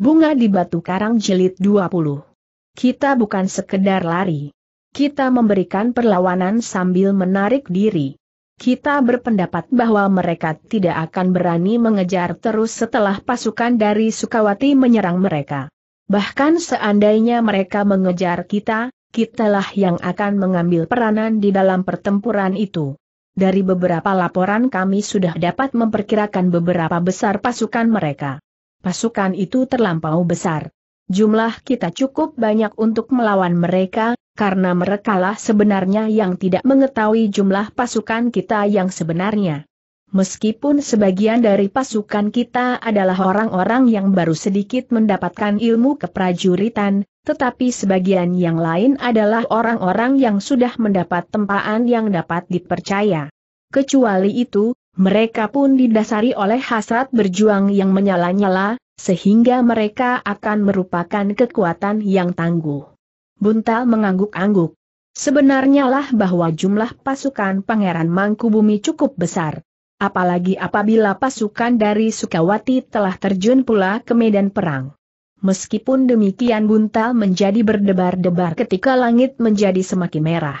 Bunga di Batu Karang Jilid 20. Kita bukan sekedar lari. Kita memberikan perlawanan sambil menarik diri. Kita berpendapat bahwa mereka tidak akan berani mengejar terus setelah pasukan dari Sukawati menyerang mereka. Bahkan seandainya mereka mengejar kita, kitalah yang akan mengambil peranan di dalam pertempuran itu. Dari beberapa laporan kami sudah dapat memperkirakan beberapa besar pasukan mereka pasukan itu terlampau besar. Jumlah kita cukup banyak untuk melawan mereka, karena merekalah sebenarnya yang tidak mengetahui jumlah pasukan kita yang sebenarnya. Meskipun sebagian dari pasukan kita adalah orang-orang yang baru sedikit mendapatkan ilmu keprajuritan, tetapi sebagian yang lain adalah orang-orang yang sudah mendapat tempaan yang dapat dipercaya. Kecuali itu, mereka pun didasari oleh hasrat berjuang yang menyala-nyala, sehingga mereka akan merupakan kekuatan yang tangguh. Buntal mengangguk-angguk. Sebenarnya lah bahwa jumlah pasukan Pangeran Mangkubumi cukup besar. Apalagi apabila pasukan dari Sukawati telah terjun pula ke medan perang. Meskipun demikian buntal menjadi berdebar-debar ketika langit menjadi semakin merah.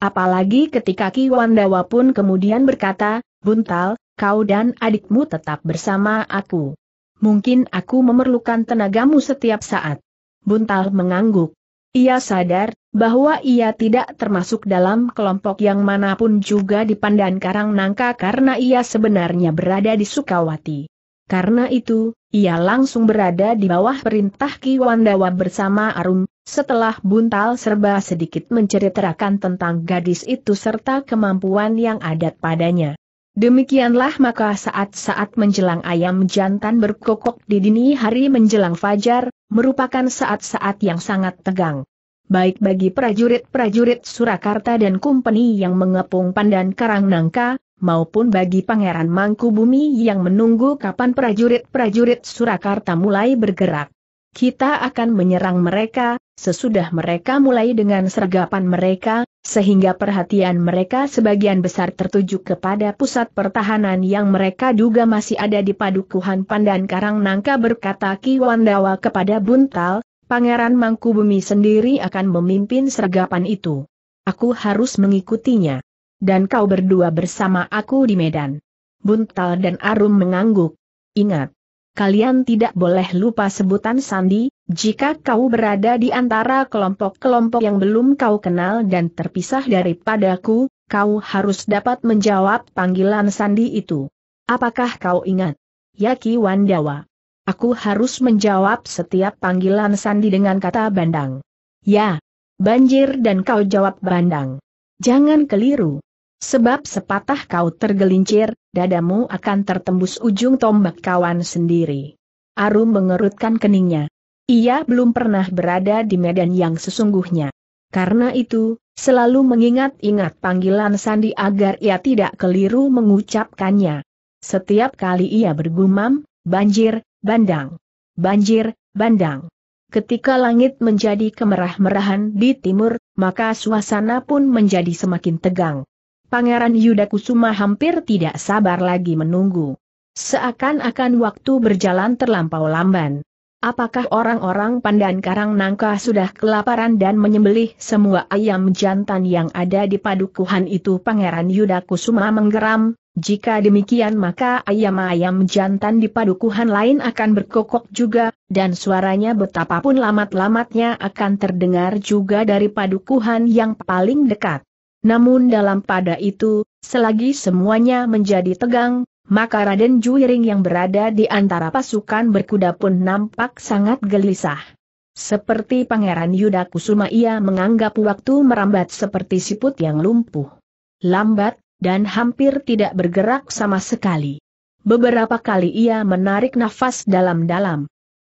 Apalagi ketika Ki Kiwandawa pun kemudian berkata, Buntal, kau dan adikmu tetap bersama aku. Mungkin aku memerlukan tenagamu setiap saat. Buntal mengangguk. Ia sadar bahwa ia tidak termasuk dalam kelompok yang manapun juga di Pandan Karang Nangka karena ia sebenarnya berada di Sukawati. Karena itu, ia langsung berada di bawah perintah Ki Wandawa bersama Arum, setelah Buntal serba sedikit menceritakan tentang gadis itu serta kemampuan yang adat padanya. Demikianlah maka saat-saat menjelang ayam jantan berkokok di dini hari menjelang fajar, merupakan saat-saat yang sangat tegang. Baik bagi prajurit-prajurit Surakarta dan kumpeni yang mengepung Pandan karang nangka, maupun bagi Pangeran Mangkubumi yang menunggu kapan prajurit-prajurit Surakarta mulai bergerak. Kita akan menyerang mereka, sesudah mereka mulai dengan sergapan mereka, sehingga perhatian mereka sebagian besar tertuju kepada pusat pertahanan yang mereka duga masih ada di padukuhan Pandan Karang Nangka berkata Ki Wandawa kepada Buntal, Pangeran Mangkubumi sendiri akan memimpin sergapan itu. Aku harus mengikutinya. Dan kau berdua bersama aku di Medan. Buntal dan Arum mengangguk. Ingat, kalian tidak boleh lupa sebutan sandi, jika kau berada di antara kelompok-kelompok yang belum kau kenal dan terpisah daripadaku, kau harus dapat menjawab panggilan sandi itu. Apakah kau ingat? Yaki Wandawa. Aku harus menjawab setiap panggilan sandi dengan kata bandang. Ya. Banjir dan kau jawab bandang. Jangan keliru. Sebab sepatah kau tergelincir, dadamu akan tertembus ujung tombak kawan sendiri. Arum mengerutkan keningnya. Ia belum pernah berada di medan yang sesungguhnya. Karena itu, selalu mengingat-ingat panggilan Sandi agar ia tidak keliru mengucapkannya. Setiap kali ia bergumam, banjir, bandang. Banjir, bandang. Ketika langit menjadi kemerah-merahan di timur, maka suasana pun menjadi semakin tegang. Pangeran Yuda Kusuma hampir tidak sabar lagi menunggu. Seakan-akan waktu berjalan terlampau lamban. Apakah orang-orang pandan karang nangka sudah kelaparan dan menyembelih semua ayam jantan yang ada di padukuhan itu Pangeran Yuda Kusuma menggeram, jika demikian maka ayam-ayam jantan di padukuhan lain akan berkokok juga, dan suaranya betapapun lamat-lamatnya akan terdengar juga dari padukuhan yang paling dekat. Namun dalam pada itu, selagi semuanya menjadi tegang, maka Raden Juiring yang berada di antara pasukan berkuda pun nampak sangat gelisah. Seperti Pangeran Yuda Kusuma ia menganggap waktu merambat seperti siput yang lumpuh. Lambat, dan hampir tidak bergerak sama sekali. Beberapa kali ia menarik nafas dalam-dalam.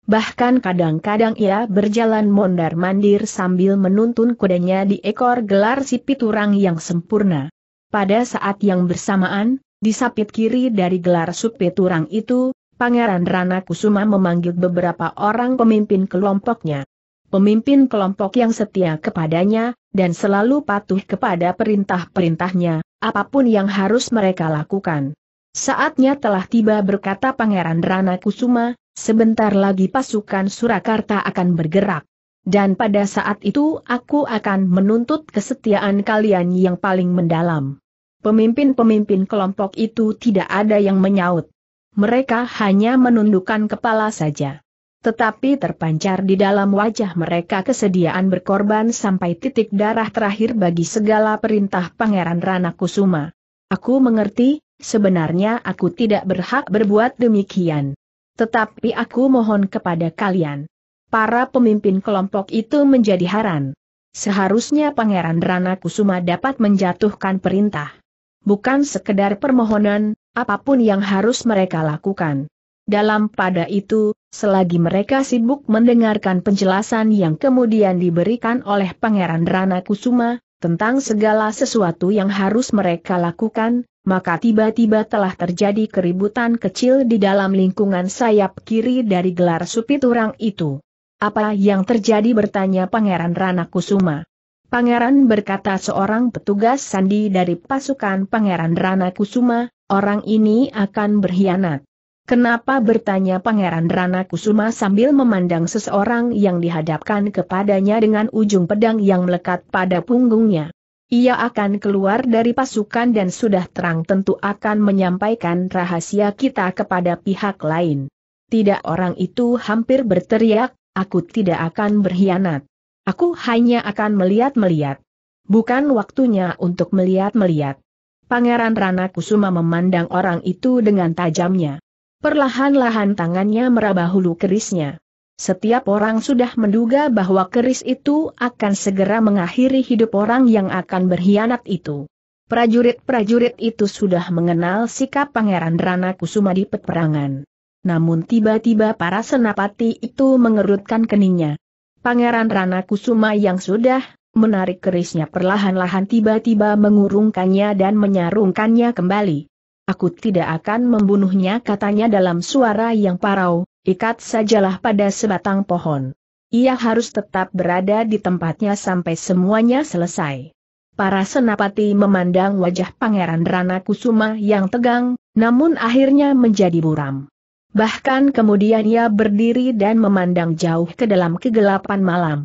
Bahkan kadang-kadang ia berjalan mondar-mandir sambil menuntun kudanya di ekor gelar si piturang yang sempurna. Pada saat yang bersamaan, di sapit kiri dari gelar supiturang itu, Pangeran Rana Kusuma memanggil beberapa orang pemimpin kelompoknya. Pemimpin kelompok yang setia kepadanya, dan selalu patuh kepada perintah-perintahnya, apapun yang harus mereka lakukan. Saatnya telah tiba berkata Pangeran Rana Kusuma, Sebentar lagi pasukan Surakarta akan bergerak. Dan pada saat itu aku akan menuntut kesetiaan kalian yang paling mendalam. Pemimpin-pemimpin kelompok itu tidak ada yang menyaut. Mereka hanya menundukkan kepala saja. Tetapi terpancar di dalam wajah mereka kesediaan berkorban sampai titik darah terakhir bagi segala perintah Pangeran Rana Kusuma. Aku mengerti, sebenarnya aku tidak berhak berbuat demikian. Tetapi aku mohon kepada kalian. Para pemimpin kelompok itu menjadi haran. Seharusnya Pangeran Rana Kusuma dapat menjatuhkan perintah. Bukan sekedar permohonan, apapun yang harus mereka lakukan. Dalam pada itu, selagi mereka sibuk mendengarkan penjelasan yang kemudian diberikan oleh Pangeran Rana Kusuma, tentang segala sesuatu yang harus mereka lakukan, maka tiba-tiba telah terjadi keributan kecil di dalam lingkungan sayap kiri dari gelar supit orang itu. Apa yang terjadi bertanya Pangeran Rana Kusuma. Pangeran berkata seorang petugas sandi dari pasukan Pangeran Rana Kusuma, orang ini akan berkhianat. Kenapa bertanya Pangeran Rana Kusuma sambil memandang seseorang yang dihadapkan kepadanya dengan ujung pedang yang melekat pada punggungnya. Ia akan keluar dari pasukan dan sudah terang tentu akan menyampaikan rahasia kita kepada pihak lain. Tidak orang itu hampir berteriak, aku tidak akan berkhianat. Aku hanya akan melihat-melihat. Bukan waktunya untuk melihat-melihat. Pangeran Rana Kusuma memandang orang itu dengan tajamnya. Perlahan-lahan tangannya meraba hulu kerisnya. Setiap orang sudah menduga bahwa keris itu akan segera mengakhiri hidup orang yang akan berkhianat itu. Prajurit-prajurit itu sudah mengenal sikap Pangeran Rana Kusuma di peperangan. Namun tiba-tiba para senapati itu mengerutkan keningnya. Pangeran Rana Kusuma yang sudah menarik kerisnya perlahan-lahan tiba-tiba mengurungkannya dan menyarungkannya kembali. Aku tidak akan membunuhnya katanya dalam suara yang parau, ikat sajalah pada sebatang pohon. Ia harus tetap berada di tempatnya sampai semuanya selesai. Para senapati memandang wajah Pangeran Rana Kusuma yang tegang, namun akhirnya menjadi buram. Bahkan kemudian ia berdiri dan memandang jauh ke dalam kegelapan malam.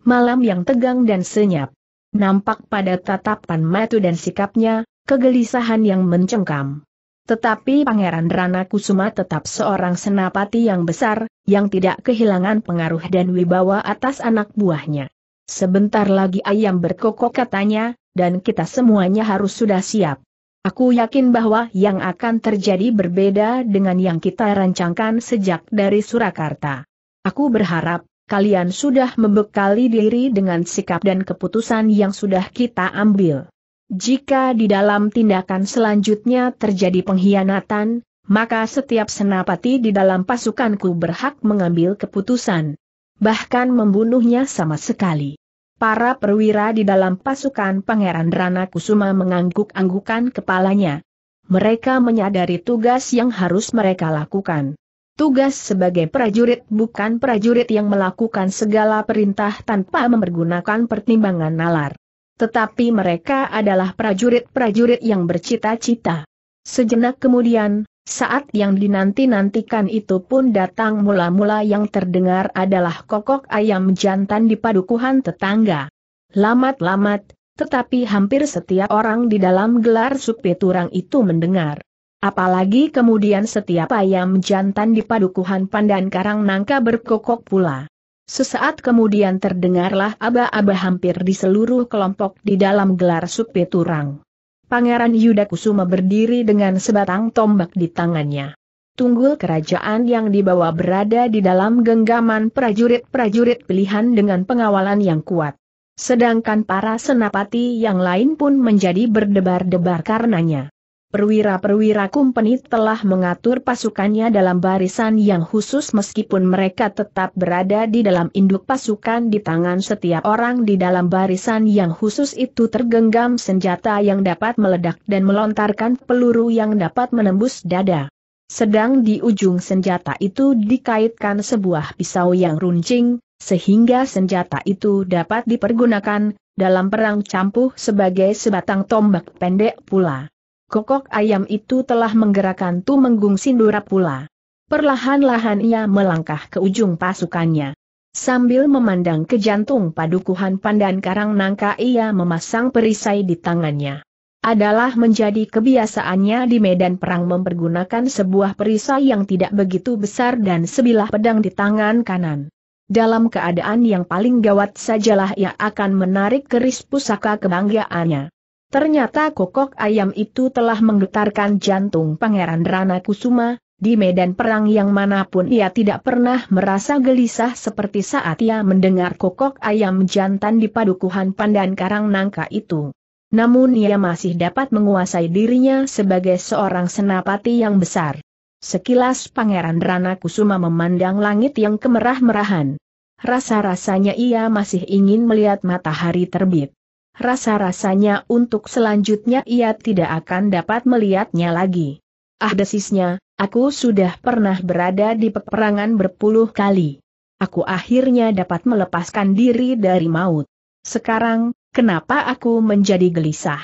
Malam yang tegang dan senyap. Nampak pada tatapan matu dan sikapnya, kegelisahan yang mencengkam. Tetapi Pangeran Rana Kusuma tetap seorang senapati yang besar, yang tidak kehilangan pengaruh dan wibawa atas anak buahnya. Sebentar lagi ayam berkokok katanya, dan kita semuanya harus sudah siap. Aku yakin bahwa yang akan terjadi berbeda dengan yang kita rancangkan sejak dari Surakarta. Aku berharap, kalian sudah membekali diri dengan sikap dan keputusan yang sudah kita ambil. Jika di dalam tindakan selanjutnya terjadi pengkhianatan, maka setiap senapati di dalam pasukanku berhak mengambil keputusan. Bahkan membunuhnya sama sekali. Para perwira di dalam pasukan Pangeran Rana Kusuma mengangguk-anggukan kepalanya. Mereka menyadari tugas yang harus mereka lakukan. Tugas sebagai prajurit bukan prajurit yang melakukan segala perintah tanpa mempergunakan pertimbangan nalar. Tetapi mereka adalah prajurit-prajurit yang bercita-cita. Sejenak kemudian, saat yang dinanti-nantikan itu pun datang mula-mula yang terdengar adalah kokok ayam jantan di padukuhan tetangga. Lamat-lamat, tetapi hampir setiap orang di dalam gelar supi turang itu mendengar. Apalagi kemudian setiap ayam jantan di padukuhan pandan karang nangka berkokok pula. Sesaat kemudian terdengarlah aba-aba hampir di seluruh kelompok di dalam gelar supi turang. Pangeran Yuda Kusuma berdiri dengan sebatang tombak di tangannya. Tunggul kerajaan yang dibawa berada di dalam genggaman prajurit-prajurit pilihan dengan pengawalan yang kuat. Sedangkan para senapati yang lain pun menjadi berdebar-debar karenanya. Perwira-perwira kumpeni telah mengatur pasukannya dalam barisan yang khusus meskipun mereka tetap berada di dalam induk pasukan di tangan setiap orang di dalam barisan yang khusus itu tergenggam senjata yang dapat meledak dan melontarkan peluru yang dapat menembus dada. Sedang di ujung senjata itu dikaitkan sebuah pisau yang runcing, sehingga senjata itu dapat dipergunakan, dalam perang campuh sebagai sebatang tombak pendek pula kokok ayam itu telah menggerakkan Tumenggung Sindura pula. Perlahan-lahan ia melangkah ke ujung pasukannya. Sambil memandang ke jantung padukuhan pandan karang nangka ia memasang perisai di tangannya. Adalah menjadi kebiasaannya di medan perang mempergunakan sebuah perisai yang tidak begitu besar dan sebilah pedang di tangan kanan. Dalam keadaan yang paling gawat sajalah ia akan menarik keris pusaka kebanggaannya. Ternyata kokok ayam itu telah menggetarkan jantung Pangeran Rana Kusuma, di medan perang yang manapun ia tidak pernah merasa gelisah seperti saat ia mendengar kokok ayam jantan di padukuhan pandan karang nangka itu. Namun ia masih dapat menguasai dirinya sebagai seorang senapati yang besar. Sekilas Pangeran Rana Kusuma memandang langit yang kemerah-merahan. Rasa-rasanya ia masih ingin melihat matahari terbit rasa-rasanya untuk selanjutnya ia tidak akan dapat melihatnya lagi. Ah desisnya, aku sudah pernah berada di peperangan berpuluh kali. Aku akhirnya dapat melepaskan diri dari maut. Sekarang, kenapa aku menjadi gelisah?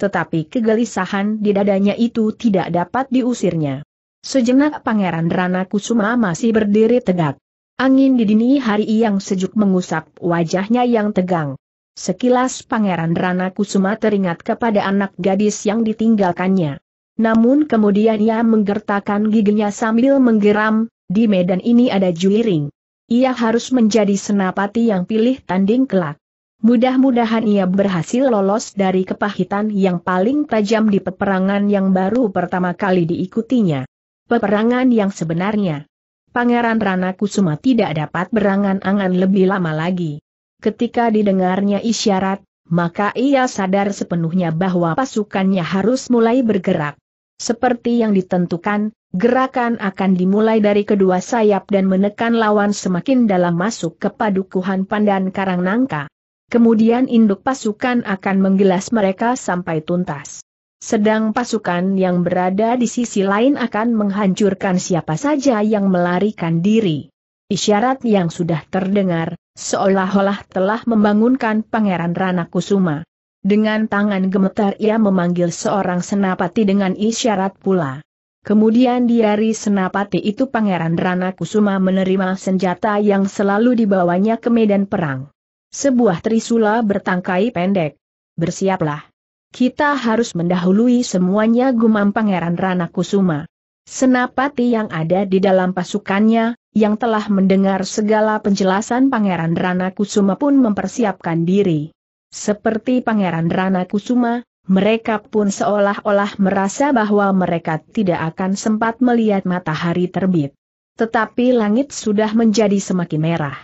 Tetapi kegelisahan di dadanya itu tidak dapat diusirnya. Sejenak Pangeran Rana Kusuma masih berdiri tegak. Angin di dini hari yang sejuk mengusap wajahnya yang tegang. Sekilas Pangeran Rana Kusuma teringat kepada anak gadis yang ditinggalkannya. Namun kemudian ia menggertakkan giginya sambil menggeram, di medan ini ada juiring. Ia harus menjadi senapati yang pilih tanding kelak. Mudah-mudahan ia berhasil lolos dari kepahitan yang paling tajam di peperangan yang baru pertama kali diikutinya. Peperangan yang sebenarnya. Pangeran Rana Kusuma tidak dapat berangan-angan lebih lama lagi. Ketika didengarnya isyarat, maka ia sadar sepenuhnya bahwa pasukannya harus mulai bergerak. Seperti yang ditentukan, gerakan akan dimulai dari kedua sayap dan menekan lawan semakin dalam masuk ke padukuhan Pandan Karangnangka. Kemudian induk pasukan akan menggelas mereka sampai tuntas. Sedang pasukan yang berada di sisi lain akan menghancurkan siapa saja yang melarikan diri. Isyarat yang sudah terdengar, seolah-olah telah membangunkan Pangeran Rana Kusuma. Dengan tangan gemetar ia memanggil seorang senapati dengan isyarat pula. Kemudian diari senapati itu Pangeran Rana Kusuma menerima senjata yang selalu dibawanya ke medan perang. Sebuah trisula bertangkai pendek. Bersiaplah. Kita harus mendahului semuanya gumam Pangeran Rana Kusuma. Senapati yang ada di dalam pasukannya, yang telah mendengar segala penjelasan Pangeran Rana Kusuma pun mempersiapkan diri. Seperti Pangeran Rana Kusuma, mereka pun seolah-olah merasa bahwa mereka tidak akan sempat melihat matahari terbit. Tetapi langit sudah menjadi semakin merah.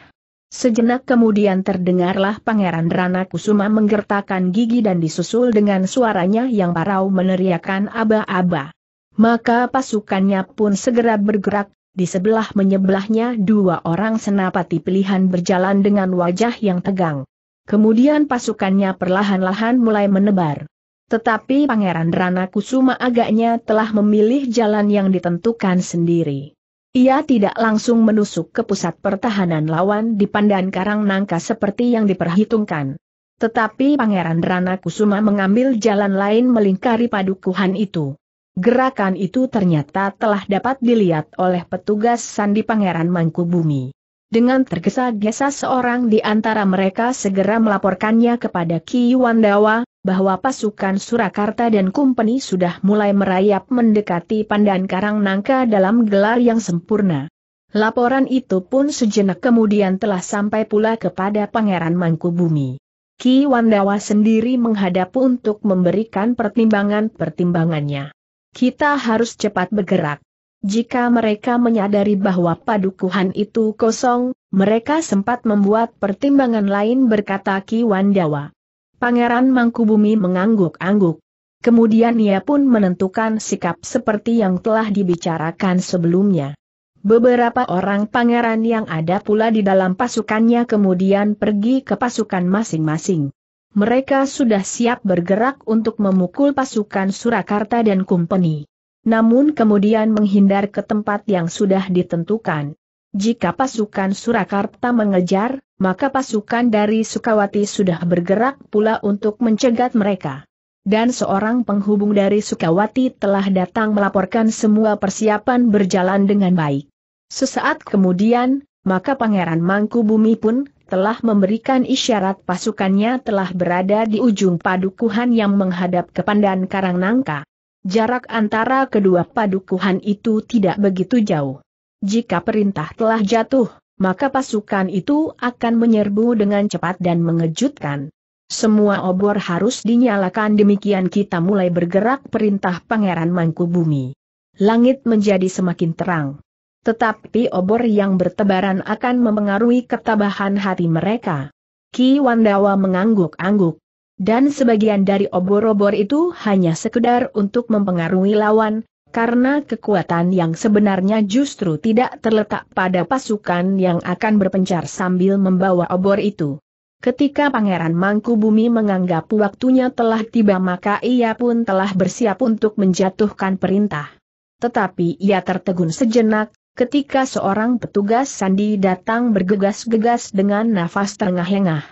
Sejenak kemudian terdengarlah Pangeran Rana Kusuma menggertakkan gigi dan disusul dengan suaranya yang parau meneriakan aba-aba. Maka pasukannya pun segera bergerak, di sebelah menyebelahnya dua orang senapati pilihan berjalan dengan wajah yang tegang. Kemudian pasukannya perlahan-lahan mulai menebar. Tetapi Pangeran Rana Kusuma agaknya telah memilih jalan yang ditentukan sendiri. Ia tidak langsung menusuk ke pusat pertahanan lawan di Pandan Karang Nangka seperti yang diperhitungkan. Tetapi Pangeran Rana Kusuma mengambil jalan lain melingkari padukuhan itu. Gerakan itu ternyata telah dapat dilihat oleh petugas Sandi Pangeran Mangkubumi. Dengan tergesa-gesa seorang di antara mereka segera melaporkannya kepada Ki Wandawa, bahwa pasukan Surakarta dan Kumpeni sudah mulai merayap mendekati Pandan Karang Nangka dalam gelar yang sempurna. Laporan itu pun sejenak kemudian telah sampai pula kepada Pangeran Mangkubumi. Ki Wandawa sendiri menghadap untuk memberikan pertimbangan-pertimbangannya. Kita harus cepat bergerak. Jika mereka menyadari bahwa padukuhan itu kosong, mereka sempat membuat pertimbangan lain berkata Ki Wandawa. Pangeran Mangkubumi mengangguk-angguk. Kemudian ia pun menentukan sikap seperti yang telah dibicarakan sebelumnya. Beberapa orang pangeran yang ada pula di dalam pasukannya kemudian pergi ke pasukan masing-masing mereka sudah siap bergerak untuk memukul pasukan Surakarta dan Kumpeni. Namun kemudian menghindar ke tempat yang sudah ditentukan. Jika pasukan Surakarta mengejar, maka pasukan dari Sukawati sudah bergerak pula untuk mencegat mereka. Dan seorang penghubung dari Sukawati telah datang melaporkan semua persiapan berjalan dengan baik. Sesaat kemudian, maka Pangeran Mangku Bumi pun telah memberikan isyarat pasukannya telah berada di ujung padukuhan yang menghadap ke Pandan Karang Nangka. Jarak antara kedua padukuhan itu tidak begitu jauh. Jika perintah telah jatuh, maka pasukan itu akan menyerbu dengan cepat dan mengejutkan. Semua obor harus dinyalakan demikian kita mulai bergerak perintah Pangeran Mangkubumi. Langit menjadi semakin terang. Tetapi obor yang bertebaran akan memengaruhi ketabahan hati mereka. Ki Wandawa mengangguk-angguk. Dan sebagian dari obor-obor itu hanya sekedar untuk mempengaruhi lawan, karena kekuatan yang sebenarnya justru tidak terletak pada pasukan yang akan berpencar sambil membawa obor itu. Ketika Pangeran Mangkubumi menganggap waktunya telah tiba maka ia pun telah bersiap untuk menjatuhkan perintah. Tetapi ia tertegun sejenak, ketika seorang petugas sandi datang bergegas-gegas dengan nafas tengah engah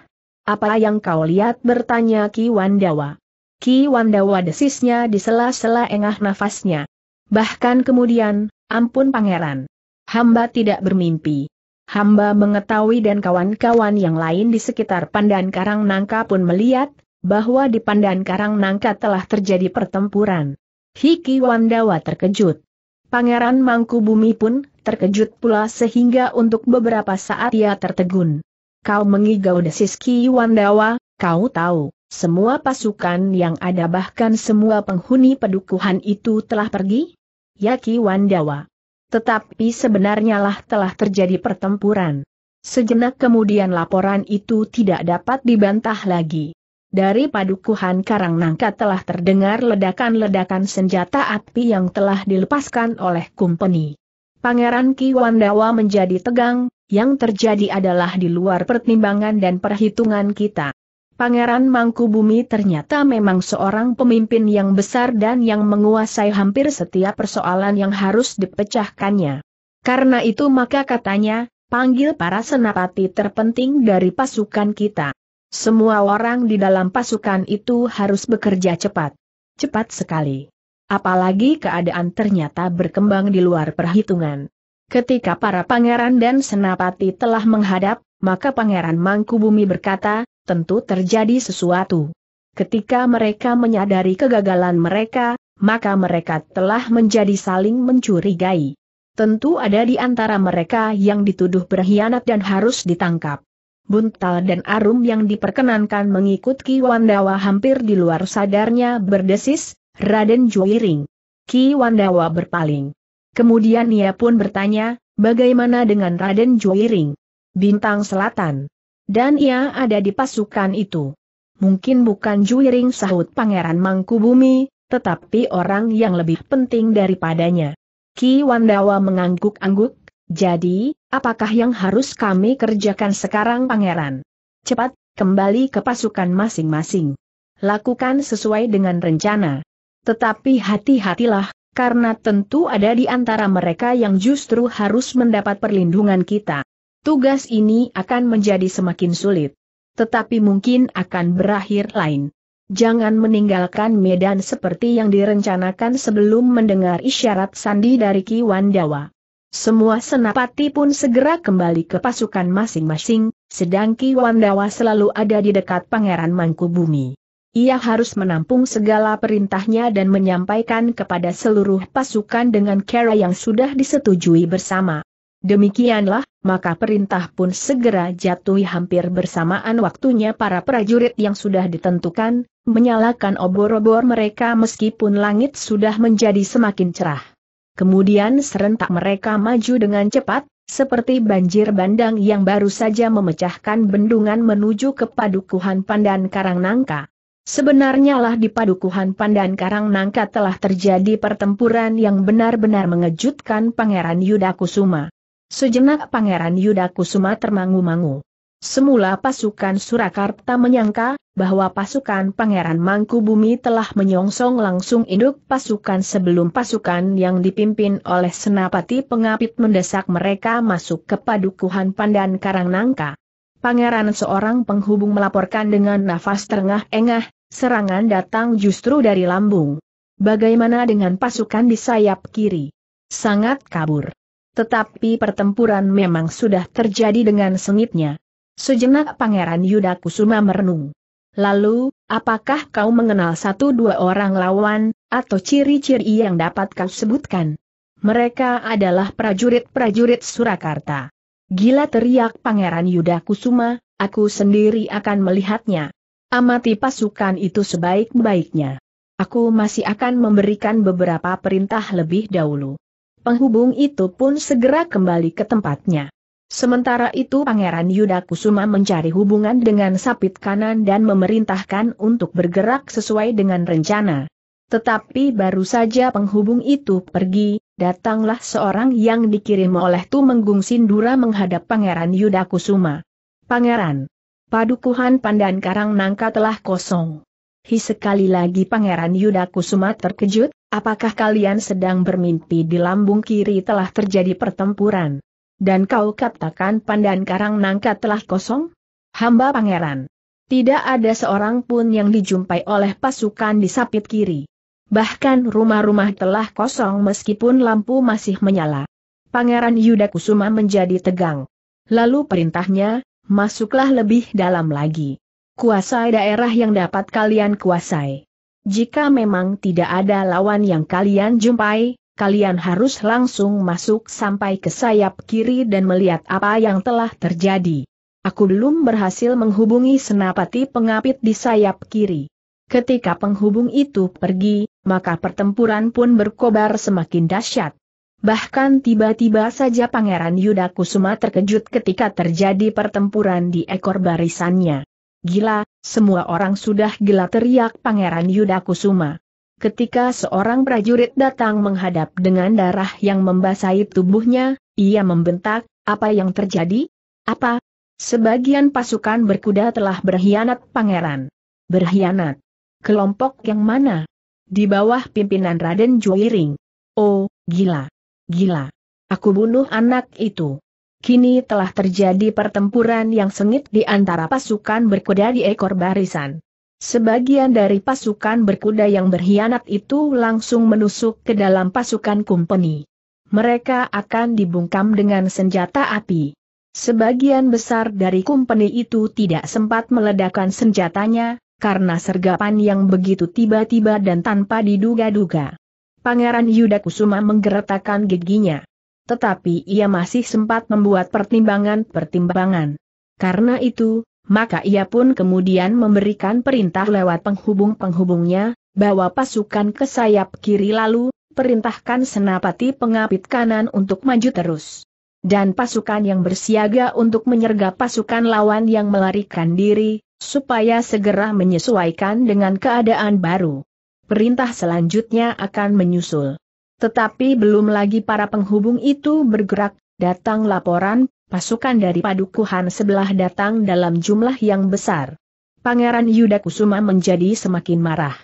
Apa yang kau lihat bertanya Ki Wandawa. Ki Wandawa desisnya di sela-sela engah nafasnya. Bahkan kemudian, ampun pangeran. Hamba tidak bermimpi. Hamba mengetahui dan kawan-kawan yang lain di sekitar Pandan Karang Nangka pun melihat, bahwa di Pandan Karang Nangka telah terjadi pertempuran. Hiki Wandawa terkejut. Pangeran Mangku Bumi pun, terkejut pula sehingga untuk beberapa saat ia tertegun. Kau mengigau desis Ki Wandawa, kau tahu, semua pasukan yang ada bahkan semua penghuni pedukuhan itu telah pergi? Ya Ki Wandawa. Tetapi sebenarnya lah telah terjadi pertempuran. Sejenak kemudian laporan itu tidak dapat dibantah lagi. Dari padukuhan karang nangka telah terdengar ledakan-ledakan senjata api yang telah dilepaskan oleh kumpeni. Pangeran Ki Wandawa menjadi tegang, yang terjadi adalah di luar pertimbangan dan perhitungan kita. Pangeran Mangkubumi ternyata memang seorang pemimpin yang besar dan yang menguasai hampir setiap persoalan yang harus dipecahkannya. Karena itu maka katanya, panggil para senapati terpenting dari pasukan kita. Semua orang di dalam pasukan itu harus bekerja cepat. Cepat sekali. Apalagi keadaan ternyata berkembang di luar perhitungan. Ketika para pangeran dan senapati telah menghadap, maka pangeran Mangkubumi berkata, tentu terjadi sesuatu. Ketika mereka menyadari kegagalan mereka, maka mereka telah menjadi saling mencurigai. Tentu ada di antara mereka yang dituduh berkhianat dan harus ditangkap. Buntal dan Arum yang diperkenankan mengikuti Wandawa hampir di luar sadarnya berdesis, Raden Juiring, Ki Wandawa berpaling. Kemudian ia pun bertanya, bagaimana dengan Raden Juiring, Bintang Selatan. Dan ia ada di pasukan itu. Mungkin bukan Juiring sahut Pangeran Mangkubumi, tetapi orang yang lebih penting daripadanya. Ki Wandawa mengangguk-angguk, jadi, apakah yang harus kami kerjakan sekarang Pangeran? Cepat, kembali ke pasukan masing-masing. Lakukan sesuai dengan rencana. Tetapi hati-hatilah, karena tentu ada di antara mereka yang justru harus mendapat perlindungan kita. Tugas ini akan menjadi semakin sulit. Tetapi mungkin akan berakhir lain. Jangan meninggalkan medan seperti yang direncanakan sebelum mendengar isyarat sandi dari Ki Wandawa. Semua senapati pun segera kembali ke pasukan masing-masing, sedang Ki Wandawa selalu ada di dekat Pangeran Mangkubumi. Ia harus menampung segala perintahnya dan menyampaikan kepada seluruh pasukan dengan cara yang sudah disetujui bersama. Demikianlah, maka perintah pun segera jatuhi hampir bersamaan waktunya para prajurit yang sudah ditentukan, menyalakan obor-obor mereka meskipun langit sudah menjadi semakin cerah. Kemudian serentak mereka maju dengan cepat, seperti banjir bandang yang baru saja memecahkan bendungan menuju ke padukuhan Pandan Karangnangka. Sebenarnya lah di Padukuhan Pandan Karang Nangka telah terjadi pertempuran yang benar-benar mengejutkan Pangeran Yudakusuma. Sejenak Pangeran Yudakusuma termangu-mangu. Semula pasukan Surakarta menyangka bahwa pasukan Pangeran Mangkubumi telah menyongsong langsung induk pasukan sebelum pasukan yang dipimpin oleh Senapati Pengapit mendesak mereka masuk ke padukuhan Pandan Karang Nangka. Pangeran seorang penghubung melaporkan dengan nafas terengah-engah, serangan datang justru dari lambung. Bagaimana dengan pasukan di sayap kiri? Sangat kabur. Tetapi pertempuran memang sudah terjadi dengan sengitnya. Sejenak Pangeran Yuda Kusuma merenung. Lalu, apakah kau mengenal satu dua orang lawan, atau ciri-ciri yang dapat kau sebutkan? Mereka adalah prajurit-prajurit Surakarta. Gila teriak Pangeran Yuda Kusuma, aku sendiri akan melihatnya. Amati pasukan itu sebaik-baiknya. Aku masih akan memberikan beberapa perintah lebih dahulu. Penghubung itu pun segera kembali ke tempatnya. Sementara itu Pangeran Yuda Kusuma mencari hubungan dengan sapit kanan dan memerintahkan untuk bergerak sesuai dengan rencana. Tetapi baru saja penghubung itu pergi, datanglah seorang yang dikirim oleh Tumenggung Sindura menghadap Pangeran Yudakusuma. Pangeran, padukuhan Pandan Karang Nangka telah kosong. Hi sekali lagi Pangeran Yudakusuma terkejut, apakah kalian sedang bermimpi di lambung kiri telah terjadi pertempuran? Dan kau katakan Pandan Karang Nangka telah kosong? Hamba Pangeran. Tidak ada seorang pun yang dijumpai oleh pasukan di sapit kiri. Bahkan rumah-rumah telah kosong meskipun lampu masih menyala. Pangeran Yuda Kusuma menjadi tegang. Lalu perintahnya, masuklah lebih dalam lagi. Kuasai daerah yang dapat kalian kuasai. Jika memang tidak ada lawan yang kalian jumpai, kalian harus langsung masuk sampai ke sayap kiri dan melihat apa yang telah terjadi. Aku belum berhasil menghubungi senapati pengapit di sayap kiri. Ketika penghubung itu pergi, maka pertempuran pun berkobar semakin dahsyat. Bahkan tiba-tiba saja Pangeran Yuda Kusuma terkejut ketika terjadi pertempuran di ekor barisannya. Gila, semua orang sudah gila teriak Pangeran Yuda Kusuma. Ketika seorang prajurit datang menghadap dengan darah yang membasahi tubuhnya, ia membentak, apa yang terjadi? Apa? Sebagian pasukan berkuda telah berkhianat Pangeran. Berkhianat. Kelompok yang mana? Di bawah pimpinan Raden Juiring. Oh, gila. Gila. Aku bunuh anak itu. Kini telah terjadi pertempuran yang sengit di antara pasukan berkuda di ekor barisan. Sebagian dari pasukan berkuda yang berkhianat itu langsung menusuk ke dalam pasukan kumpeni. Mereka akan dibungkam dengan senjata api. Sebagian besar dari kumpeni itu tidak sempat meledakkan senjatanya, karena sergapan yang begitu tiba-tiba dan tanpa diduga-duga. Pangeran Yudakusuma menggeretakkan giginya. Tetapi ia masih sempat membuat pertimbangan-pertimbangan. Karena itu, maka ia pun kemudian memberikan perintah lewat penghubung-penghubungnya, bahwa pasukan ke sayap kiri lalu, perintahkan senapati pengapit kanan untuk maju terus. Dan pasukan yang bersiaga untuk menyergap pasukan lawan yang melarikan diri, supaya segera menyesuaikan dengan keadaan baru. Perintah selanjutnya akan menyusul. Tetapi belum lagi para penghubung itu bergerak, datang laporan, pasukan dari padukuhan sebelah datang dalam jumlah yang besar. Pangeran Yuda Kusuma menjadi semakin marah.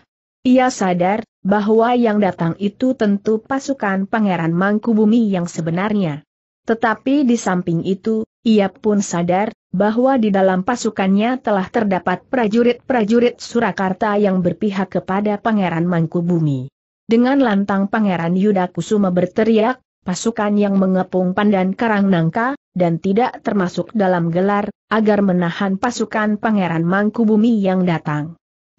Ia sadar bahwa yang datang itu tentu pasukan Pangeran Mangkubumi yang sebenarnya. Tetapi di samping itu, ia pun sadar, bahwa di dalam pasukannya telah terdapat prajurit-prajurit Surakarta yang berpihak kepada Pangeran Mangkubumi. Dengan lantang Pangeran Yudakusuma berteriak, pasukan yang mengepung Pandan karang nangka, dan tidak termasuk dalam gelar, agar menahan pasukan Pangeran Mangkubumi yang datang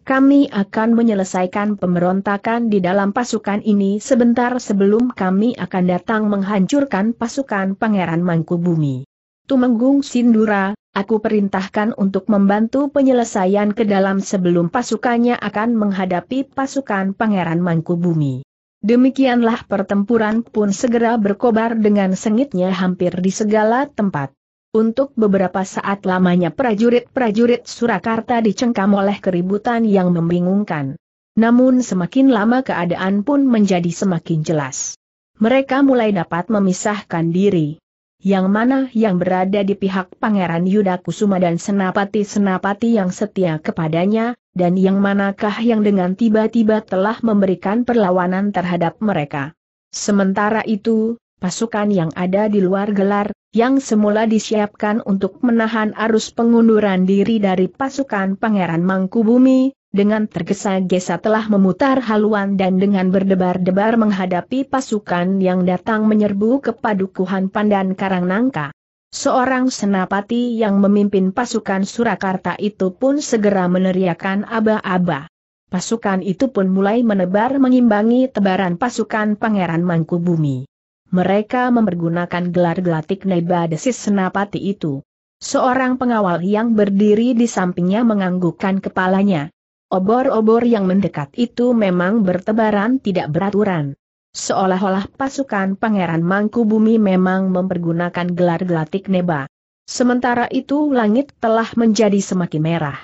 kami akan menyelesaikan pemberontakan di dalam pasukan ini sebentar sebelum kami akan datang menghancurkan pasukan Pangeran Mangkubumi. Tumenggung Sindura, aku perintahkan untuk membantu penyelesaian ke dalam sebelum pasukannya akan menghadapi pasukan Pangeran Mangkubumi. Demikianlah pertempuran pun segera berkobar dengan sengitnya hampir di segala tempat. Untuk beberapa saat lamanya prajurit-prajurit Surakarta dicengkam oleh keributan yang membingungkan. Namun semakin lama keadaan pun menjadi semakin jelas. Mereka mulai dapat memisahkan diri. Yang mana yang berada di pihak Pangeran Yuda Kusuma dan senapati-senapati yang setia kepadanya, dan yang manakah yang dengan tiba-tiba telah memberikan perlawanan terhadap mereka. Sementara itu, pasukan yang ada di luar gelar, yang semula disiapkan untuk menahan arus pengunduran diri dari pasukan Pangeran Mangkubumi, dengan tergesa-gesa telah memutar haluan dan dengan berdebar-debar menghadapi pasukan yang datang menyerbu ke padukuhan Pandan Karangnangka. Seorang senapati yang memimpin pasukan Surakarta itu pun segera meneriakan aba-aba. Pasukan itu pun mulai menebar mengimbangi tebaran pasukan Pangeran Mangkubumi mereka mempergunakan gelar gelatik Neba Desis Senapati itu. Seorang pengawal yang berdiri di sampingnya menganggukkan kepalanya. Obor-obor yang mendekat itu memang bertebaran tidak beraturan. Seolah-olah pasukan Pangeran mangku bumi memang mempergunakan gelar gelatik Neba. Sementara itu langit telah menjadi semakin merah.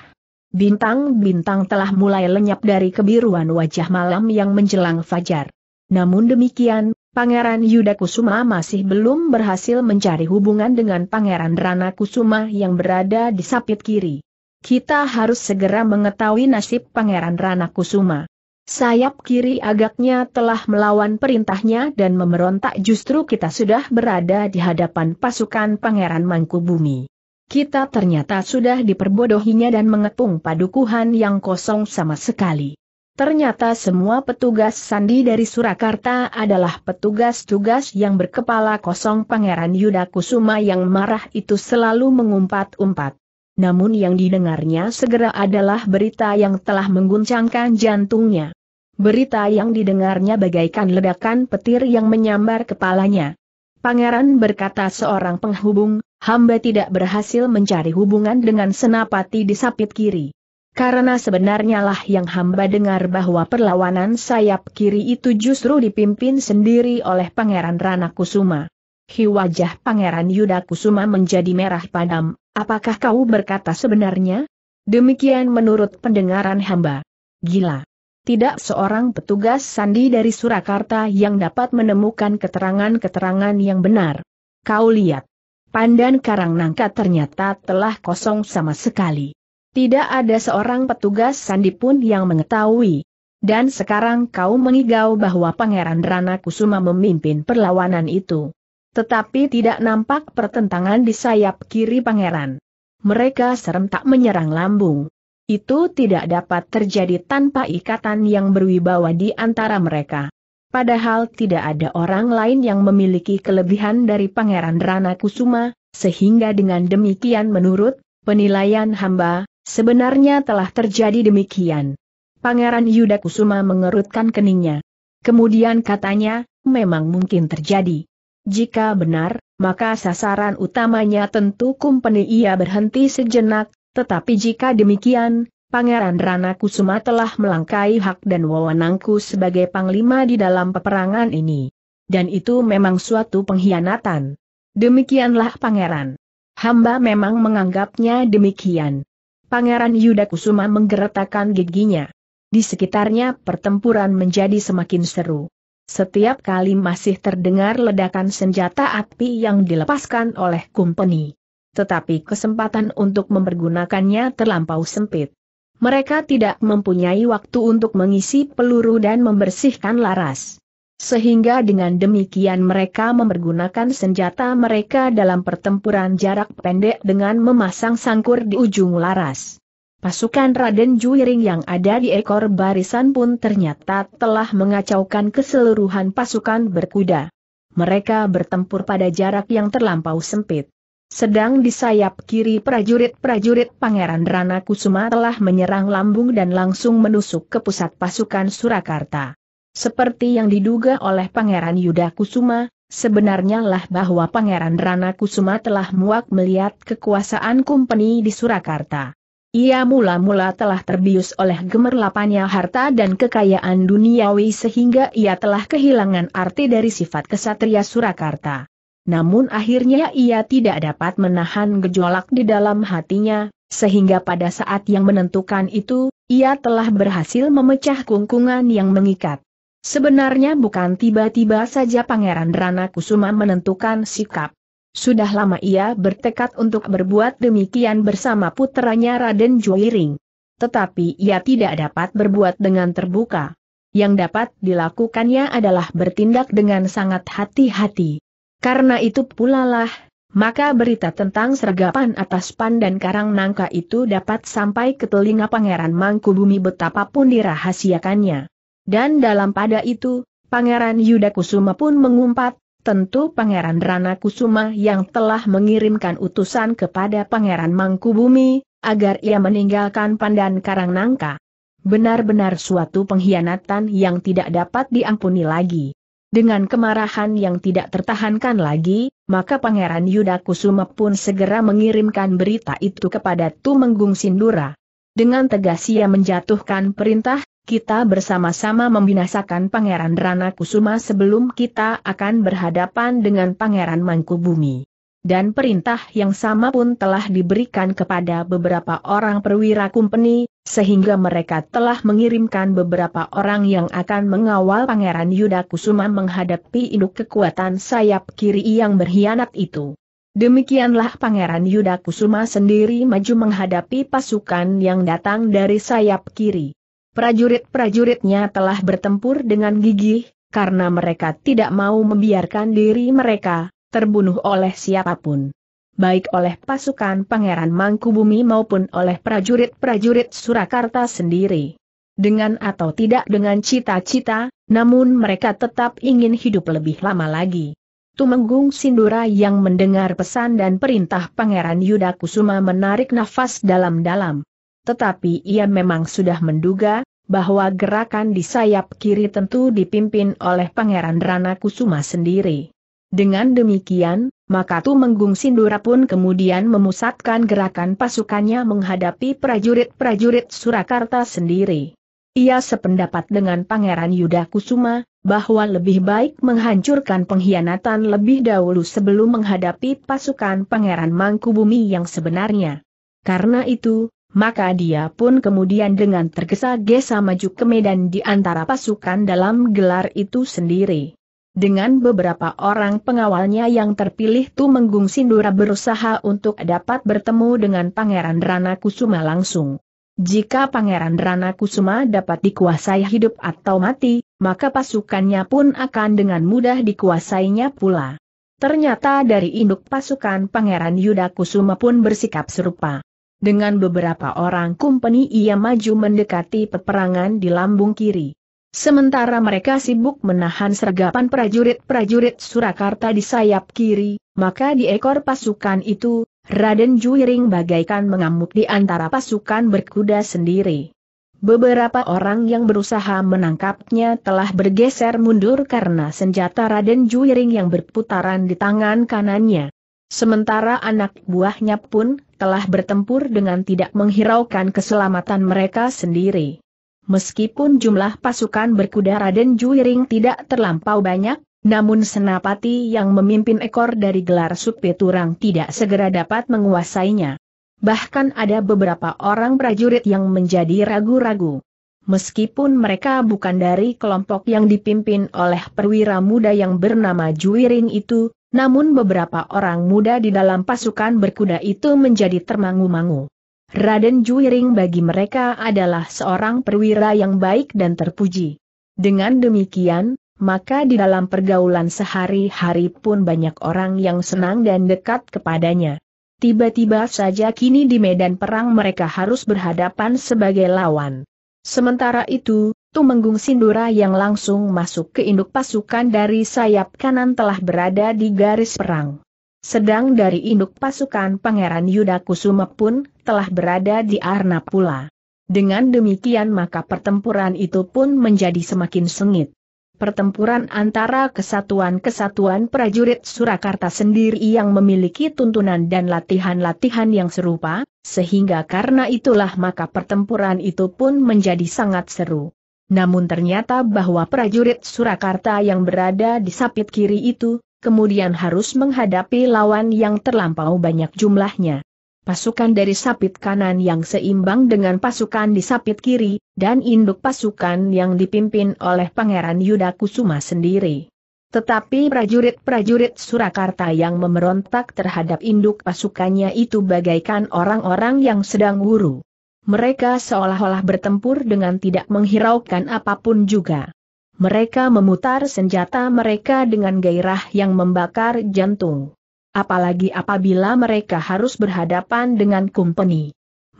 Bintang-bintang telah mulai lenyap dari kebiruan wajah malam yang menjelang fajar. Namun demikian, Pangeran Yuda Kusuma masih belum berhasil mencari hubungan dengan Pangeran Rana Kusuma yang berada di sapit kiri. Kita harus segera mengetahui nasib Pangeran Rana Kusuma. Sayap kiri agaknya telah melawan perintahnya dan memberontak justru kita sudah berada di hadapan pasukan Pangeran Mangkubumi. Kita ternyata sudah diperbodohinya dan mengepung padukuhan yang kosong sama sekali. Ternyata semua petugas sandi dari Surakarta adalah petugas-tugas yang berkepala kosong Pangeran Yuda Kusuma yang marah itu selalu mengumpat-umpat. Namun yang didengarnya segera adalah berita yang telah mengguncangkan jantungnya. Berita yang didengarnya bagaikan ledakan petir yang menyambar kepalanya. Pangeran berkata seorang penghubung, hamba tidak berhasil mencari hubungan dengan senapati di sapit kiri. Karena sebenarnya lah yang hamba dengar bahwa perlawanan sayap kiri itu justru dipimpin sendiri oleh Pangeran Rana Kusuma. Hi wajah Pangeran Yuda Kusuma menjadi merah padam, apakah kau berkata sebenarnya? Demikian menurut pendengaran hamba. Gila. Tidak seorang petugas sandi dari Surakarta yang dapat menemukan keterangan-keterangan yang benar. Kau lihat. Pandan karang nangka ternyata telah kosong sama sekali. Tidak ada seorang petugas sandi pun yang mengetahui. Dan sekarang kau mengigau bahwa Pangeran Rana Kusuma memimpin perlawanan itu. Tetapi tidak nampak pertentangan di sayap kiri Pangeran. Mereka serentak menyerang lambung. Itu tidak dapat terjadi tanpa ikatan yang berwibawa di antara mereka. Padahal tidak ada orang lain yang memiliki kelebihan dari Pangeran Rana Kusuma, sehingga dengan demikian menurut penilaian hamba, Sebenarnya telah terjadi demikian. Pangeran Yuda Kusuma mengerutkan keningnya. Kemudian katanya, memang mungkin terjadi. Jika benar, maka sasaran utamanya tentu kumpeni ia berhenti sejenak, tetapi jika demikian, Pangeran Rana Kusuma telah melangkai hak dan wewenangku sebagai panglima di dalam peperangan ini. Dan itu memang suatu pengkhianatan. Demikianlah pangeran. Hamba memang menganggapnya demikian. Pangeran Yuda Kusuma menggeretakkan giginya. Di sekitarnya pertempuran menjadi semakin seru. Setiap kali masih terdengar ledakan senjata api yang dilepaskan oleh kumpeni. Tetapi kesempatan untuk mempergunakannya terlampau sempit. Mereka tidak mempunyai waktu untuk mengisi peluru dan membersihkan laras. Sehingga dengan demikian mereka mempergunakan senjata mereka dalam pertempuran jarak pendek dengan memasang sangkur di ujung laras. Pasukan Raden Juiring yang ada di ekor barisan pun ternyata telah mengacaukan keseluruhan pasukan berkuda. Mereka bertempur pada jarak yang terlampau sempit. Sedang di sayap kiri prajurit-prajurit Pangeran Rana Kusuma telah menyerang lambung dan langsung menusuk ke pusat pasukan Surakarta. Seperti yang diduga oleh Pangeran Yuda Kusuma, sebenarnya lah bahwa Pangeran Rana Kusuma telah muak melihat kekuasaan kumpeni di Surakarta. Ia mula-mula telah terbius oleh gemerlapannya harta dan kekayaan duniawi sehingga ia telah kehilangan arti dari sifat kesatria Surakarta. Namun akhirnya ia tidak dapat menahan gejolak di dalam hatinya, sehingga pada saat yang menentukan itu, ia telah berhasil memecah kungkungan yang mengikat. Sebenarnya bukan tiba-tiba saja Pangeran Rana Kusuma menentukan sikap. Sudah lama ia bertekad untuk berbuat demikian bersama putranya Raden Joiring. Tetapi ia tidak dapat berbuat dengan terbuka. Yang dapat dilakukannya adalah bertindak dengan sangat hati-hati. Karena itu pula lah, maka berita tentang sergapan atas pan dan karang nangka itu dapat sampai ke telinga Pangeran Mangkubumi betapapun dirahasiakannya. Dan dalam pada itu, Pangeran Yuda Kusuma pun mengumpat, tentu Pangeran Rana Kusuma yang telah mengirimkan utusan kepada Pangeran Mangkubumi, agar ia meninggalkan Pandan Karang Nangka. Benar-benar suatu pengkhianatan yang tidak dapat diampuni lagi. Dengan kemarahan yang tidak tertahankan lagi, maka Pangeran Yuda Kusuma pun segera mengirimkan berita itu kepada Tumenggung Sindura. Dengan tegas ia menjatuhkan perintah kita bersama-sama membinasakan Pangeran Rana Kusuma sebelum kita akan berhadapan dengan Pangeran Mangkubumi. Dan perintah yang sama pun telah diberikan kepada beberapa orang perwira kumpeni, sehingga mereka telah mengirimkan beberapa orang yang akan mengawal Pangeran Yuda Kusuma menghadapi induk kekuatan sayap kiri yang berkhianat itu. Demikianlah Pangeran Yuda Kusuma sendiri maju menghadapi pasukan yang datang dari sayap kiri. Prajurit-prajuritnya telah bertempur dengan gigih, karena mereka tidak mau membiarkan diri mereka terbunuh oleh siapapun. Baik oleh pasukan Pangeran Mangkubumi maupun oleh prajurit-prajurit Surakarta sendiri. Dengan atau tidak dengan cita-cita, namun mereka tetap ingin hidup lebih lama lagi. Tumenggung Sindura yang mendengar pesan dan perintah Pangeran Yudakusuma menarik nafas dalam-dalam tetapi ia memang sudah menduga, bahwa gerakan di sayap kiri tentu dipimpin oleh Pangeran Rana Kusuma sendiri. Dengan demikian, maka Tumenggung Sindura pun kemudian memusatkan gerakan pasukannya menghadapi prajurit-prajurit Surakarta sendiri. Ia sependapat dengan Pangeran Yuda Kusuma, bahwa lebih baik menghancurkan pengkhianatan lebih dahulu sebelum menghadapi pasukan Pangeran Mangkubumi yang sebenarnya. Karena itu, maka dia pun kemudian dengan tergesa-gesa maju ke medan di antara pasukan dalam gelar itu sendiri. Dengan beberapa orang pengawalnya yang terpilih Tumenggung Sindura berusaha untuk dapat bertemu dengan Pangeran Rana Kusuma langsung. Jika Pangeran Rana Kusuma dapat dikuasai hidup atau mati, maka pasukannya pun akan dengan mudah dikuasainya pula. Ternyata dari induk pasukan Pangeran Yuda Kusuma pun bersikap serupa. Dengan beberapa orang kumpeni ia maju mendekati peperangan di lambung kiri. Sementara mereka sibuk menahan sergapan prajurit-prajurit Surakarta di sayap kiri, maka di ekor pasukan itu, Raden Juiring bagaikan mengamuk di antara pasukan berkuda sendiri. Beberapa orang yang berusaha menangkapnya telah bergeser mundur karena senjata Raden Juiring yang berputaran di tangan kanannya. Sementara anak buahnya pun telah bertempur dengan tidak menghiraukan keselamatan mereka sendiri. Meskipun jumlah pasukan berkuda Raden Juiring tidak terlampau banyak, namun Senapati yang memimpin ekor dari gelar Supiturang tidak segera dapat menguasainya. Bahkan ada beberapa orang prajurit yang menjadi ragu-ragu. Meskipun mereka bukan dari kelompok yang dipimpin oleh perwira muda yang bernama Juiring itu, namun beberapa orang muda di dalam pasukan berkuda itu menjadi termangu-mangu. Raden Juiring bagi mereka adalah seorang perwira yang baik dan terpuji. Dengan demikian, maka di dalam pergaulan sehari-hari pun banyak orang yang senang dan dekat kepadanya. Tiba-tiba saja kini di medan perang mereka harus berhadapan sebagai lawan. Sementara itu, Tumenggung Sindura yang langsung masuk ke induk pasukan dari sayap kanan telah berada di garis perang. Sedang dari induk pasukan Pangeran Yuda Kusuma pun telah berada di Arna pula. Dengan demikian maka pertempuran itu pun menjadi semakin sengit. Pertempuran antara kesatuan-kesatuan prajurit Surakarta sendiri yang memiliki tuntunan dan latihan-latihan yang serupa, sehingga karena itulah maka pertempuran itu pun menjadi sangat seru. Namun ternyata bahwa prajurit Surakarta yang berada di sapit kiri itu, kemudian harus menghadapi lawan yang terlampau banyak jumlahnya. Pasukan dari sapit kanan yang seimbang dengan pasukan di sapit kiri, dan induk pasukan yang dipimpin oleh Pangeran Yuda Kusuma sendiri. Tetapi prajurit-prajurit Surakarta yang memberontak terhadap induk pasukannya itu bagaikan orang-orang yang sedang guru mereka seolah-olah bertempur dengan tidak menghiraukan apapun juga. Mereka memutar senjata mereka dengan gairah yang membakar jantung. Apalagi apabila mereka harus berhadapan dengan kumpeni.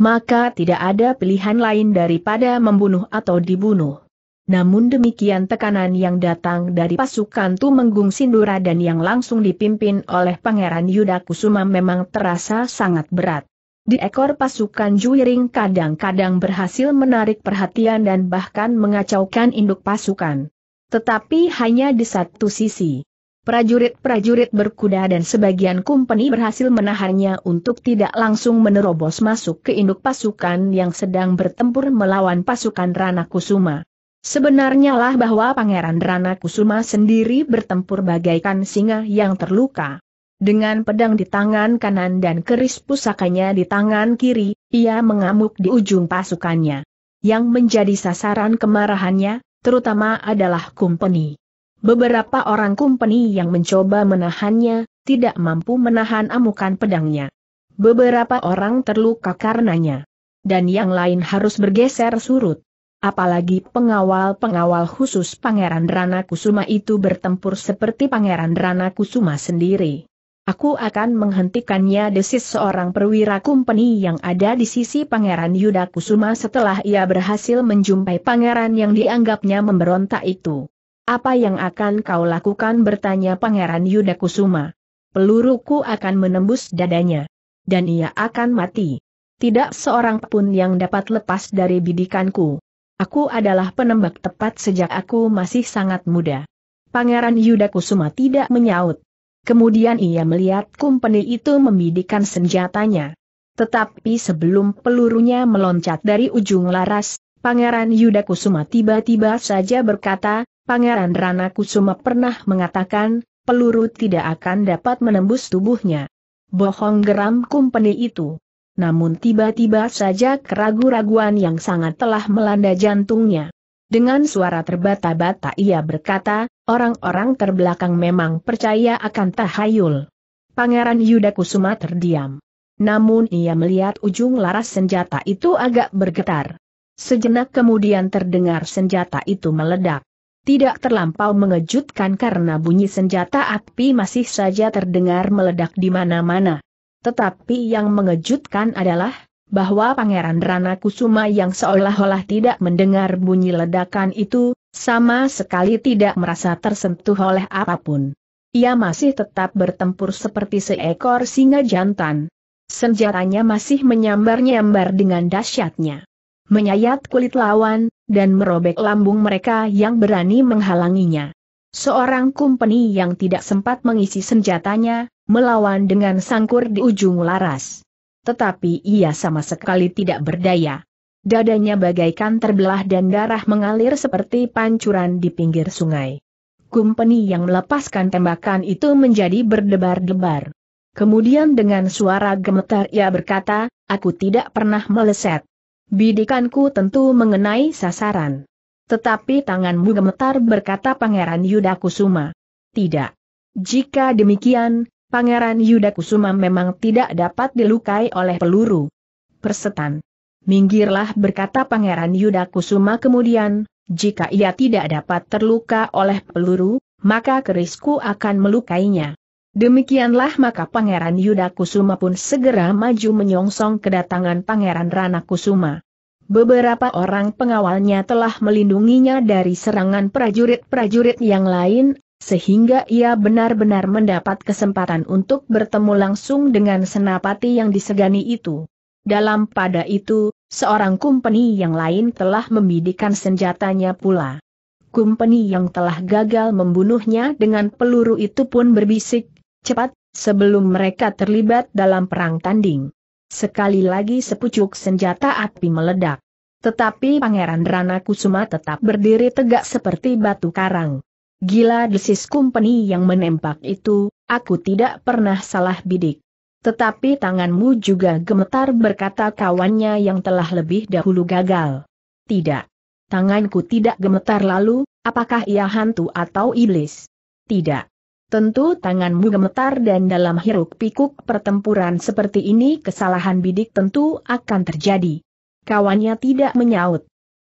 Maka tidak ada pilihan lain daripada membunuh atau dibunuh. Namun demikian tekanan yang datang dari pasukan Tumenggung Sindura dan yang langsung dipimpin oleh Pangeran Yuda Kusuma memang terasa sangat berat. Di ekor pasukan Juiring kadang-kadang berhasil menarik perhatian dan bahkan mengacaukan induk pasukan. Tetapi hanya di satu sisi. Prajurit-prajurit berkuda dan sebagian kumpeni berhasil menahannya untuk tidak langsung menerobos masuk ke induk pasukan yang sedang bertempur melawan pasukan Rana Kusuma. Sebenarnya lah bahwa Pangeran Rana Kusuma sendiri bertempur bagaikan singa yang terluka. Dengan pedang di tangan kanan dan keris pusakanya di tangan kiri, ia mengamuk di ujung pasukannya. Yang menjadi sasaran kemarahannya, terutama adalah kumpeni. Beberapa orang kumpeni yang mencoba menahannya, tidak mampu menahan amukan pedangnya. Beberapa orang terluka karenanya. Dan yang lain harus bergeser surut. Apalagi pengawal-pengawal khusus Pangeran Rana Kusuma itu bertempur seperti Pangeran Rana Kusuma sendiri. Aku akan menghentikannya desis seorang perwira kumpeni yang ada di sisi Pangeran Yuda Kusuma setelah ia berhasil menjumpai pangeran yang dianggapnya memberontak itu. Apa yang akan kau lakukan bertanya Pangeran Yuda Kusuma. Peluruku akan menembus dadanya. Dan ia akan mati. Tidak seorang pun yang dapat lepas dari bidikanku. Aku adalah penembak tepat sejak aku masih sangat muda. Pangeran Yuda Kusuma tidak menyaut Kemudian ia melihat kumpeni itu membidikan senjatanya. Tetapi sebelum pelurunya meloncat dari ujung laras, Pangeran Yuda Kusuma tiba-tiba saja berkata, Pangeran Rana Kusuma pernah mengatakan, peluru tidak akan dapat menembus tubuhnya. Bohong geram kumpeni itu. Namun tiba-tiba saja keraguan raguan yang sangat telah melanda jantungnya. Dengan suara terbata-bata ia berkata, orang-orang terbelakang memang percaya akan tahayul. Pangeran Yudakusuma terdiam. Namun ia melihat ujung laras senjata itu agak bergetar. Sejenak kemudian terdengar senjata itu meledak. Tidak terlampau mengejutkan karena bunyi senjata api masih saja terdengar meledak di mana-mana. Tetapi yang mengejutkan adalah, bahwa Pangeran Rana Kusuma yang seolah-olah tidak mendengar bunyi ledakan itu, sama sekali tidak merasa tersentuh oleh apapun. Ia masih tetap bertempur seperti seekor singa jantan. Senjatanya masih menyambar-nyambar dengan dahsyatnya. Menyayat kulit lawan, dan merobek lambung mereka yang berani menghalanginya. Seorang kumpeni yang tidak sempat mengisi senjatanya, melawan dengan sangkur di ujung laras tetapi ia sama sekali tidak berdaya. Dadanya bagaikan terbelah dan darah mengalir seperti pancuran di pinggir sungai. Kumpeni yang melepaskan tembakan itu menjadi berdebar-debar. Kemudian dengan suara gemetar ia berkata, aku tidak pernah meleset. Bidikanku tentu mengenai sasaran. Tetapi tanganmu gemetar berkata Pangeran Yuda Tidak. Jika demikian, Pangeran Yuda memang tidak dapat dilukai oleh peluru. Persetan. Minggirlah berkata Pangeran Yuda kemudian, jika ia tidak dapat terluka oleh peluru, maka kerisku akan melukainya. Demikianlah maka Pangeran Yuda pun segera maju menyongsong kedatangan Pangeran Rana Kusuma. Beberapa orang pengawalnya telah melindunginya dari serangan prajurit-prajurit yang lain, sehingga ia benar-benar mendapat kesempatan untuk bertemu langsung dengan senapati yang disegani itu. Dalam pada itu, seorang kumpeni yang lain telah membidikan senjatanya pula. Kumpeni yang telah gagal membunuhnya dengan peluru itu pun berbisik, cepat, sebelum mereka terlibat dalam perang tanding. Sekali lagi sepucuk senjata api meledak. Tetapi Pangeran Rana Kusuma tetap berdiri tegak seperti batu karang. Gila desis company yang menembak itu, aku tidak pernah salah bidik. Tetapi tanganmu juga gemetar berkata kawannya yang telah lebih dahulu gagal. Tidak. Tanganku tidak gemetar lalu, apakah ia hantu atau iblis? Tidak. Tentu tanganmu gemetar dan dalam hiruk pikuk pertempuran seperti ini kesalahan bidik tentu akan terjadi. Kawannya tidak menyaut.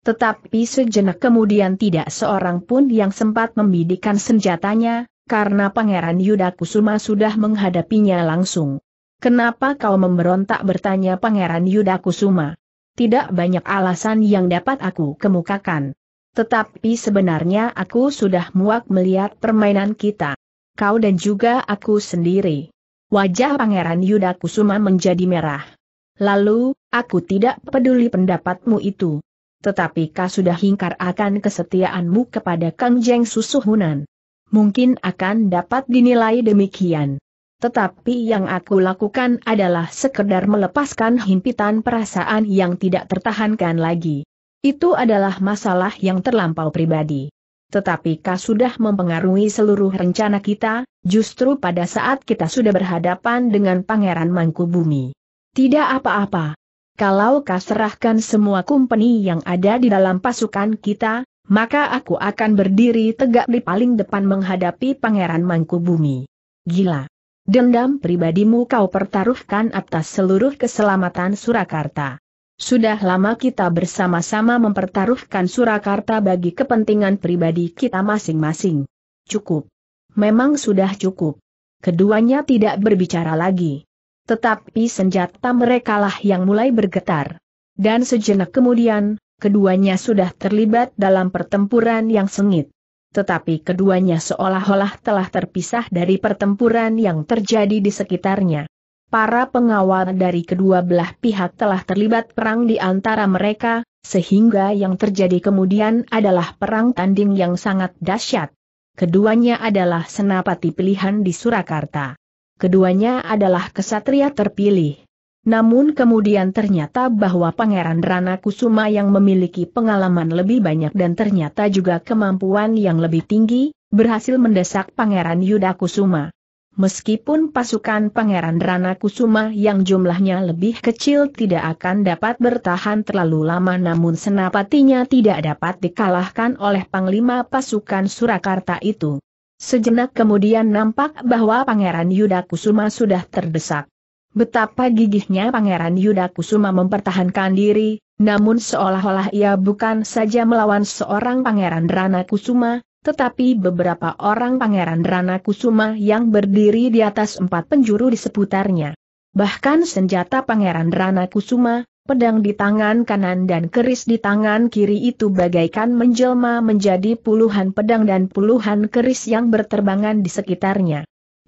Tetapi sejenak kemudian tidak seorang pun yang sempat membidikan senjatanya, karena Pangeran Yuda Kusuma sudah menghadapinya langsung. Kenapa kau memberontak bertanya Pangeran Yuda Kusuma? Tidak banyak alasan yang dapat aku kemukakan. Tetapi sebenarnya aku sudah muak melihat permainan kita. Kau dan juga aku sendiri. Wajah Pangeran Yuda Kusuma menjadi merah. Lalu, aku tidak peduli pendapatmu itu. Tetapi kau sudah hingkar akan kesetiaanmu kepada Kang Jeng Susu Mungkin akan dapat dinilai demikian. Tetapi yang aku lakukan adalah sekedar melepaskan himpitan perasaan yang tidak tertahankan lagi. Itu adalah masalah yang terlampau pribadi. Tetapi kau sudah mempengaruhi seluruh rencana kita, justru pada saat kita sudah berhadapan dengan Pangeran Mangkubumi. Tidak apa-apa, kalau kau serahkan semua kumpeni yang ada di dalam pasukan kita, maka aku akan berdiri tegak di paling depan menghadapi Pangeran Mangkubumi. Gila! Dendam pribadimu kau pertaruhkan atas seluruh keselamatan Surakarta. Sudah lama kita bersama-sama mempertaruhkan Surakarta bagi kepentingan pribadi kita masing-masing. Cukup. Memang sudah cukup. Keduanya tidak berbicara lagi. Tetapi senjata merekalah yang mulai bergetar. Dan sejenak kemudian, keduanya sudah terlibat dalam pertempuran yang sengit. Tetapi keduanya seolah-olah telah terpisah dari pertempuran yang terjadi di sekitarnya. Para pengawal dari kedua belah pihak telah terlibat perang di antara mereka, sehingga yang terjadi kemudian adalah perang tanding yang sangat dahsyat. Keduanya adalah senapati pilihan di Surakarta keduanya adalah kesatria terpilih. Namun kemudian ternyata bahwa Pangeran Rana Kusuma yang memiliki pengalaman lebih banyak dan ternyata juga kemampuan yang lebih tinggi, berhasil mendesak Pangeran Yuda Kusuma. Meskipun pasukan Pangeran Rana Kusuma yang jumlahnya lebih kecil tidak akan dapat bertahan terlalu lama namun senapatinya tidak dapat dikalahkan oleh Panglima pasukan Surakarta itu. Sejenak kemudian nampak bahwa Pangeran Yuda Kusuma sudah terdesak. Betapa gigihnya Pangeran Yuda Kusuma mempertahankan diri, namun seolah-olah ia bukan saja melawan seorang Pangeran Rana Kusuma, tetapi beberapa orang Pangeran Rana Kusuma yang berdiri di atas empat penjuru di seputarnya. Bahkan senjata Pangeran Rana Kusuma, pedang di tangan kanan dan keris di tangan kiri itu bagaikan menjelma menjadi puluhan pedang dan puluhan keris yang berterbangan di sekitarnya.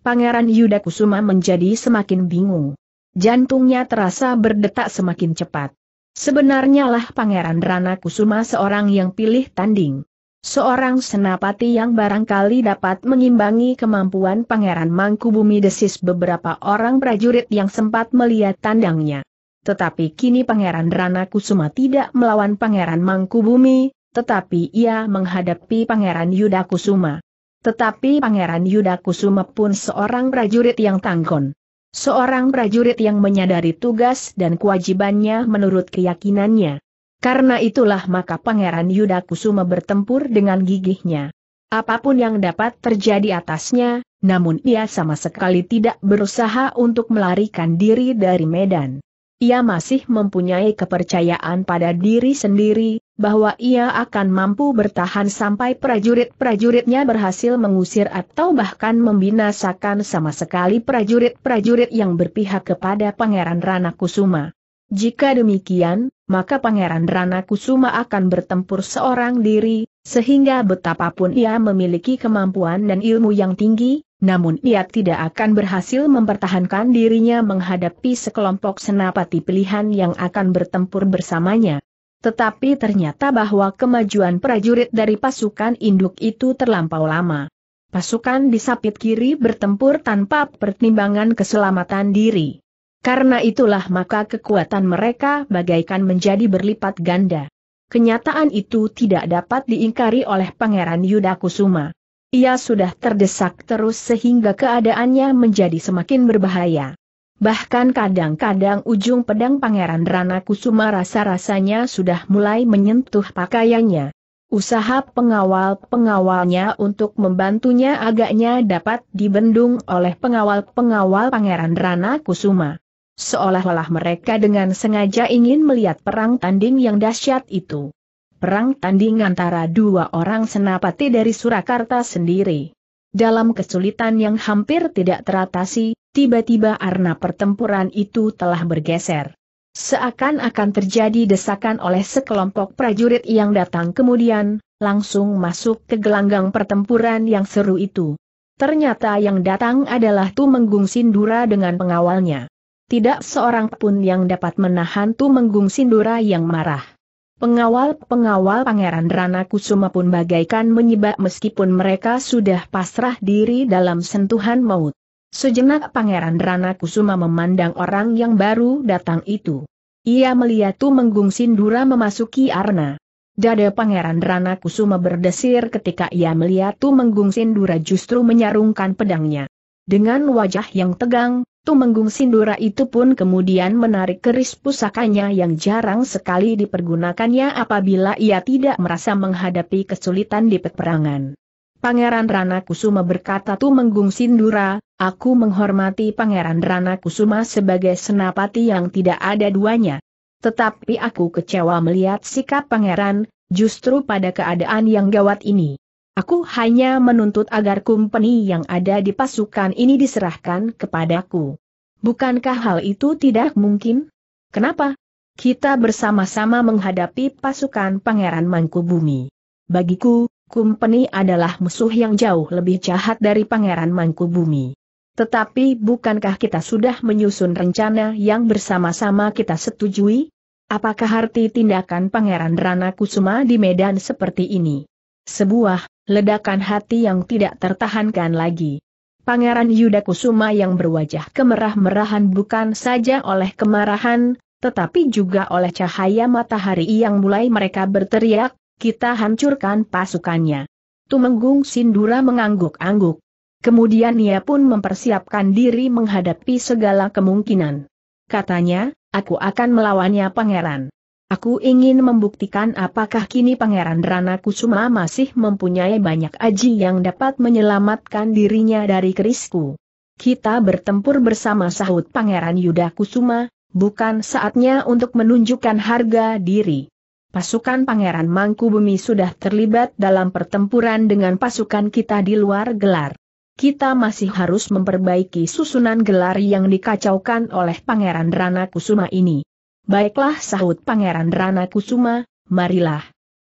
Pangeran Yuda Kusuma menjadi semakin bingung. Jantungnya terasa berdetak semakin cepat. Sebenarnya lah Pangeran Rana Kusuma seorang yang pilih tanding. Seorang senapati yang barangkali dapat mengimbangi kemampuan Pangeran Mangkubumi desis beberapa orang prajurit yang sempat melihat tandangnya. Tetapi kini Pangeran Rana Kusuma tidak melawan Pangeran Mangkubumi, tetapi ia menghadapi Pangeran Yuda Kusuma. Tetapi Pangeran Yuda Kusuma pun seorang prajurit yang tangkon. Seorang prajurit yang menyadari tugas dan kewajibannya menurut keyakinannya. Karena itulah maka Pangeran Yuda Kusuma bertempur dengan gigihnya. Apapun yang dapat terjadi atasnya, namun ia sama sekali tidak berusaha untuk melarikan diri dari medan. Ia masih mempunyai kepercayaan pada diri sendiri, bahwa ia akan mampu bertahan sampai prajurit-prajuritnya berhasil mengusir atau bahkan membinasakan sama sekali prajurit-prajurit yang berpihak kepada Pangeran Rana Kusuma. Jika demikian, maka Pangeran Rana Kusuma akan bertempur seorang diri, sehingga betapapun ia memiliki kemampuan dan ilmu yang tinggi, namun ia tidak akan berhasil mempertahankan dirinya menghadapi sekelompok senapati pilihan yang akan bertempur bersamanya. Tetapi ternyata bahwa kemajuan prajurit dari pasukan induk itu terlampau lama. Pasukan di sapit kiri bertempur tanpa pertimbangan keselamatan diri. Karena itulah maka kekuatan mereka bagaikan menjadi berlipat ganda. Kenyataan itu tidak dapat diingkari oleh Pangeran Yuda Kusuma. Ia sudah terdesak terus sehingga keadaannya menjadi semakin berbahaya. Bahkan kadang-kadang ujung pedang Pangeran Rana Kusuma rasa-rasanya sudah mulai menyentuh pakaiannya. Usaha pengawal-pengawalnya untuk membantunya agaknya dapat dibendung oleh pengawal-pengawal Pangeran Rana Kusuma. Seolah-olah mereka dengan sengaja ingin melihat perang tanding yang dahsyat itu perang tanding antara dua orang senapati dari Surakarta sendiri. Dalam kesulitan yang hampir tidak teratasi, tiba-tiba arna pertempuran itu telah bergeser. Seakan-akan terjadi desakan oleh sekelompok prajurit yang datang kemudian, langsung masuk ke gelanggang pertempuran yang seru itu. Ternyata yang datang adalah Tumenggung Sindura dengan pengawalnya. Tidak seorang pun yang dapat menahan Tumenggung Sindura yang marah. Pengawal-pengawal Pangeran Rana Kusuma pun bagaikan menyibak meskipun mereka sudah pasrah diri dalam sentuhan maut. Sejenak Pangeran Rana Kusuma memandang orang yang baru datang itu. Ia melihat Tu Menggung Sindura memasuki arena. Dada Pangeran Rana Kusuma berdesir ketika ia melihat Tu Menggung Sindura justru menyarungkan pedangnya. Dengan wajah yang tegang, Tumenggung Sindura itu pun kemudian menarik keris pusakanya yang jarang sekali dipergunakannya apabila ia tidak merasa menghadapi kesulitan di peperangan. Pangeran Rana Kusuma berkata Tumenggung Sindura, aku menghormati Pangeran Rana Kusuma sebagai senapati yang tidak ada duanya. Tetapi aku kecewa melihat sikap pangeran, justru pada keadaan yang gawat ini. Aku hanya menuntut agar kumpeni yang ada di pasukan ini diserahkan kepadaku. Bukankah hal itu tidak mungkin? Kenapa? Kita bersama-sama menghadapi pasukan Pangeran Mangkubumi. Bagiku, kumpeni adalah musuh yang jauh lebih jahat dari Pangeran Mangkubumi. Tetapi bukankah kita sudah menyusun rencana yang bersama-sama kita setujui? Apakah arti tindakan Pangeran Ranakusuma di medan seperti ini? Sebuah ledakan hati yang tidak tertahankan lagi. Pangeran Yudakusuma yang berwajah kemerah-merahan bukan saja oleh kemarahan, tetapi juga oleh cahaya matahari yang mulai mereka berteriak, kita hancurkan pasukannya. Tumenggung Sindura mengangguk-angguk. Kemudian ia pun mempersiapkan diri menghadapi segala kemungkinan. Katanya, aku akan melawannya pangeran. Aku ingin membuktikan apakah kini Pangeran Rana Kusuma masih mempunyai banyak aji yang dapat menyelamatkan dirinya dari kerisku. Kita bertempur bersama sahut Pangeran Yuda Kusuma, bukan saatnya untuk menunjukkan harga diri. Pasukan Pangeran Mangku Bumi sudah terlibat dalam pertempuran dengan pasukan kita di luar gelar. Kita masih harus memperbaiki susunan gelar yang dikacaukan oleh Pangeran Rana Kusuma ini. Baiklah sahut Pangeran Rana Kusuma, marilah.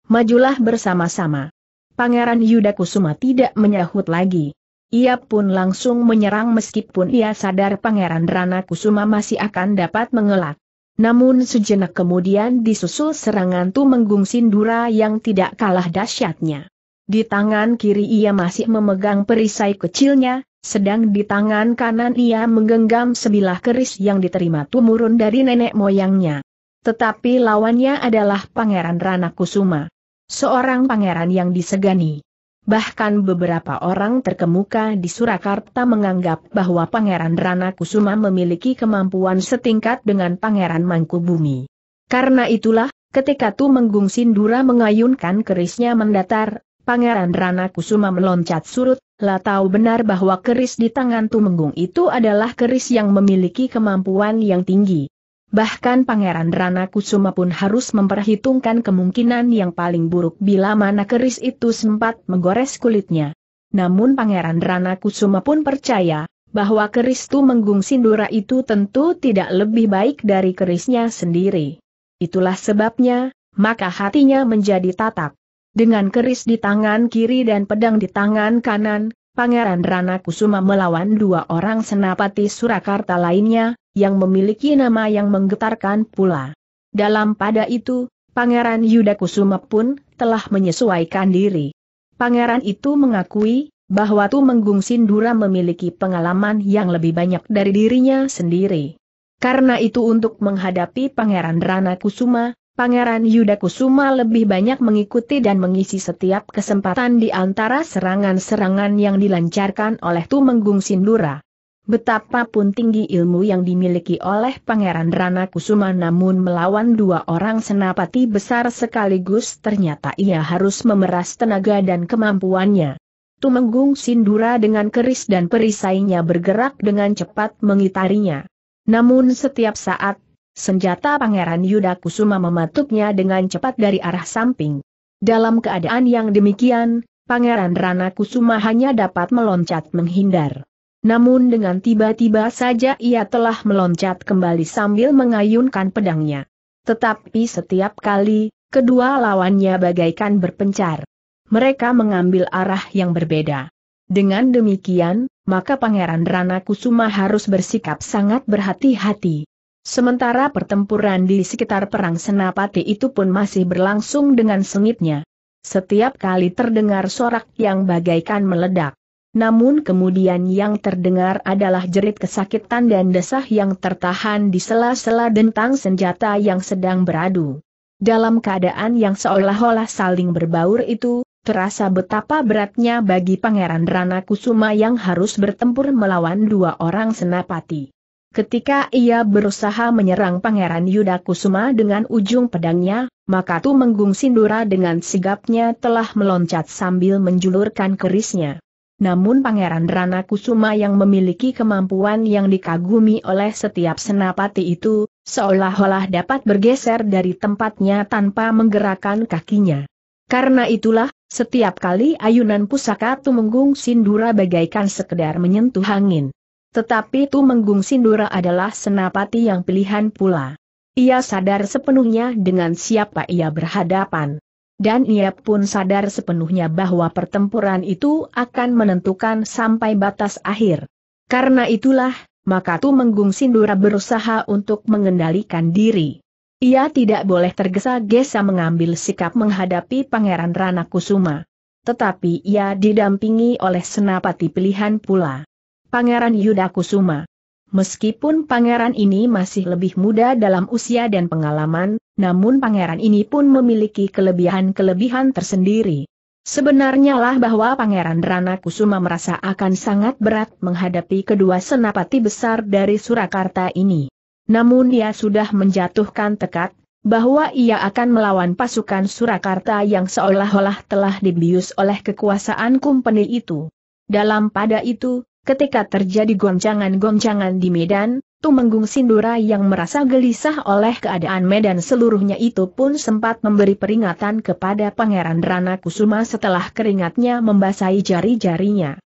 Majulah bersama-sama. Pangeran Yuda Kusuma tidak menyahut lagi. Ia pun langsung menyerang meskipun ia sadar Pangeran Rana Kusuma masih akan dapat mengelak. Namun sejenak kemudian disusul serangan tu Tumenggung Sindura yang tidak kalah dahsyatnya. Di tangan kiri ia masih memegang perisai kecilnya, sedang di tangan kanan ia menggenggam sebilah keris yang diterima tumurun dari nenek moyangnya. Tetapi lawannya adalah Pangeran Rana Kusuma. Seorang pangeran yang disegani. Bahkan beberapa orang terkemuka di Surakarta menganggap bahwa Pangeran Rana Kusuma memiliki kemampuan setingkat dengan Pangeran Mangkubumi. Karena itulah, ketika Tumenggung Sindura mengayunkan kerisnya mendatar, Pangeran Rana Kusuma meloncat surut, lah tahu benar bahwa keris di tangan Tumenggung itu adalah keris yang memiliki kemampuan yang tinggi. Bahkan Pangeran Rana Kusuma pun harus memperhitungkan kemungkinan yang paling buruk bila mana keris itu sempat menggores kulitnya. Namun Pangeran Rana Kusuma pun percaya, bahwa keris Tumenggung Sindura itu tentu tidak lebih baik dari kerisnya sendiri. Itulah sebabnya, maka hatinya menjadi tatap. Dengan keris di tangan kiri dan pedang di tangan kanan, Pangeran Rana Kusuma melawan dua orang senapati Surakarta lainnya, yang memiliki nama yang menggetarkan pula. Dalam pada itu, Pangeran Yuda Kusuma pun telah menyesuaikan diri. Pangeran itu mengakui bahwa Tumenggung Sindura memiliki pengalaman yang lebih banyak dari dirinya sendiri. Karena itu untuk menghadapi Pangeran Rana Kusuma, Pangeran Yudakusuma lebih banyak mengikuti dan mengisi setiap kesempatan di antara serangan-serangan yang dilancarkan oleh Tumenggung Sindura. Betapapun tinggi ilmu yang dimiliki oleh Pangeran Rana Kusuma namun melawan dua orang senapati besar sekaligus ternyata ia harus memeras tenaga dan kemampuannya. Tumenggung Sindura dengan keris dan perisainya bergerak dengan cepat mengitarinya. Namun setiap saat Senjata Pangeran Yuda Kusuma mematuknya dengan cepat dari arah samping. Dalam keadaan yang demikian, Pangeran Rana Kusuma hanya dapat meloncat menghindar. Namun dengan tiba-tiba saja ia telah meloncat kembali sambil mengayunkan pedangnya. Tetapi setiap kali, kedua lawannya bagaikan berpencar. Mereka mengambil arah yang berbeda. Dengan demikian, maka Pangeran Rana Kusuma harus bersikap sangat berhati-hati. Sementara pertempuran di sekitar perang senapati itu pun masih berlangsung dengan sengitnya. Setiap kali terdengar sorak yang bagaikan meledak. Namun kemudian yang terdengar adalah jerit kesakitan dan desah yang tertahan di sela-sela dentang senjata yang sedang beradu. Dalam keadaan yang seolah-olah saling berbaur itu, terasa betapa beratnya bagi Pangeran Rana Kusuma yang harus bertempur melawan dua orang senapati. Ketika ia berusaha menyerang Pangeran Yudakusuma dengan ujung pedangnya, maka Tu Menggung Sindura dengan sigapnya telah meloncat sambil menjulurkan kerisnya. Namun Pangeran Rana Kusuma yang memiliki kemampuan yang dikagumi oleh setiap senapati itu, seolah-olah dapat bergeser dari tempatnya tanpa menggerakkan kakinya. Karena itulah, setiap kali ayunan pusaka Menggung Sindura bagaikan sekedar menyentuh angin. Tetapi Tumenggung Sindura adalah senapati yang pilihan pula. Ia sadar sepenuhnya dengan siapa ia berhadapan. Dan ia pun sadar sepenuhnya bahwa pertempuran itu akan menentukan sampai batas akhir. Karena itulah, maka Tumenggung Sindura berusaha untuk mengendalikan diri. Ia tidak boleh tergesa-gesa mengambil sikap menghadapi Pangeran Ranakusuma. Tetapi ia didampingi oleh senapati pilihan pula. Pangeran Yuda Kusuma. Meskipun pangeran ini masih lebih muda dalam usia dan pengalaman, namun pangeran ini pun memiliki kelebihan-kelebihan tersendiri. Sebenarnya lah bahwa Pangeran Rana Kusuma merasa akan sangat berat menghadapi kedua senapati besar dari Surakarta ini. Namun dia sudah menjatuhkan tekad, bahwa ia akan melawan pasukan Surakarta yang seolah-olah telah dibius oleh kekuasaan kumpeni itu. Dalam pada itu, Ketika terjadi goncangan-goncangan di medan, Tumenggung Sindura yang merasa gelisah oleh keadaan medan seluruhnya itu pun sempat memberi peringatan kepada Pangeran Rana Kusuma setelah keringatnya membasahi jari-jarinya.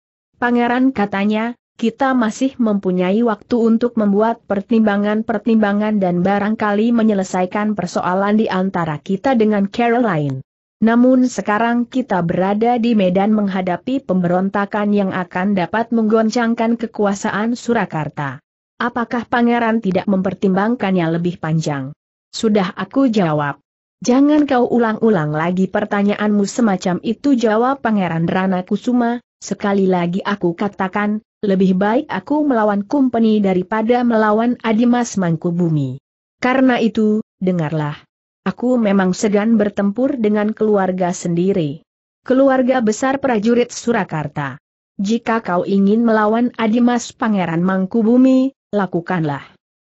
Pangeran katanya, kita masih mempunyai waktu untuk membuat pertimbangan-pertimbangan dan barangkali menyelesaikan persoalan di antara kita dengan Caroline. Namun sekarang kita berada di medan menghadapi pemberontakan yang akan dapat menggoncangkan kekuasaan Surakarta. Apakah pangeran tidak mempertimbangkannya lebih panjang? Sudah aku jawab. Jangan kau ulang-ulang lagi pertanyaanmu semacam itu jawab pangeran Rana Kusuma, sekali lagi aku katakan, lebih baik aku melawan kumpeni daripada melawan Adimas Mangkubumi. Karena itu, dengarlah, Aku memang segan bertempur dengan keluarga sendiri. Keluarga besar prajurit Surakarta. Jika kau ingin melawan Adimas Pangeran Mangkubumi, lakukanlah.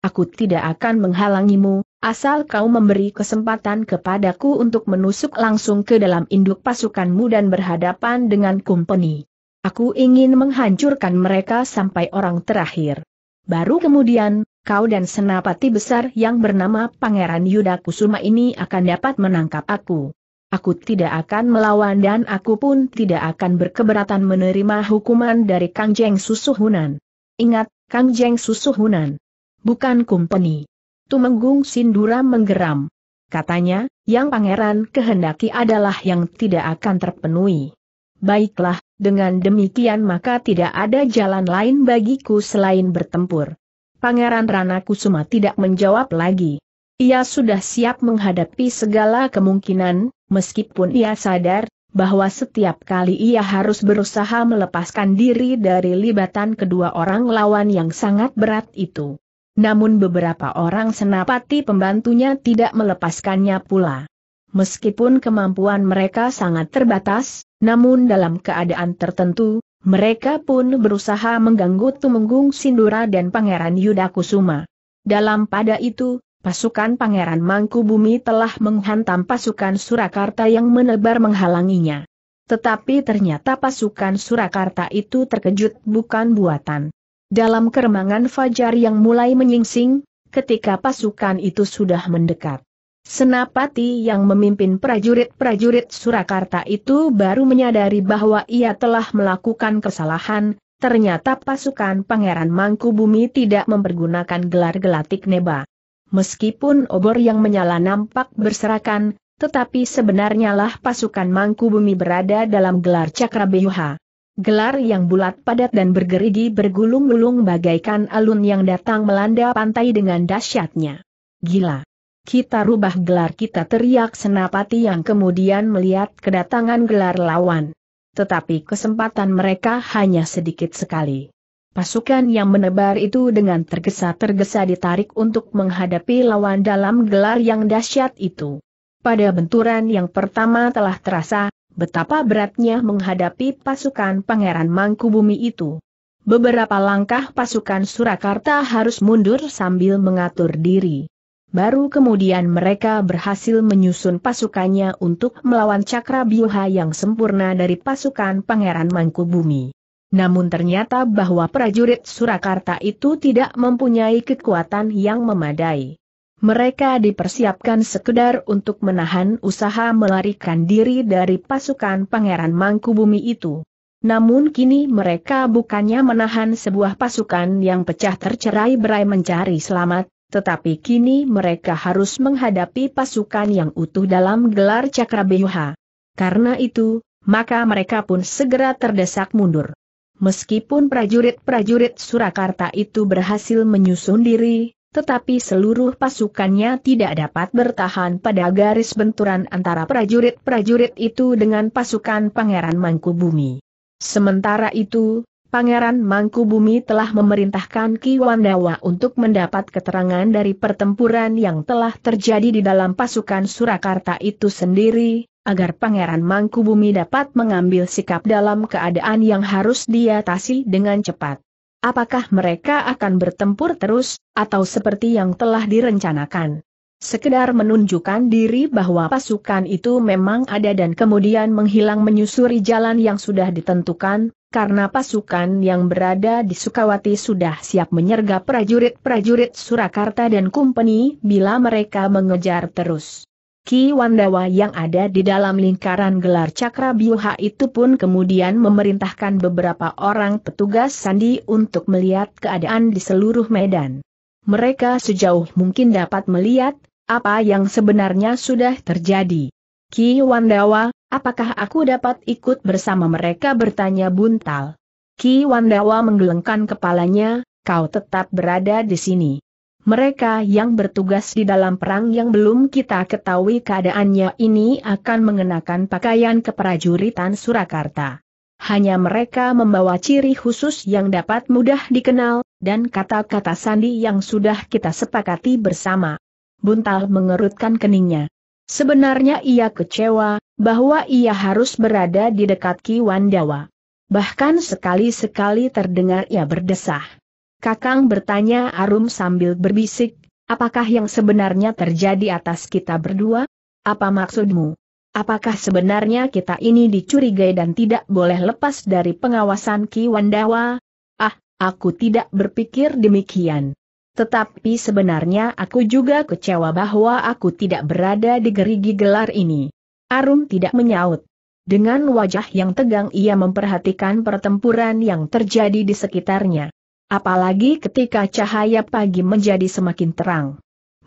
Aku tidak akan menghalangimu, asal kau memberi kesempatan kepadaku untuk menusuk langsung ke dalam induk pasukanmu dan berhadapan dengan kumpeni. Aku ingin menghancurkan mereka sampai orang terakhir. Baru kemudian, kau dan senapati besar yang bernama Pangeran Yuda Kusuma ini akan dapat menangkap aku. Aku tidak akan melawan dan aku pun tidak akan berkeberatan menerima hukuman dari Kang Susuhunan. Ingat, Kang Susuhunan. Bukan kumpeni. Tumenggung Sindura menggeram. Katanya, yang pangeran kehendaki adalah yang tidak akan terpenuhi. Baiklah, dengan demikian maka tidak ada jalan lain bagiku selain bertempur. Pangeran Rana Kusuma tidak menjawab lagi. Ia sudah siap menghadapi segala kemungkinan, meskipun ia sadar bahwa setiap kali ia harus berusaha melepaskan diri dari libatan kedua orang lawan yang sangat berat itu. Namun beberapa orang senapati pembantunya tidak melepaskannya pula. Meskipun kemampuan mereka sangat terbatas, namun dalam keadaan tertentu, mereka pun berusaha mengganggu Tumenggung Sindura dan Pangeran Yudakusuma. Dalam pada itu, pasukan Pangeran Mangkubumi telah menghantam pasukan Surakarta yang menebar menghalanginya. Tetapi ternyata pasukan Surakarta itu terkejut bukan buatan. Dalam keremangan fajar yang mulai menyingsing, ketika pasukan itu sudah mendekat. Senapati yang memimpin prajurit-prajurit Surakarta itu baru menyadari bahwa ia telah melakukan kesalahan, ternyata pasukan Pangeran Mangkubumi tidak mempergunakan gelar gelatik neba. Meskipun obor yang menyala nampak berserakan, tetapi sebenarnya lah pasukan Mangkubumi berada dalam gelar Cakrabeyuha. Gelar yang bulat padat dan bergerigi bergulung-gulung bagaikan alun yang datang melanda pantai dengan dahsyatnya. Gila. Kita rubah gelar kita teriak senapati yang kemudian melihat kedatangan gelar lawan. Tetapi kesempatan mereka hanya sedikit sekali. Pasukan yang menebar itu dengan tergesa-tergesa ditarik untuk menghadapi lawan dalam gelar yang dahsyat itu. Pada benturan yang pertama telah terasa, betapa beratnya menghadapi pasukan Pangeran Mangkubumi itu. Beberapa langkah pasukan Surakarta harus mundur sambil mengatur diri. Baru kemudian mereka berhasil menyusun pasukannya untuk melawan cakra biuha yang sempurna dari pasukan Pangeran Mangkubumi. Namun ternyata bahwa prajurit Surakarta itu tidak mempunyai kekuatan yang memadai. Mereka dipersiapkan sekedar untuk menahan usaha melarikan diri dari pasukan Pangeran Mangkubumi itu. Namun kini mereka bukannya menahan sebuah pasukan yang pecah tercerai berai mencari selamat, tetapi kini mereka harus menghadapi pasukan yang utuh dalam gelar Cakrabehuha. Karena itu, maka mereka pun segera terdesak mundur. Meskipun prajurit-prajurit Surakarta itu berhasil menyusun diri, tetapi seluruh pasukannya tidak dapat bertahan pada garis benturan antara prajurit-prajurit itu dengan pasukan Pangeran Mangkubumi. Sementara itu, Pangeran Mangkubumi telah memerintahkan Ki Wandawa untuk mendapat keterangan dari pertempuran yang telah terjadi di dalam pasukan Surakarta itu sendiri, agar Pangeran Mangkubumi dapat mengambil sikap dalam keadaan yang harus diatasi dengan cepat. Apakah mereka akan bertempur terus, atau seperti yang telah direncanakan? Sekedar menunjukkan diri bahwa pasukan itu memang ada dan kemudian menghilang menyusuri jalan yang sudah ditentukan, karena pasukan yang berada di Sukawati sudah siap menyergap prajurit-prajurit Surakarta dan Kumpeni bila mereka mengejar terus. Ki Wandawa yang ada di dalam lingkaran gelar Cakra Biuha itu pun kemudian memerintahkan beberapa orang petugas sandi untuk melihat keadaan di seluruh medan. Mereka sejauh mungkin dapat melihat apa yang sebenarnya sudah terjadi. Ki Wandawa, Apakah aku dapat ikut bersama mereka bertanya Buntal? Ki Wandawa menggelengkan kepalanya, kau tetap berada di sini. Mereka yang bertugas di dalam perang yang belum kita ketahui keadaannya ini akan mengenakan pakaian keprajuritan Surakarta. Hanya mereka membawa ciri khusus yang dapat mudah dikenal, dan kata-kata sandi yang sudah kita sepakati bersama. Buntal mengerutkan keningnya. Sebenarnya ia kecewa, bahwa ia harus berada di dekat Ki Wandawa. Bahkan sekali-sekali terdengar ia berdesah. Kakang bertanya Arum sambil berbisik, apakah yang sebenarnya terjadi atas kita berdua? Apa maksudmu? Apakah sebenarnya kita ini dicurigai dan tidak boleh lepas dari pengawasan Ki Wandawa? Ah, aku tidak berpikir demikian. Tetapi sebenarnya aku juga kecewa bahwa aku tidak berada di gerigi gelar ini. Arum tidak menyaut. Dengan wajah yang tegang ia memperhatikan pertempuran yang terjadi di sekitarnya. Apalagi ketika cahaya pagi menjadi semakin terang.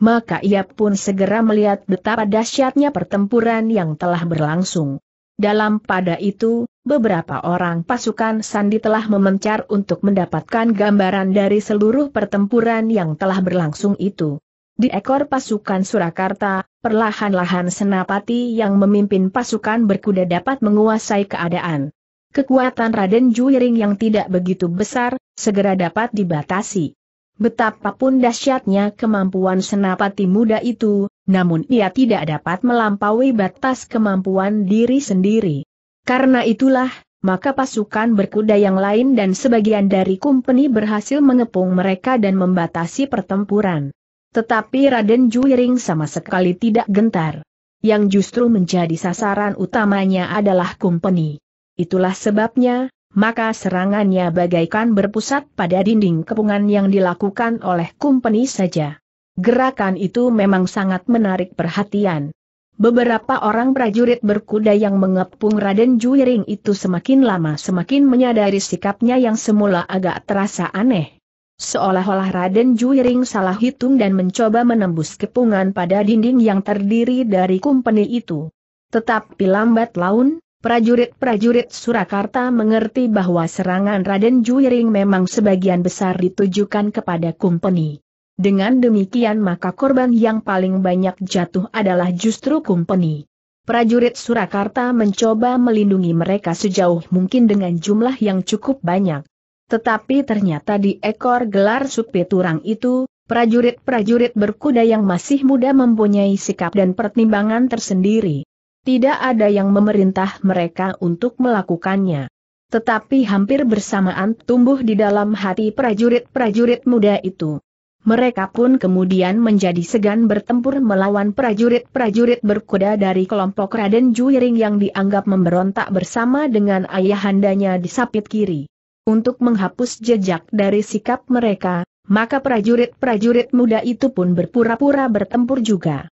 Maka ia pun segera melihat betapa dahsyatnya pertempuran yang telah berlangsung. Dalam pada itu, beberapa orang pasukan Sandi telah memencar untuk mendapatkan gambaran dari seluruh pertempuran yang telah berlangsung itu. Di ekor pasukan Surakarta, perlahan-lahan Senapati yang memimpin pasukan berkuda dapat menguasai keadaan. Kekuatan Raden Juiring yang tidak begitu besar, segera dapat dibatasi. Betapapun dahsyatnya kemampuan senapati muda itu, namun ia tidak dapat melampaui batas kemampuan diri sendiri. Karena itulah, maka pasukan berkuda yang lain dan sebagian dari kumpeni berhasil mengepung mereka dan membatasi pertempuran. Tetapi Raden Juiring sama sekali tidak gentar. Yang justru menjadi sasaran utamanya adalah kumpeni. Itulah sebabnya, maka serangannya bagaikan berpusat pada dinding kepungan yang dilakukan oleh kumpeni saja. Gerakan itu memang sangat menarik perhatian. Beberapa orang prajurit berkuda yang mengepung Raden Juiring itu semakin lama semakin menyadari sikapnya yang semula agak terasa aneh. Seolah-olah Raden Juiring salah hitung dan mencoba menembus kepungan pada dinding yang terdiri dari kumpeni itu. Tetapi lambat laun, Prajurit-prajurit Surakarta mengerti bahwa serangan Raden Juiring memang sebagian besar ditujukan kepada Kumpeni. Dengan demikian maka korban yang paling banyak jatuh adalah justru Kumpeni. Prajurit Surakarta mencoba melindungi mereka sejauh mungkin dengan jumlah yang cukup banyak. Tetapi ternyata di ekor gelar supi turang itu, prajurit-prajurit berkuda yang masih muda mempunyai sikap dan pertimbangan tersendiri. Tidak ada yang memerintah mereka untuk melakukannya. Tetapi hampir bersamaan tumbuh di dalam hati prajurit-prajurit muda itu. Mereka pun kemudian menjadi segan bertempur melawan prajurit-prajurit berkuda dari kelompok Raden Juiring yang dianggap memberontak bersama dengan ayahandanya di sapit kiri. Untuk menghapus jejak dari sikap mereka, maka prajurit-prajurit muda itu pun berpura-pura bertempur juga.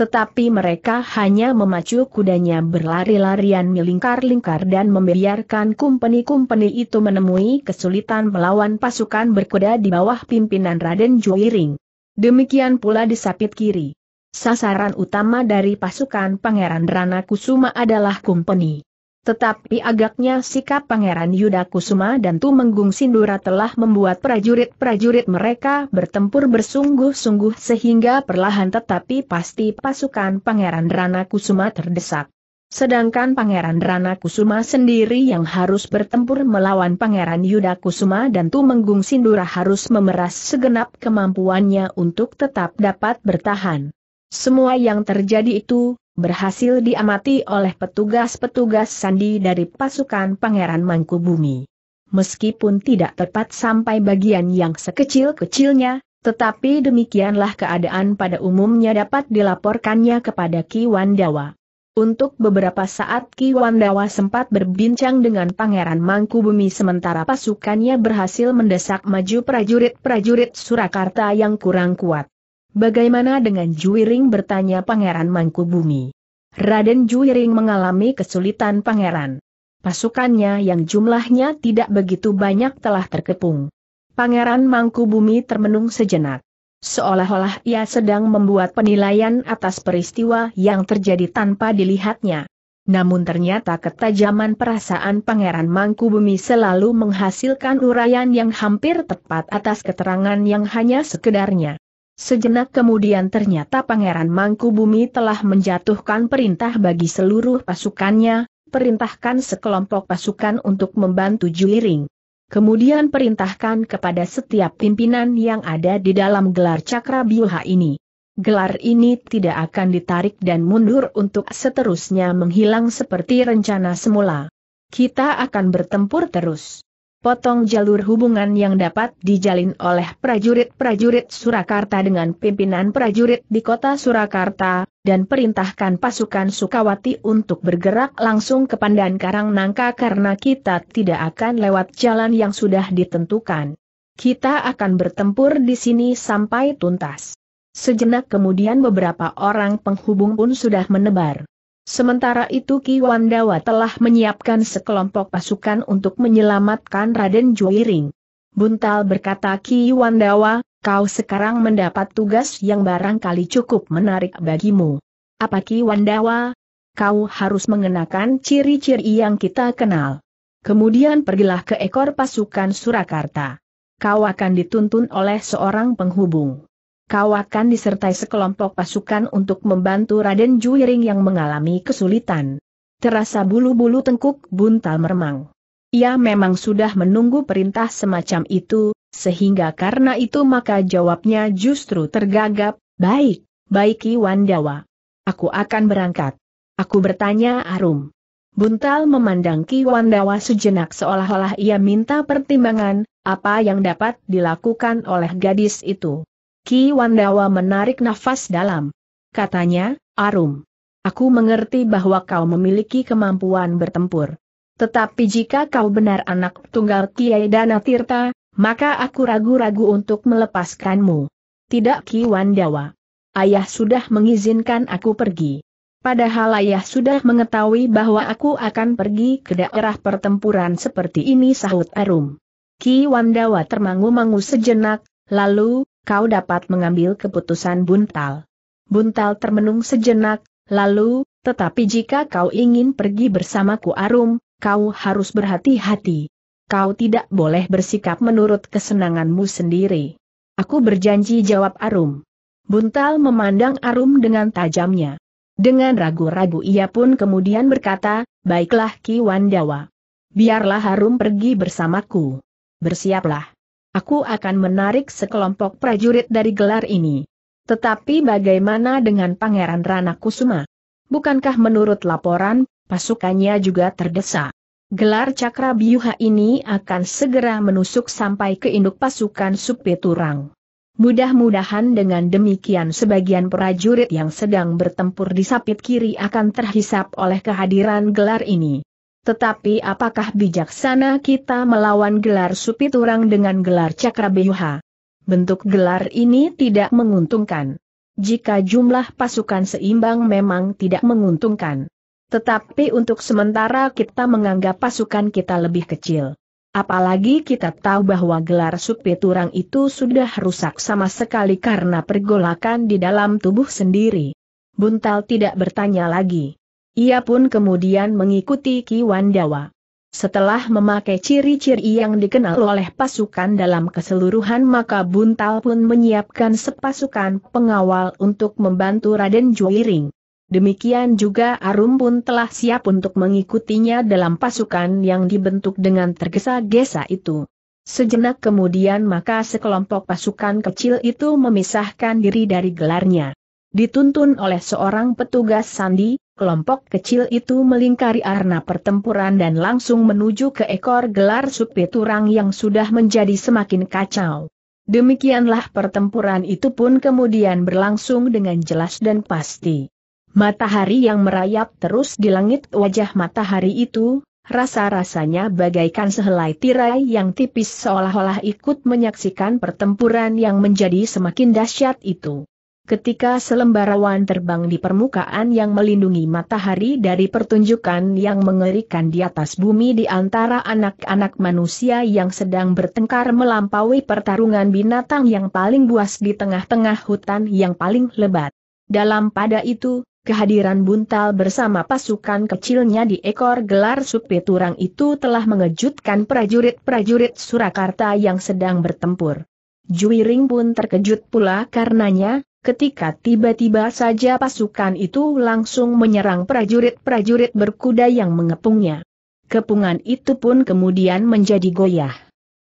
Tetapi mereka hanya memacu kudanya berlari-larian melingkar-lingkar dan membiarkan kumpeni-kumpeni itu menemui kesulitan melawan pasukan berkuda di bawah pimpinan Raden Joiring. Demikian pula di sapit kiri. Sasaran utama dari pasukan Pangeran Rana Kusuma adalah kumpeni. Tetapi agaknya sikap Pangeran Yudakusuma dan Tumenggung Sindura telah membuat prajurit-prajurit mereka bertempur bersungguh-sungguh sehingga perlahan tetapi pasti pasukan Pangeran Rana Kusuma terdesak. Sedangkan Pangeran Rana Kusuma sendiri yang harus bertempur melawan Pangeran Yudakusuma dan Tumenggung Sindura harus memeras segenap kemampuannya untuk tetap dapat bertahan. Semua yang terjadi itu, berhasil diamati oleh petugas-petugas sandi dari pasukan Pangeran Mangkubumi. Meskipun tidak tepat sampai bagian yang sekecil-kecilnya, tetapi demikianlah keadaan pada umumnya dapat dilaporkannya kepada Ki Wandawa. Untuk beberapa saat Ki Wandawa sempat berbincang dengan Pangeran Mangkubumi sementara pasukannya berhasil mendesak maju prajurit-prajurit Surakarta yang kurang kuat. Bagaimana dengan Juiring bertanya Pangeran Mangkubumi? Raden Juiring mengalami kesulitan Pangeran. Pasukannya yang jumlahnya tidak begitu banyak telah terkepung. Pangeran Mangkubumi termenung sejenak. Seolah-olah ia sedang membuat penilaian atas peristiwa yang terjadi tanpa dilihatnya. Namun ternyata ketajaman perasaan Pangeran Mangkubumi selalu menghasilkan uraian yang hampir tepat atas keterangan yang hanya sekedarnya. Sejenak kemudian ternyata Pangeran Mangkubumi telah menjatuhkan perintah bagi seluruh pasukannya, perintahkan sekelompok pasukan untuk membantu Juiring. Kemudian perintahkan kepada setiap pimpinan yang ada di dalam gelar cakra biuha ini. Gelar ini tidak akan ditarik dan mundur untuk seterusnya menghilang seperti rencana semula. Kita akan bertempur terus potong jalur hubungan yang dapat dijalin oleh prajurit-prajurit Surakarta dengan pimpinan prajurit di kota Surakarta, dan perintahkan pasukan Sukawati untuk bergerak langsung ke Pandan Karang Nangka karena kita tidak akan lewat jalan yang sudah ditentukan. Kita akan bertempur di sini sampai tuntas. Sejenak kemudian beberapa orang penghubung pun sudah menebar. Sementara itu Ki Wandawa telah menyiapkan sekelompok pasukan untuk menyelamatkan Raden Juiring. Buntal berkata Ki Wandawa, kau sekarang mendapat tugas yang barangkali cukup menarik bagimu. Apa Ki Wandawa? Kau harus mengenakan ciri-ciri yang kita kenal. Kemudian pergilah ke ekor pasukan Surakarta. Kau akan dituntun oleh seorang penghubung kau akan disertai sekelompok pasukan untuk membantu Raden Juiring yang mengalami kesulitan. Terasa bulu-bulu tengkuk buntal meremang. Ia memang sudah menunggu perintah semacam itu, sehingga karena itu maka jawabnya justru tergagap, baik, baik Wandawa. Aku akan berangkat. Aku bertanya Arum. Buntal memandang Ki Wandawa sejenak seolah-olah ia minta pertimbangan, apa yang dapat dilakukan oleh gadis itu. Ki Wandawa menarik nafas dalam. Katanya, Arum. Aku mengerti bahwa kau memiliki kemampuan bertempur. Tetapi jika kau benar anak tunggal Kiai Dana Tirta, maka aku ragu-ragu untuk melepaskanmu. Tidak Ki Wandawa. Ayah sudah mengizinkan aku pergi. Padahal ayah sudah mengetahui bahwa aku akan pergi ke daerah pertempuran seperti ini sahut Arum. Ki Wandawa termangu-mangu sejenak, lalu, kau dapat mengambil keputusan buntal. Buntal termenung sejenak, lalu, tetapi jika kau ingin pergi bersamaku Arum, kau harus berhati-hati. Kau tidak boleh bersikap menurut kesenanganmu sendiri. Aku berjanji jawab Arum. Buntal memandang Arum dengan tajamnya. Dengan ragu-ragu ia pun kemudian berkata, baiklah Ki Wandawa. Biarlah Arum pergi bersamaku. Bersiaplah. Aku akan menarik sekelompok prajurit dari gelar ini. Tetapi bagaimana dengan Pangeran Rana Kusuma? Bukankah menurut laporan, pasukannya juga terdesak? Gelar cakra biuha ini akan segera menusuk sampai ke induk pasukan Supiturang. Mudah-mudahan dengan demikian sebagian prajurit yang sedang bertempur di sapit kiri akan terhisap oleh kehadiran gelar ini. Tetapi apakah bijaksana kita melawan gelar supiturang dengan gelar cakrabeha? Bentuk gelar ini tidak menguntungkan. Jika jumlah pasukan seimbang memang tidak menguntungkan. Tetapi untuk sementara kita menganggap pasukan kita lebih kecil. Apalagi kita tahu bahwa gelar supiturang itu sudah rusak sama sekali karena pergolakan di dalam tubuh sendiri. Buntal tidak bertanya lagi. Ia pun kemudian mengikuti Ki Wandawa. Setelah memakai ciri-ciri yang dikenal oleh pasukan dalam keseluruhan maka Buntal pun menyiapkan sepasukan pengawal untuk membantu Raden Juiring. Demikian juga Arum pun telah siap untuk mengikutinya dalam pasukan yang dibentuk dengan tergesa-gesa itu. Sejenak kemudian maka sekelompok pasukan kecil itu memisahkan diri dari gelarnya. Dituntun oleh seorang petugas sandi, Kelompok kecil itu melingkari arena pertempuran dan langsung menuju ke ekor gelar supit yang sudah menjadi semakin kacau. Demikianlah pertempuran itu pun kemudian berlangsung dengan jelas dan pasti. Matahari yang merayap terus di langit wajah matahari itu, rasa-rasanya bagaikan sehelai tirai yang tipis seolah-olah ikut menyaksikan pertempuran yang menjadi semakin dahsyat itu. Ketika selembar awan terbang di permukaan yang melindungi matahari dari pertunjukan yang mengerikan di atas bumi di antara anak-anak manusia yang sedang bertengkar melampaui pertarungan binatang yang paling buas di tengah-tengah hutan yang paling lebat. Dalam pada itu, kehadiran Buntal bersama pasukan kecilnya di ekor gelar supiturang itu telah mengejutkan prajurit-prajurit Surakarta yang sedang bertempur. Juiring pun terkejut pula karenanya, ketika tiba-tiba saja pasukan itu langsung menyerang prajurit-prajurit berkuda yang mengepungnya. Kepungan itu pun kemudian menjadi goyah.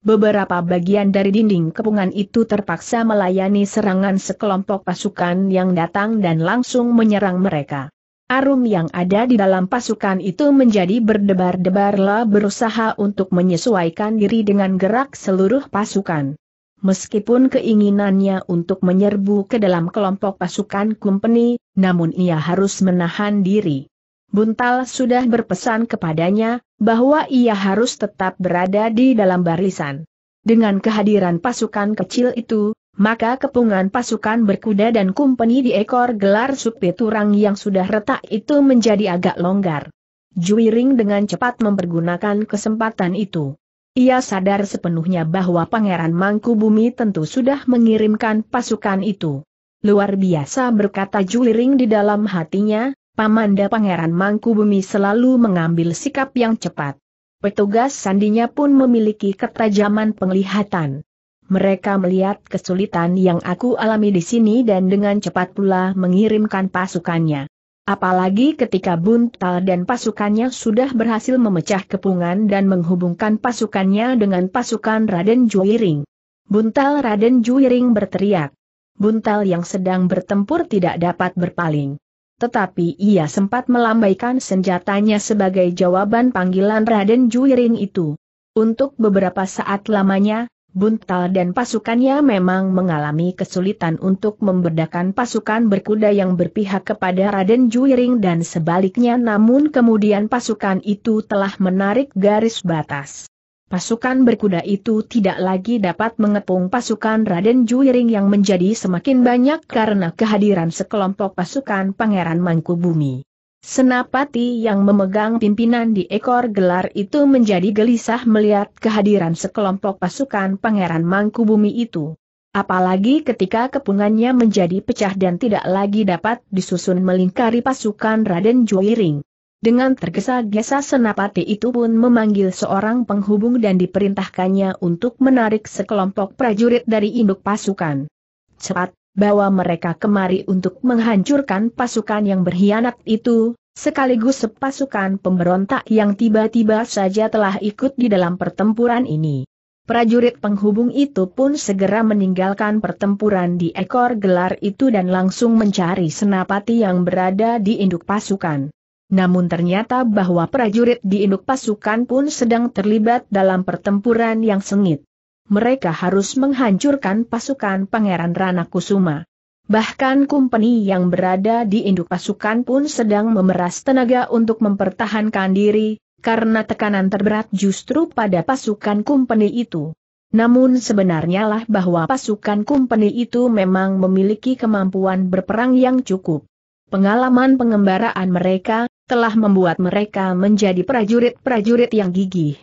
Beberapa bagian dari dinding kepungan itu terpaksa melayani serangan sekelompok pasukan yang datang dan langsung menyerang mereka. Arum yang ada di dalam pasukan itu menjadi berdebar-debarlah berusaha untuk menyesuaikan diri dengan gerak seluruh pasukan. Meskipun keinginannya untuk menyerbu ke dalam kelompok pasukan kumpeni, namun ia harus menahan diri. Buntal sudah berpesan kepadanya, bahwa ia harus tetap berada di dalam barisan. Dengan kehadiran pasukan kecil itu, maka kepungan pasukan berkuda dan kumpeni di ekor gelar supiturang turang yang sudah retak itu menjadi agak longgar. Juiring dengan cepat mempergunakan kesempatan itu. Ia sadar sepenuhnya bahwa Pangeran Mangkubumi tentu sudah mengirimkan pasukan itu. Luar biasa berkata Juliring di dalam hatinya, Pamanda Pangeran Mangkubumi selalu mengambil sikap yang cepat. Petugas sandinya pun memiliki ketajaman penglihatan. Mereka melihat kesulitan yang aku alami di sini dan dengan cepat pula mengirimkan pasukannya. Apalagi ketika Buntal dan pasukannya sudah berhasil memecah kepungan dan menghubungkan pasukannya dengan pasukan Raden Juiring. Buntal Raden Juiring berteriak. Buntal yang sedang bertempur tidak dapat berpaling. Tetapi ia sempat melambaikan senjatanya sebagai jawaban panggilan Raden Juiring itu. Untuk beberapa saat lamanya, Buntal dan pasukannya memang mengalami kesulitan untuk membedakan pasukan berkuda yang berpihak kepada Raden Juiring dan sebaliknya namun kemudian pasukan itu telah menarik garis batas. Pasukan berkuda itu tidak lagi dapat mengepung pasukan Raden Juiring yang menjadi semakin banyak karena kehadiran sekelompok pasukan Pangeran Mangkubumi. Senapati yang memegang pimpinan di ekor gelar itu menjadi gelisah melihat kehadiran sekelompok pasukan Pangeran Mangkubumi itu. Apalagi ketika kepungannya menjadi pecah dan tidak lagi dapat disusun melingkari pasukan Raden Juiring. Dengan tergesa-gesa Senapati itu pun memanggil seorang penghubung dan diperintahkannya untuk menarik sekelompok prajurit dari induk pasukan. Cepat, bawa mereka kemari untuk menghancurkan pasukan yang berkhianat itu, sekaligus sepasukan pemberontak yang tiba-tiba saja telah ikut di dalam pertempuran ini. Prajurit penghubung itu pun segera meninggalkan pertempuran di ekor gelar itu dan langsung mencari senapati yang berada di induk pasukan. Namun ternyata bahwa prajurit di induk pasukan pun sedang terlibat dalam pertempuran yang sengit mereka harus menghancurkan pasukan Pangeran Ranakusuma. Bahkan kumpeni yang berada di induk pasukan pun sedang memeras tenaga untuk mempertahankan diri, karena tekanan terberat justru pada pasukan kumpeni itu. Namun sebenarnya lah bahwa pasukan kumpeni itu memang memiliki kemampuan berperang yang cukup. Pengalaman pengembaraan mereka, telah membuat mereka menjadi prajurit-prajurit yang gigih.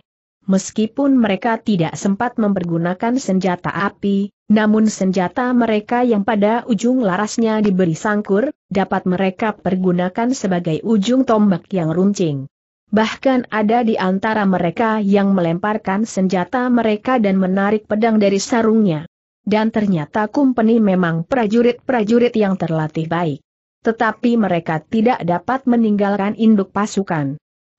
Meskipun mereka tidak sempat mempergunakan senjata api, namun senjata mereka yang pada ujung larasnya diberi sangkur, dapat mereka pergunakan sebagai ujung tombak yang runcing. Bahkan ada di antara mereka yang melemparkan senjata mereka dan menarik pedang dari sarungnya. Dan ternyata kumpeni memang prajurit-prajurit yang terlatih baik. Tetapi mereka tidak dapat meninggalkan induk pasukan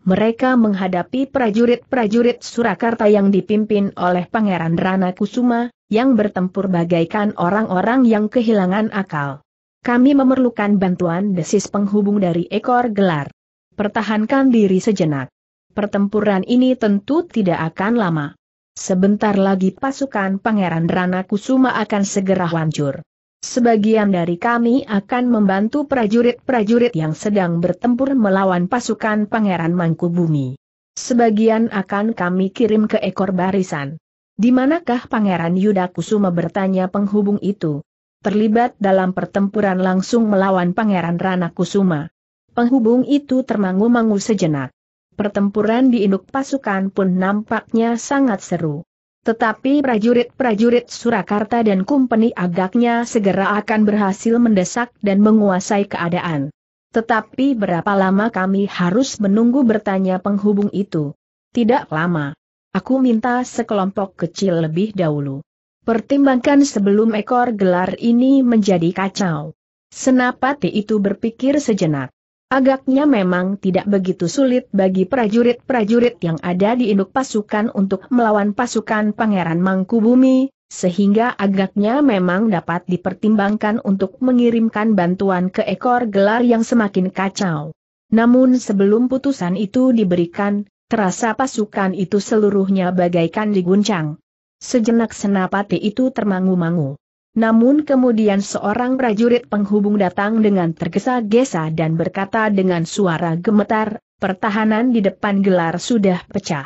mereka menghadapi prajurit-prajurit Surakarta yang dipimpin oleh Pangeran Rana Kusuma, yang bertempur bagaikan orang-orang yang kehilangan akal. Kami memerlukan bantuan desis penghubung dari ekor gelar. Pertahankan diri sejenak. Pertempuran ini tentu tidak akan lama. Sebentar lagi pasukan Pangeran Rana Kusuma akan segera hancur. Sebagian dari kami akan membantu prajurit-prajurit yang sedang bertempur melawan pasukan Pangeran Mangkubumi. Sebagian akan kami kirim ke ekor barisan. Di manakah Pangeran Yudakusuma bertanya penghubung itu? Terlibat dalam pertempuran langsung melawan Pangeran Rana Kusuma. Penghubung itu termangu-mangu sejenak. Pertempuran di induk pasukan pun nampaknya sangat seru. Tetapi prajurit-prajurit Surakarta dan Kumpeni agaknya segera akan berhasil mendesak dan menguasai keadaan. Tetapi berapa lama kami harus menunggu bertanya penghubung itu? Tidak lama. Aku minta sekelompok kecil lebih dahulu. Pertimbangkan sebelum ekor gelar ini menjadi kacau. Senapati itu berpikir sejenak. Agaknya memang tidak begitu sulit bagi prajurit-prajurit yang ada di induk pasukan untuk melawan pasukan Pangeran Mangkubumi, sehingga agaknya memang dapat dipertimbangkan untuk mengirimkan bantuan ke ekor gelar yang semakin kacau. Namun sebelum putusan itu diberikan, terasa pasukan itu seluruhnya bagaikan diguncang. Sejenak senapati itu termangu-mangu. Namun kemudian seorang prajurit penghubung datang dengan tergesa-gesa dan berkata dengan suara gemetar, pertahanan di depan gelar sudah pecah.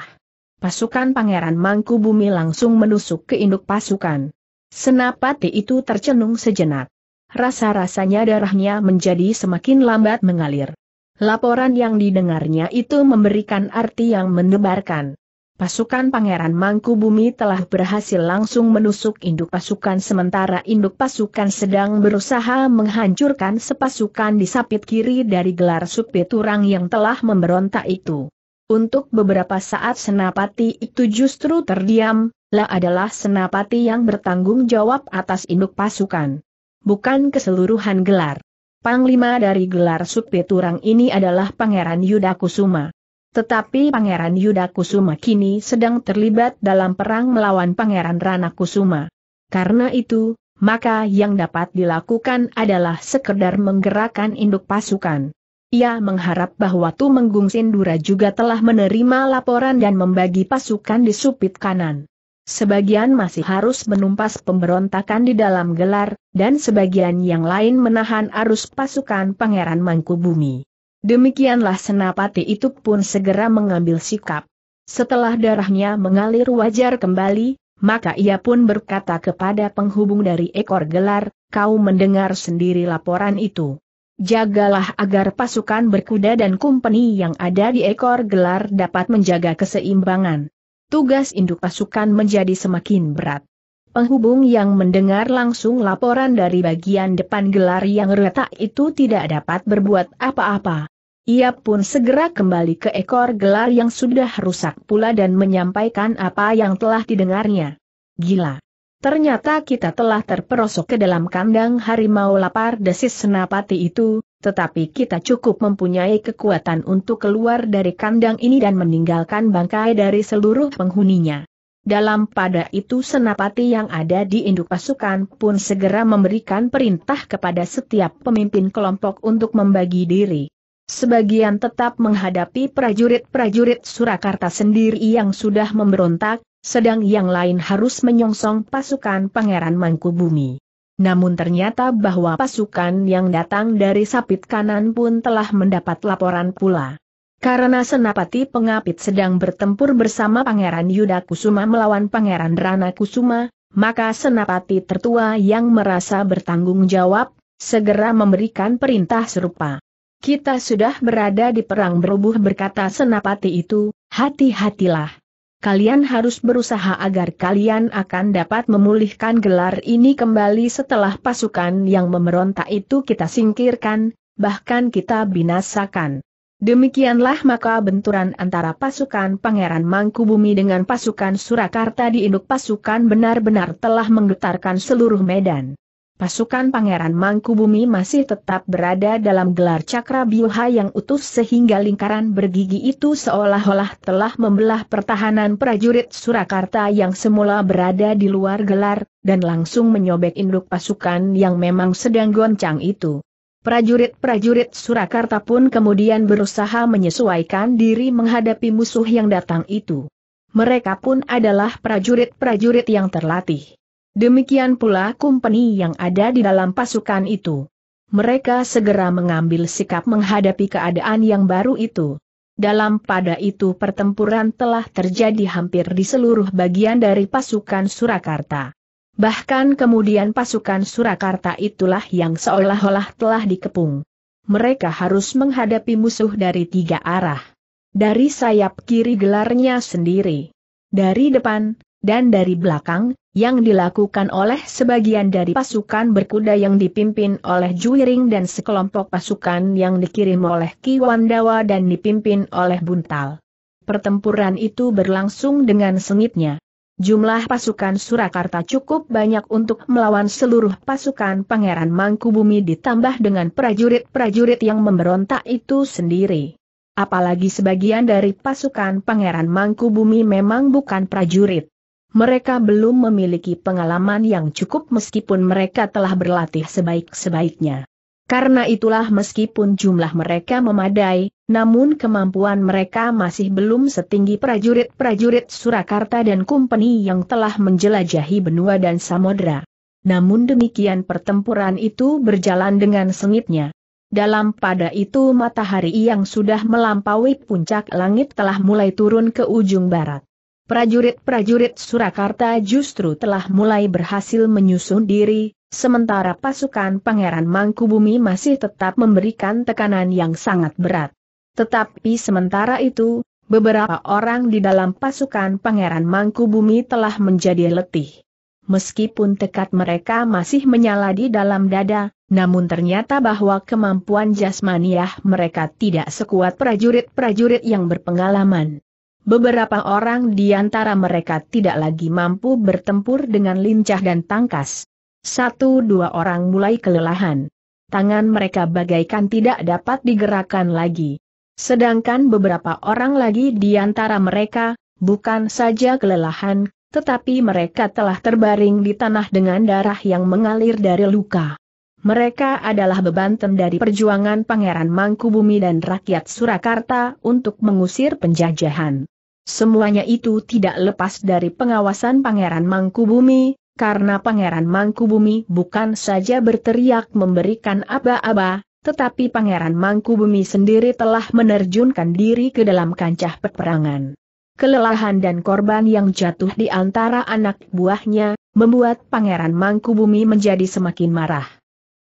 Pasukan Pangeran Mangkubumi langsung menusuk ke induk pasukan. Senapati itu tercenung sejenak. Rasa-rasanya darahnya menjadi semakin lambat mengalir. Laporan yang didengarnya itu memberikan arti yang mendebarkan. Pasukan Pangeran Mangkubumi telah berhasil langsung menusuk induk pasukan sementara induk pasukan sedang berusaha menghancurkan sepasukan di sapit kiri dari gelar supit turang yang telah memberontak itu. Untuk beberapa saat senapati itu justru terdiam, lah adalah senapati yang bertanggung jawab atas induk pasukan. Bukan keseluruhan gelar. Panglima dari gelar supit turang ini adalah Pangeran Yudha Kusuma. Tetapi Pangeran Yuda Kusuma kini sedang terlibat dalam perang melawan Pangeran Rana Kusuma. Karena itu, maka yang dapat dilakukan adalah sekedar menggerakkan induk pasukan. Ia mengharap bahwa Tumenggung Sindura juga telah menerima laporan dan membagi pasukan di supit kanan. Sebagian masih harus menumpas pemberontakan di dalam gelar, dan sebagian yang lain menahan arus pasukan Pangeran Mangkubumi. Demikianlah senapati itu pun segera mengambil sikap. Setelah darahnya mengalir wajar kembali, maka ia pun berkata kepada penghubung dari ekor gelar, kau mendengar sendiri laporan itu. Jagalah agar pasukan berkuda dan kumpeni yang ada di ekor gelar dapat menjaga keseimbangan. Tugas induk pasukan menjadi semakin berat. Penghubung yang mendengar langsung laporan dari bagian depan gelar yang retak itu tidak dapat berbuat apa-apa. Ia pun segera kembali ke ekor gelar yang sudah rusak pula dan menyampaikan apa yang telah didengarnya. Gila. Ternyata kita telah terperosok ke dalam kandang harimau lapar desis senapati itu, tetapi kita cukup mempunyai kekuatan untuk keluar dari kandang ini dan meninggalkan bangkai dari seluruh penghuninya. Dalam pada itu senapati yang ada di induk pasukan pun segera memberikan perintah kepada setiap pemimpin kelompok untuk membagi diri. Sebagian tetap menghadapi prajurit-prajurit Surakarta sendiri yang sudah memberontak, sedang yang lain harus menyongsong pasukan Pangeran Mangkubumi. Namun ternyata bahwa pasukan yang datang dari sapit kanan pun telah mendapat laporan pula. Karena Senapati Pengapit sedang bertempur bersama Pangeran Yuda Kusuma melawan Pangeran Rana Kusuma, maka Senapati tertua yang merasa bertanggung jawab, segera memberikan perintah serupa. Kita sudah berada di perang berubuh berkata senapati itu, hati-hatilah. Kalian harus berusaha agar kalian akan dapat memulihkan gelar ini kembali setelah pasukan yang memberontak itu kita singkirkan, bahkan kita binasakan. Demikianlah maka benturan antara pasukan Pangeran Mangkubumi dengan pasukan Surakarta di induk pasukan benar-benar telah menggetarkan seluruh medan. Pasukan Pangeran Mangkubumi masih tetap berada dalam gelar cakra biuha yang utuh sehingga lingkaran bergigi itu seolah-olah telah membelah pertahanan prajurit Surakarta yang semula berada di luar gelar, dan langsung menyobek induk pasukan yang memang sedang goncang itu. Prajurit-prajurit Surakarta pun kemudian berusaha menyesuaikan diri menghadapi musuh yang datang itu. Mereka pun adalah prajurit-prajurit yang terlatih. Demikian pula kumpeni yang ada di dalam pasukan itu. Mereka segera mengambil sikap menghadapi keadaan yang baru itu. Dalam pada itu pertempuran telah terjadi hampir di seluruh bagian dari pasukan Surakarta. Bahkan kemudian pasukan Surakarta itulah yang seolah-olah telah dikepung. Mereka harus menghadapi musuh dari tiga arah. Dari sayap kiri gelarnya sendiri. Dari depan, dan dari belakang, yang dilakukan oleh sebagian dari pasukan berkuda yang dipimpin oleh Juiring dan sekelompok pasukan yang dikirim oleh Kiwandawa dan dipimpin oleh Buntal. Pertempuran itu berlangsung dengan sengitnya. Jumlah pasukan Surakarta cukup banyak untuk melawan seluruh pasukan Pangeran Mangkubumi ditambah dengan prajurit-prajurit yang memberontak itu sendiri. Apalagi sebagian dari pasukan Pangeran Mangkubumi memang bukan prajurit. Mereka belum memiliki pengalaman yang cukup meskipun mereka telah berlatih sebaik-sebaiknya. Karena itulah meskipun jumlah mereka memadai, namun kemampuan mereka masih belum setinggi prajurit-prajurit Surakarta dan Kumpeni yang telah menjelajahi benua dan samudera. Namun demikian pertempuran itu berjalan dengan sengitnya. Dalam pada itu matahari yang sudah melampaui puncak langit telah mulai turun ke ujung barat. Prajurit-prajurit Surakarta justru telah mulai berhasil menyusun diri, sementara pasukan Pangeran Mangkubumi masih tetap memberikan tekanan yang sangat berat. Tetapi sementara itu, beberapa orang di dalam pasukan Pangeran Mangkubumi telah menjadi letih. Meskipun tekad mereka masih menyala di dalam dada, namun ternyata bahwa kemampuan jasmaniah mereka tidak sekuat prajurit-prajurit yang berpengalaman. Beberapa orang di antara mereka tidak lagi mampu bertempur dengan lincah dan tangkas. Satu dua orang mulai kelelahan. Tangan mereka bagaikan tidak dapat digerakkan lagi. Sedangkan beberapa orang lagi di antara mereka, bukan saja kelelahan, tetapi mereka telah terbaring di tanah dengan darah yang mengalir dari luka. Mereka adalah bebanten dari perjuangan Pangeran Mangkubumi dan rakyat Surakarta untuk mengusir penjajahan. Semuanya itu tidak lepas dari pengawasan Pangeran Mangkubumi, karena Pangeran Mangkubumi bukan saja berteriak memberikan aba-aba, tetapi Pangeran Mangkubumi sendiri telah menerjunkan diri ke dalam kancah peperangan. Kelelahan dan korban yang jatuh di antara anak buahnya, membuat Pangeran Mangkubumi menjadi semakin marah.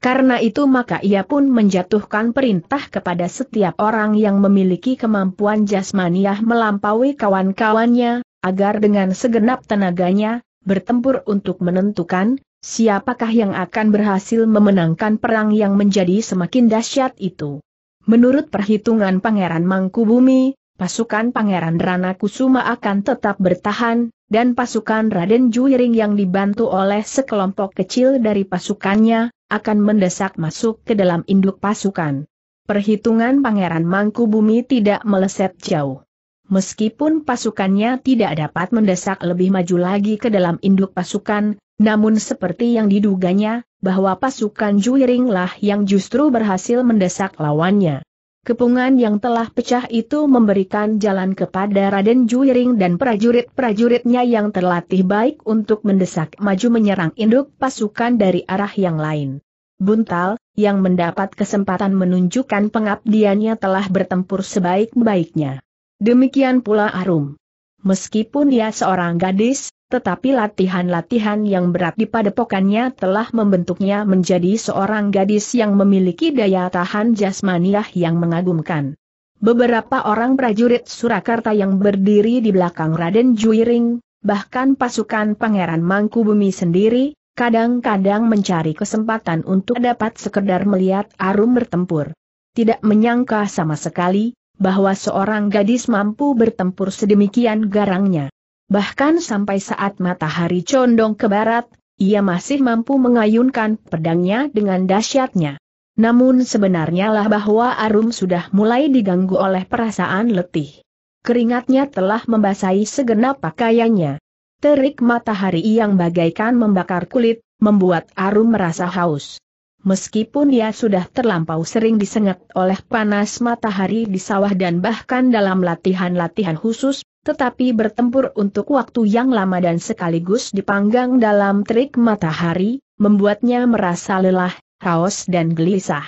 Karena itu maka ia pun menjatuhkan perintah kepada setiap orang yang memiliki kemampuan jasmaniah melampaui kawan-kawannya, agar dengan segenap tenaganya, bertempur untuk menentukan, siapakah yang akan berhasil memenangkan perang yang menjadi semakin dahsyat itu. Menurut perhitungan Pangeran Mangkubumi, pasukan Pangeran Rana akan tetap bertahan, dan pasukan Raden Juiring yang dibantu oleh sekelompok kecil dari pasukannya, akan mendesak masuk ke dalam induk pasukan. Perhitungan Pangeran Mangku Bumi tidak meleset jauh. Meskipun pasukannya tidak dapat mendesak lebih maju lagi ke dalam induk pasukan, namun seperti yang diduganya, bahwa pasukan Juiringlah yang justru berhasil mendesak lawannya. Kepungan yang telah pecah itu memberikan jalan kepada Raden Juiring dan prajurit-prajuritnya yang terlatih baik untuk mendesak maju menyerang induk pasukan dari arah yang lain. Buntal, yang mendapat kesempatan menunjukkan pengabdiannya telah bertempur sebaik-baiknya. Demikian pula Arum. Meskipun ia seorang gadis, tetapi latihan-latihan yang berat di padepokannya telah membentuknya menjadi seorang gadis yang memiliki daya tahan jasmaniah yang mengagumkan. Beberapa orang prajurit Surakarta yang berdiri di belakang Raden Juiring, bahkan pasukan Pangeran Mangkubumi sendiri, kadang-kadang mencari kesempatan untuk dapat sekedar melihat Arum bertempur. Tidak menyangka sama sekali, bahwa seorang gadis mampu bertempur sedemikian garangnya. Bahkan sampai saat matahari condong ke barat, ia masih mampu mengayunkan pedangnya dengan dahsyatnya. Namun sebenarnya lah bahwa Arum sudah mulai diganggu oleh perasaan letih. Keringatnya telah membasahi segenap pakaiannya. Terik matahari yang bagaikan membakar kulit, membuat Arum merasa haus. Meskipun dia sudah terlampau sering disengat oleh panas matahari di sawah dan bahkan dalam latihan-latihan khusus, tetapi bertempur untuk waktu yang lama dan sekaligus dipanggang dalam terik matahari, membuatnya merasa lelah, haus dan gelisah.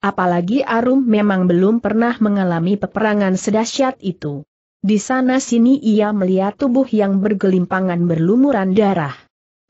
Apalagi Arum memang belum pernah mengalami peperangan sedahsyat itu. Di sana-sini ia melihat tubuh yang bergelimpangan berlumuran darah.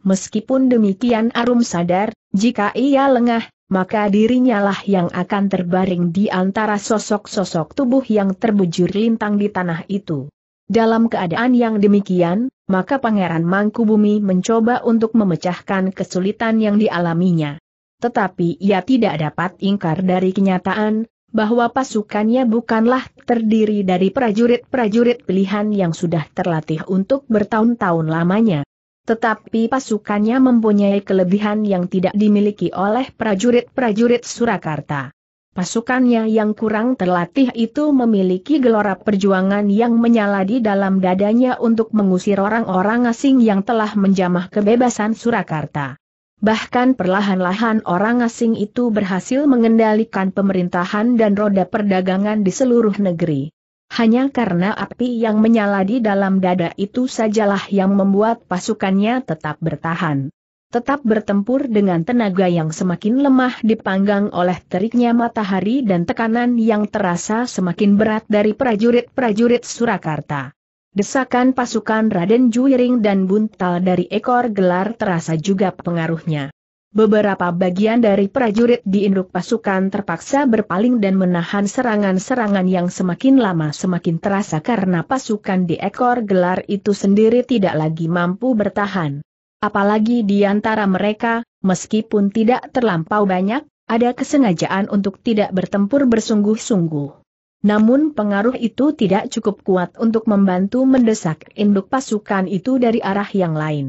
Meskipun demikian Arum sadar, jika ia lengah, maka dirinya lah yang akan terbaring di antara sosok-sosok tubuh yang terbujur lintang di tanah itu. Dalam keadaan yang demikian, maka Pangeran Mangkubumi mencoba untuk memecahkan kesulitan yang dialaminya. Tetapi ia tidak dapat ingkar dari kenyataan, bahwa pasukannya bukanlah terdiri dari prajurit-prajurit pilihan yang sudah terlatih untuk bertahun-tahun lamanya. Tetapi pasukannya mempunyai kelebihan yang tidak dimiliki oleh prajurit-prajurit Surakarta. Pasukannya yang kurang terlatih itu memiliki gelora perjuangan yang menyala di dalam dadanya untuk mengusir orang-orang asing yang telah menjamah kebebasan Surakarta. Bahkan perlahan-lahan orang asing itu berhasil mengendalikan pemerintahan dan roda perdagangan di seluruh negeri. Hanya karena api yang menyala di dalam dada itu sajalah yang membuat pasukannya tetap bertahan tetap bertempur dengan tenaga yang semakin lemah dipanggang oleh teriknya matahari dan tekanan yang terasa semakin berat dari prajurit-prajurit Surakarta. Desakan pasukan Raden Juiring dan buntal dari ekor gelar terasa juga pengaruhnya. Beberapa bagian dari prajurit di induk pasukan terpaksa berpaling dan menahan serangan-serangan yang semakin lama semakin terasa karena pasukan di ekor gelar itu sendiri tidak lagi mampu bertahan. Apalagi di antara mereka, meskipun tidak terlampau banyak, ada kesengajaan untuk tidak bertempur bersungguh-sungguh. Namun pengaruh itu tidak cukup kuat untuk membantu mendesak induk pasukan itu dari arah yang lain.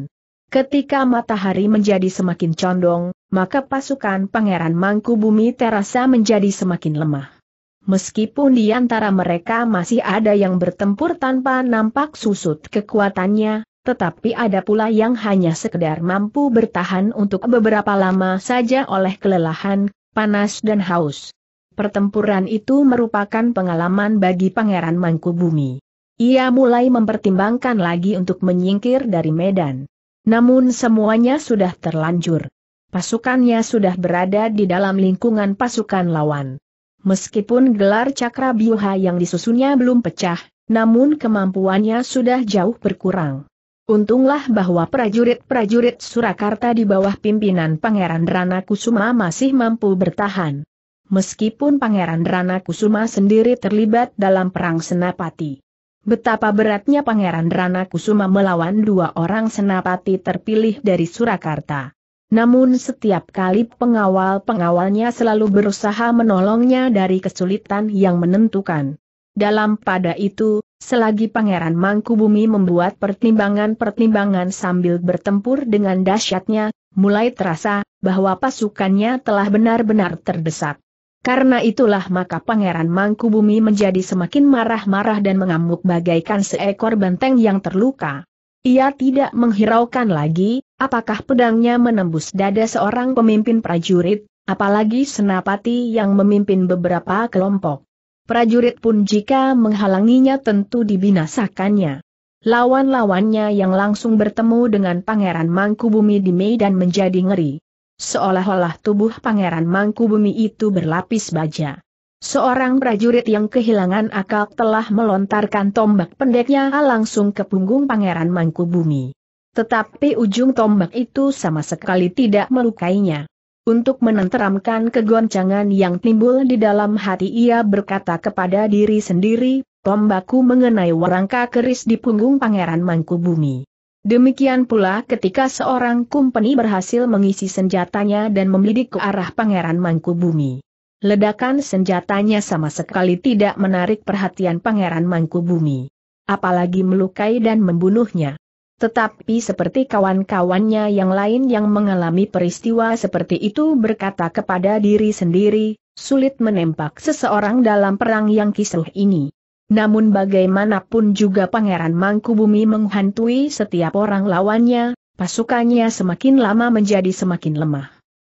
Ketika matahari menjadi semakin condong, maka pasukan Pangeran Mangku Bumi terasa menjadi semakin lemah. Meskipun di antara mereka masih ada yang bertempur tanpa nampak susut kekuatannya, tetapi ada pula yang hanya sekedar mampu bertahan untuk beberapa lama saja oleh kelelahan, panas dan haus. Pertempuran itu merupakan pengalaman bagi Pangeran Mangkubumi. Ia mulai mempertimbangkan lagi untuk menyingkir dari Medan. Namun semuanya sudah terlanjur. Pasukannya sudah berada di dalam lingkungan pasukan lawan. Meskipun gelar cakra biuha yang disusunnya belum pecah, namun kemampuannya sudah jauh berkurang. Untunglah bahwa prajurit-prajurit Surakarta di bawah pimpinan Pangeran Rana Kusuma masih mampu bertahan. Meskipun Pangeran Rana Kusuma sendiri terlibat dalam perang senapati. Betapa beratnya Pangeran Rana Kusuma melawan dua orang senapati terpilih dari Surakarta. Namun setiap kali pengawal-pengawalnya selalu berusaha menolongnya dari kesulitan yang menentukan. Dalam pada itu, selagi Pangeran Mangkubumi membuat pertimbangan-pertimbangan sambil bertempur dengan dahsyatnya, mulai terasa bahwa pasukannya telah benar-benar terdesak. Karena itulah maka Pangeran Mangkubumi menjadi semakin marah-marah dan mengamuk bagaikan seekor benteng yang terluka. Ia tidak menghiraukan lagi, apakah pedangnya menembus dada seorang pemimpin prajurit, apalagi senapati yang memimpin beberapa kelompok prajurit pun jika menghalanginya tentu dibinasakannya. Lawan-lawannya yang langsung bertemu dengan Pangeran Mangkubumi di medan menjadi ngeri. Seolah-olah tubuh Pangeran Mangkubumi itu berlapis baja. Seorang prajurit yang kehilangan akal telah melontarkan tombak pendeknya langsung ke punggung Pangeran Mangkubumi. Tetapi ujung tombak itu sama sekali tidak melukainya. Untuk menenteramkan kegoncangan yang timbul di dalam hati ia berkata kepada diri sendiri, tombakku mengenai warangka keris di punggung Pangeran Mangkubumi. Demikian pula ketika seorang kumpeni berhasil mengisi senjatanya dan membidik ke arah Pangeran Mangkubumi. Ledakan senjatanya sama sekali tidak menarik perhatian Pangeran Mangkubumi. Apalagi melukai dan membunuhnya. Tetapi seperti kawan-kawannya yang lain yang mengalami peristiwa seperti itu berkata kepada diri sendiri, sulit menembak seseorang dalam perang yang kisruh ini. Namun bagaimanapun juga Pangeran Mangkubumi menghantui setiap orang lawannya, pasukannya semakin lama menjadi semakin lemah.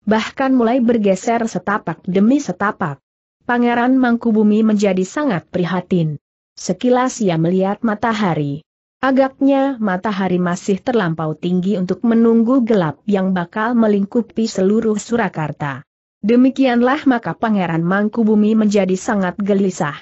Bahkan mulai bergeser setapak demi setapak. Pangeran Mangkubumi menjadi sangat prihatin. Sekilas ia melihat matahari Agaknya matahari masih terlampau tinggi untuk menunggu gelap yang bakal melingkupi seluruh Surakarta. Demikianlah maka Pangeran Mangkubumi menjadi sangat gelisah.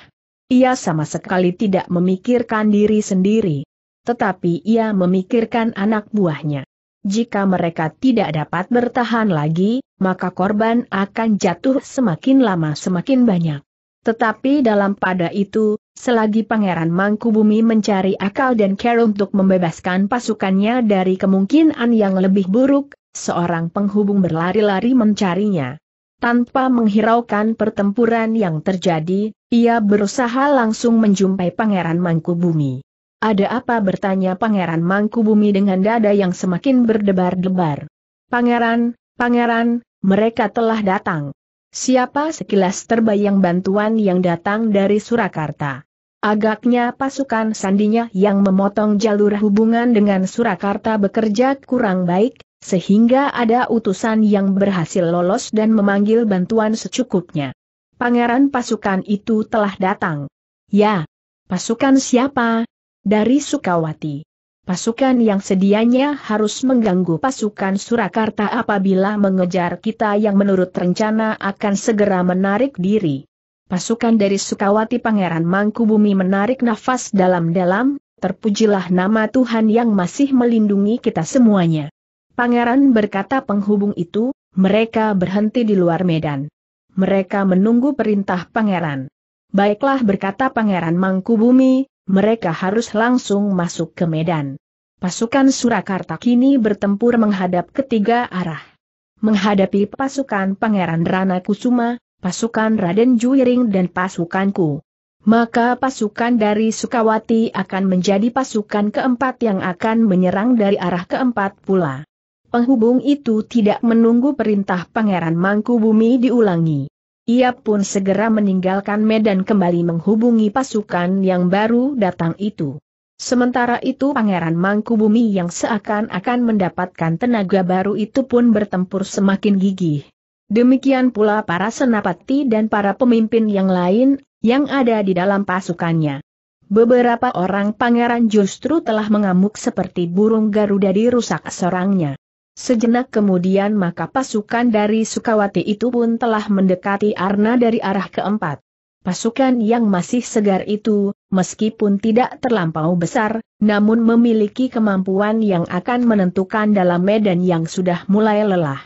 Ia sama sekali tidak memikirkan diri sendiri. Tetapi ia memikirkan anak buahnya. Jika mereka tidak dapat bertahan lagi, maka korban akan jatuh semakin lama semakin banyak. Tetapi dalam pada itu, Selagi Pangeran Mangkubumi mencari akal dan care untuk membebaskan pasukannya dari kemungkinan yang lebih buruk, seorang penghubung berlari-lari mencarinya. Tanpa menghiraukan pertempuran yang terjadi, ia berusaha langsung menjumpai Pangeran Mangkubumi. Ada apa bertanya Pangeran Mangkubumi dengan dada yang semakin berdebar-debar. Pangeran, Pangeran, mereka telah datang. Siapa sekilas terbayang bantuan yang datang dari Surakarta? Agaknya pasukan sandinya yang memotong jalur hubungan dengan Surakarta bekerja kurang baik, sehingga ada utusan yang berhasil lolos dan memanggil bantuan secukupnya. Pangeran pasukan itu telah datang. Ya, pasukan siapa? Dari Sukawati. Pasukan yang sedianya harus mengganggu pasukan Surakarta apabila mengejar kita yang menurut rencana akan segera menarik diri. Pasukan dari Sukawati Pangeran Mangkubumi menarik nafas dalam-dalam, terpujilah nama Tuhan yang masih melindungi kita semuanya. Pangeran berkata penghubung itu, mereka berhenti di luar medan. Mereka menunggu perintah pangeran. Baiklah berkata pangeran Mangkubumi, mereka harus langsung masuk ke Medan. Pasukan Surakarta kini bertempur menghadap ketiga arah. Menghadapi pasukan Pangeran Rana Kusuma, pasukan Raden Juiring dan pasukanku. Maka pasukan dari Sukawati akan menjadi pasukan keempat yang akan menyerang dari arah keempat pula. Penghubung itu tidak menunggu perintah Pangeran Mangku Bumi diulangi. Ia pun segera meninggalkan Medan kembali menghubungi pasukan yang baru datang itu. Sementara itu Pangeran Mangkubumi yang seakan-akan mendapatkan tenaga baru itu pun bertempur semakin gigih. Demikian pula para senapati dan para pemimpin yang lain, yang ada di dalam pasukannya. Beberapa orang pangeran justru telah mengamuk seperti burung Garuda dirusak sorangnya. Sejenak kemudian maka pasukan dari Sukawati itu pun telah mendekati Arna dari arah keempat. Pasukan yang masih segar itu, meskipun tidak terlampau besar, namun memiliki kemampuan yang akan menentukan dalam medan yang sudah mulai lelah.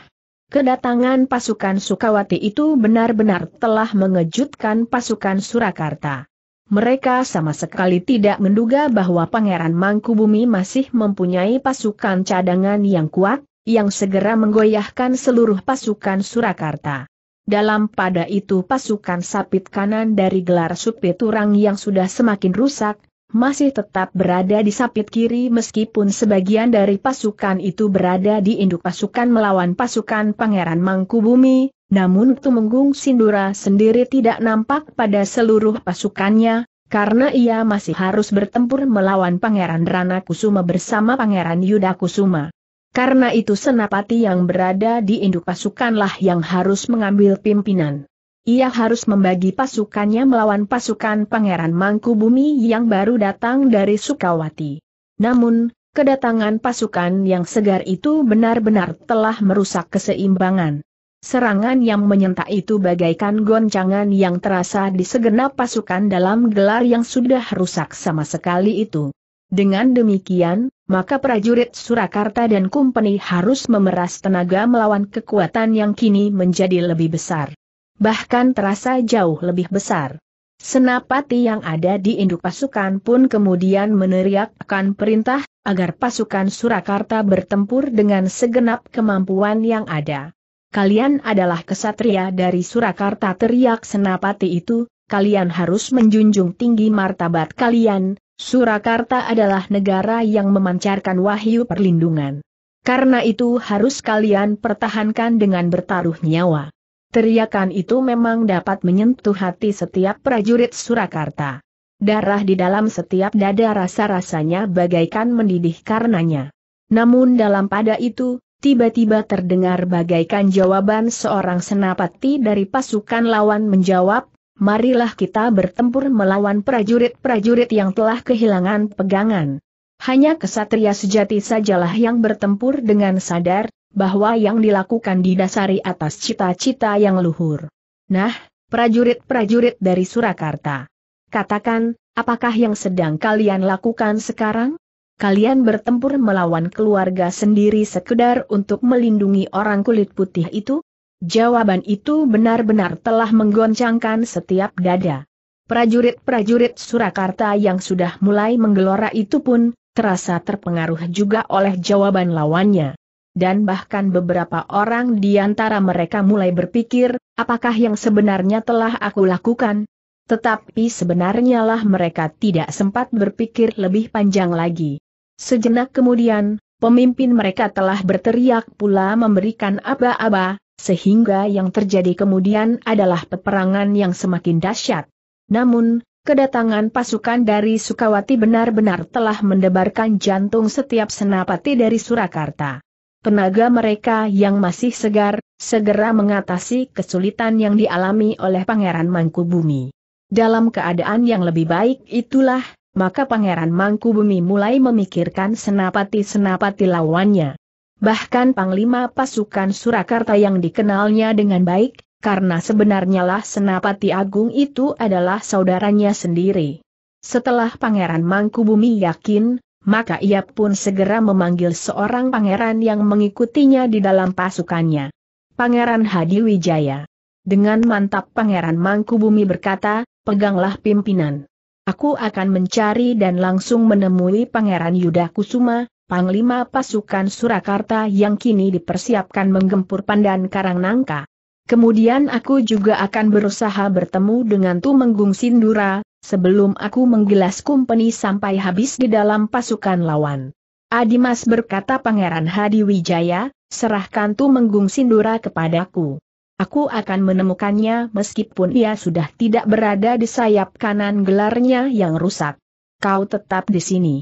Kedatangan pasukan Sukawati itu benar-benar telah mengejutkan pasukan Surakarta. Mereka sama sekali tidak menduga bahwa Pangeran Mangkubumi masih mempunyai pasukan cadangan yang kuat, yang segera menggoyahkan seluruh pasukan Surakarta. Dalam pada itu pasukan sapit kanan dari gelar supit turang yang sudah semakin rusak, masih tetap berada di sapit kiri meskipun sebagian dari pasukan itu berada di induk pasukan melawan pasukan Pangeran Mangkubumi, namun Tumenggung Sindura sendiri tidak nampak pada seluruh pasukannya, karena ia masih harus bertempur melawan Pangeran Rana Kusuma bersama Pangeran Yuda Kusuma. Karena itu Senapati yang berada di induk pasukanlah yang harus mengambil pimpinan. Ia harus membagi pasukannya melawan pasukan Pangeran Mangkubumi yang baru datang dari Sukawati. Namun, kedatangan pasukan yang segar itu benar-benar telah merusak keseimbangan. Serangan yang menyentak itu bagaikan goncangan yang terasa di segenap pasukan dalam gelar yang sudah rusak sama sekali itu. Dengan demikian, maka prajurit Surakarta dan Kumpeni harus memeras tenaga melawan kekuatan yang kini menjadi lebih besar. Bahkan terasa jauh lebih besar. Senapati yang ada di induk pasukan pun kemudian meneriakkan perintah, agar pasukan Surakarta bertempur dengan segenap kemampuan yang ada. Kalian adalah kesatria dari Surakarta teriak senapati itu, kalian harus menjunjung tinggi martabat kalian, Surakarta adalah negara yang memancarkan wahyu perlindungan. Karena itu harus kalian pertahankan dengan bertaruh nyawa. Teriakan itu memang dapat menyentuh hati setiap prajurit Surakarta. Darah di dalam setiap dada rasa-rasanya bagaikan mendidih karenanya. Namun dalam pada itu, tiba-tiba terdengar bagaikan jawaban seorang senapati dari pasukan lawan menjawab, marilah kita bertempur melawan prajurit-prajurit yang telah kehilangan pegangan. Hanya kesatria sejati sajalah yang bertempur dengan sadar, bahwa yang dilakukan didasari atas cita-cita yang luhur. Nah, prajurit-prajurit dari Surakarta. Katakan, apakah yang sedang kalian lakukan sekarang? Kalian bertempur melawan keluarga sendiri sekedar untuk melindungi orang kulit putih itu? Jawaban itu benar-benar telah menggoncangkan setiap dada. Prajurit-prajurit Surakarta yang sudah mulai menggelora itu pun, terasa terpengaruh juga oleh jawaban lawannya. Dan bahkan beberapa orang di antara mereka mulai berpikir, apakah yang sebenarnya telah aku lakukan? Tetapi sebenarnya lah mereka tidak sempat berpikir lebih panjang lagi. Sejenak kemudian, pemimpin mereka telah berteriak pula memberikan aba-aba, sehingga yang terjadi kemudian adalah peperangan yang semakin dahsyat. Namun, kedatangan pasukan dari Sukawati benar-benar telah mendebarkan jantung setiap senapati dari Surakarta. Tenaga mereka yang masih segar, segera mengatasi kesulitan yang dialami oleh Pangeran Mangkubumi. Dalam keadaan yang lebih baik itulah, maka Pangeran Mangkubumi mulai memikirkan senapati-senapati lawannya bahkan Panglima Pasukan Surakarta yang dikenalnya dengan baik, karena sebenarnya lah Senapati Agung itu adalah saudaranya sendiri. Setelah Pangeran Mangkubumi yakin, maka ia pun segera memanggil seorang pangeran yang mengikutinya di dalam pasukannya. Pangeran Hadi Wijaya. Dengan mantap Pangeran Mangkubumi berkata, peganglah pimpinan. Aku akan mencari dan langsung menemui Pangeran Yudha Kusuma, Panglima pasukan Surakarta yang kini dipersiapkan menggempur Pandan karang nangka. Kemudian aku juga akan berusaha bertemu dengan Tumenggung Sindura, sebelum aku menggilas kumpeni sampai habis di dalam pasukan lawan. Adimas berkata Pangeran Hadi Wijaya, serahkan Tumenggung Sindura kepadaku. Aku akan menemukannya meskipun ia sudah tidak berada di sayap kanan gelarnya yang rusak. Kau tetap di sini.